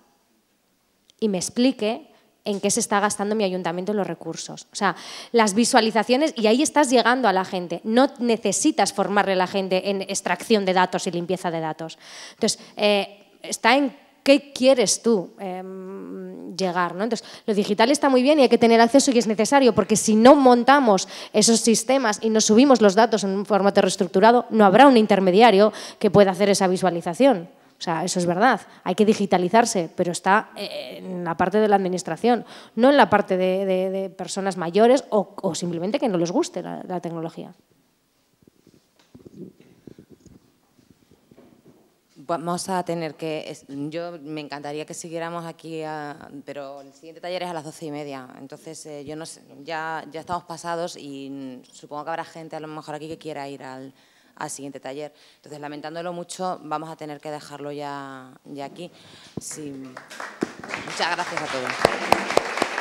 y me explique en qué se está gastando mi ayuntamiento los recursos. O sea, las visualizaciones, y ahí estás llegando a la gente. No necesitas formarle a la gente en extracción de datos y limpieza de datos. Entonces, eh, está en qué quieres tú em, llegar. ¿no? Entonces, lo digital está muy bien y hay que tener acceso y es necesario, porque si no montamos esos sistemas y no subimos los datos en un formato reestructurado, no habrá un intermediario que pueda hacer esa visualización. O sea, eso es verdad. Hay que digitalizarse, pero está eh, en la parte de la administración, no en la parte de, personas mayores o, simplemente que no les guste la, tecnología. Vamos a tener que... Yo me encantaría que siguiéramos aquí, pero el siguiente taller es a las doce y media. Entonces, eh, yo no sé, ya estamos pasados y supongo que habrá gente a lo mejor aquí que quiera ir al, al siguiente taller. Entonces, lamentándolo mucho, vamos a tener que dejarlo ya, ya aquí. Muchas gracias a todos.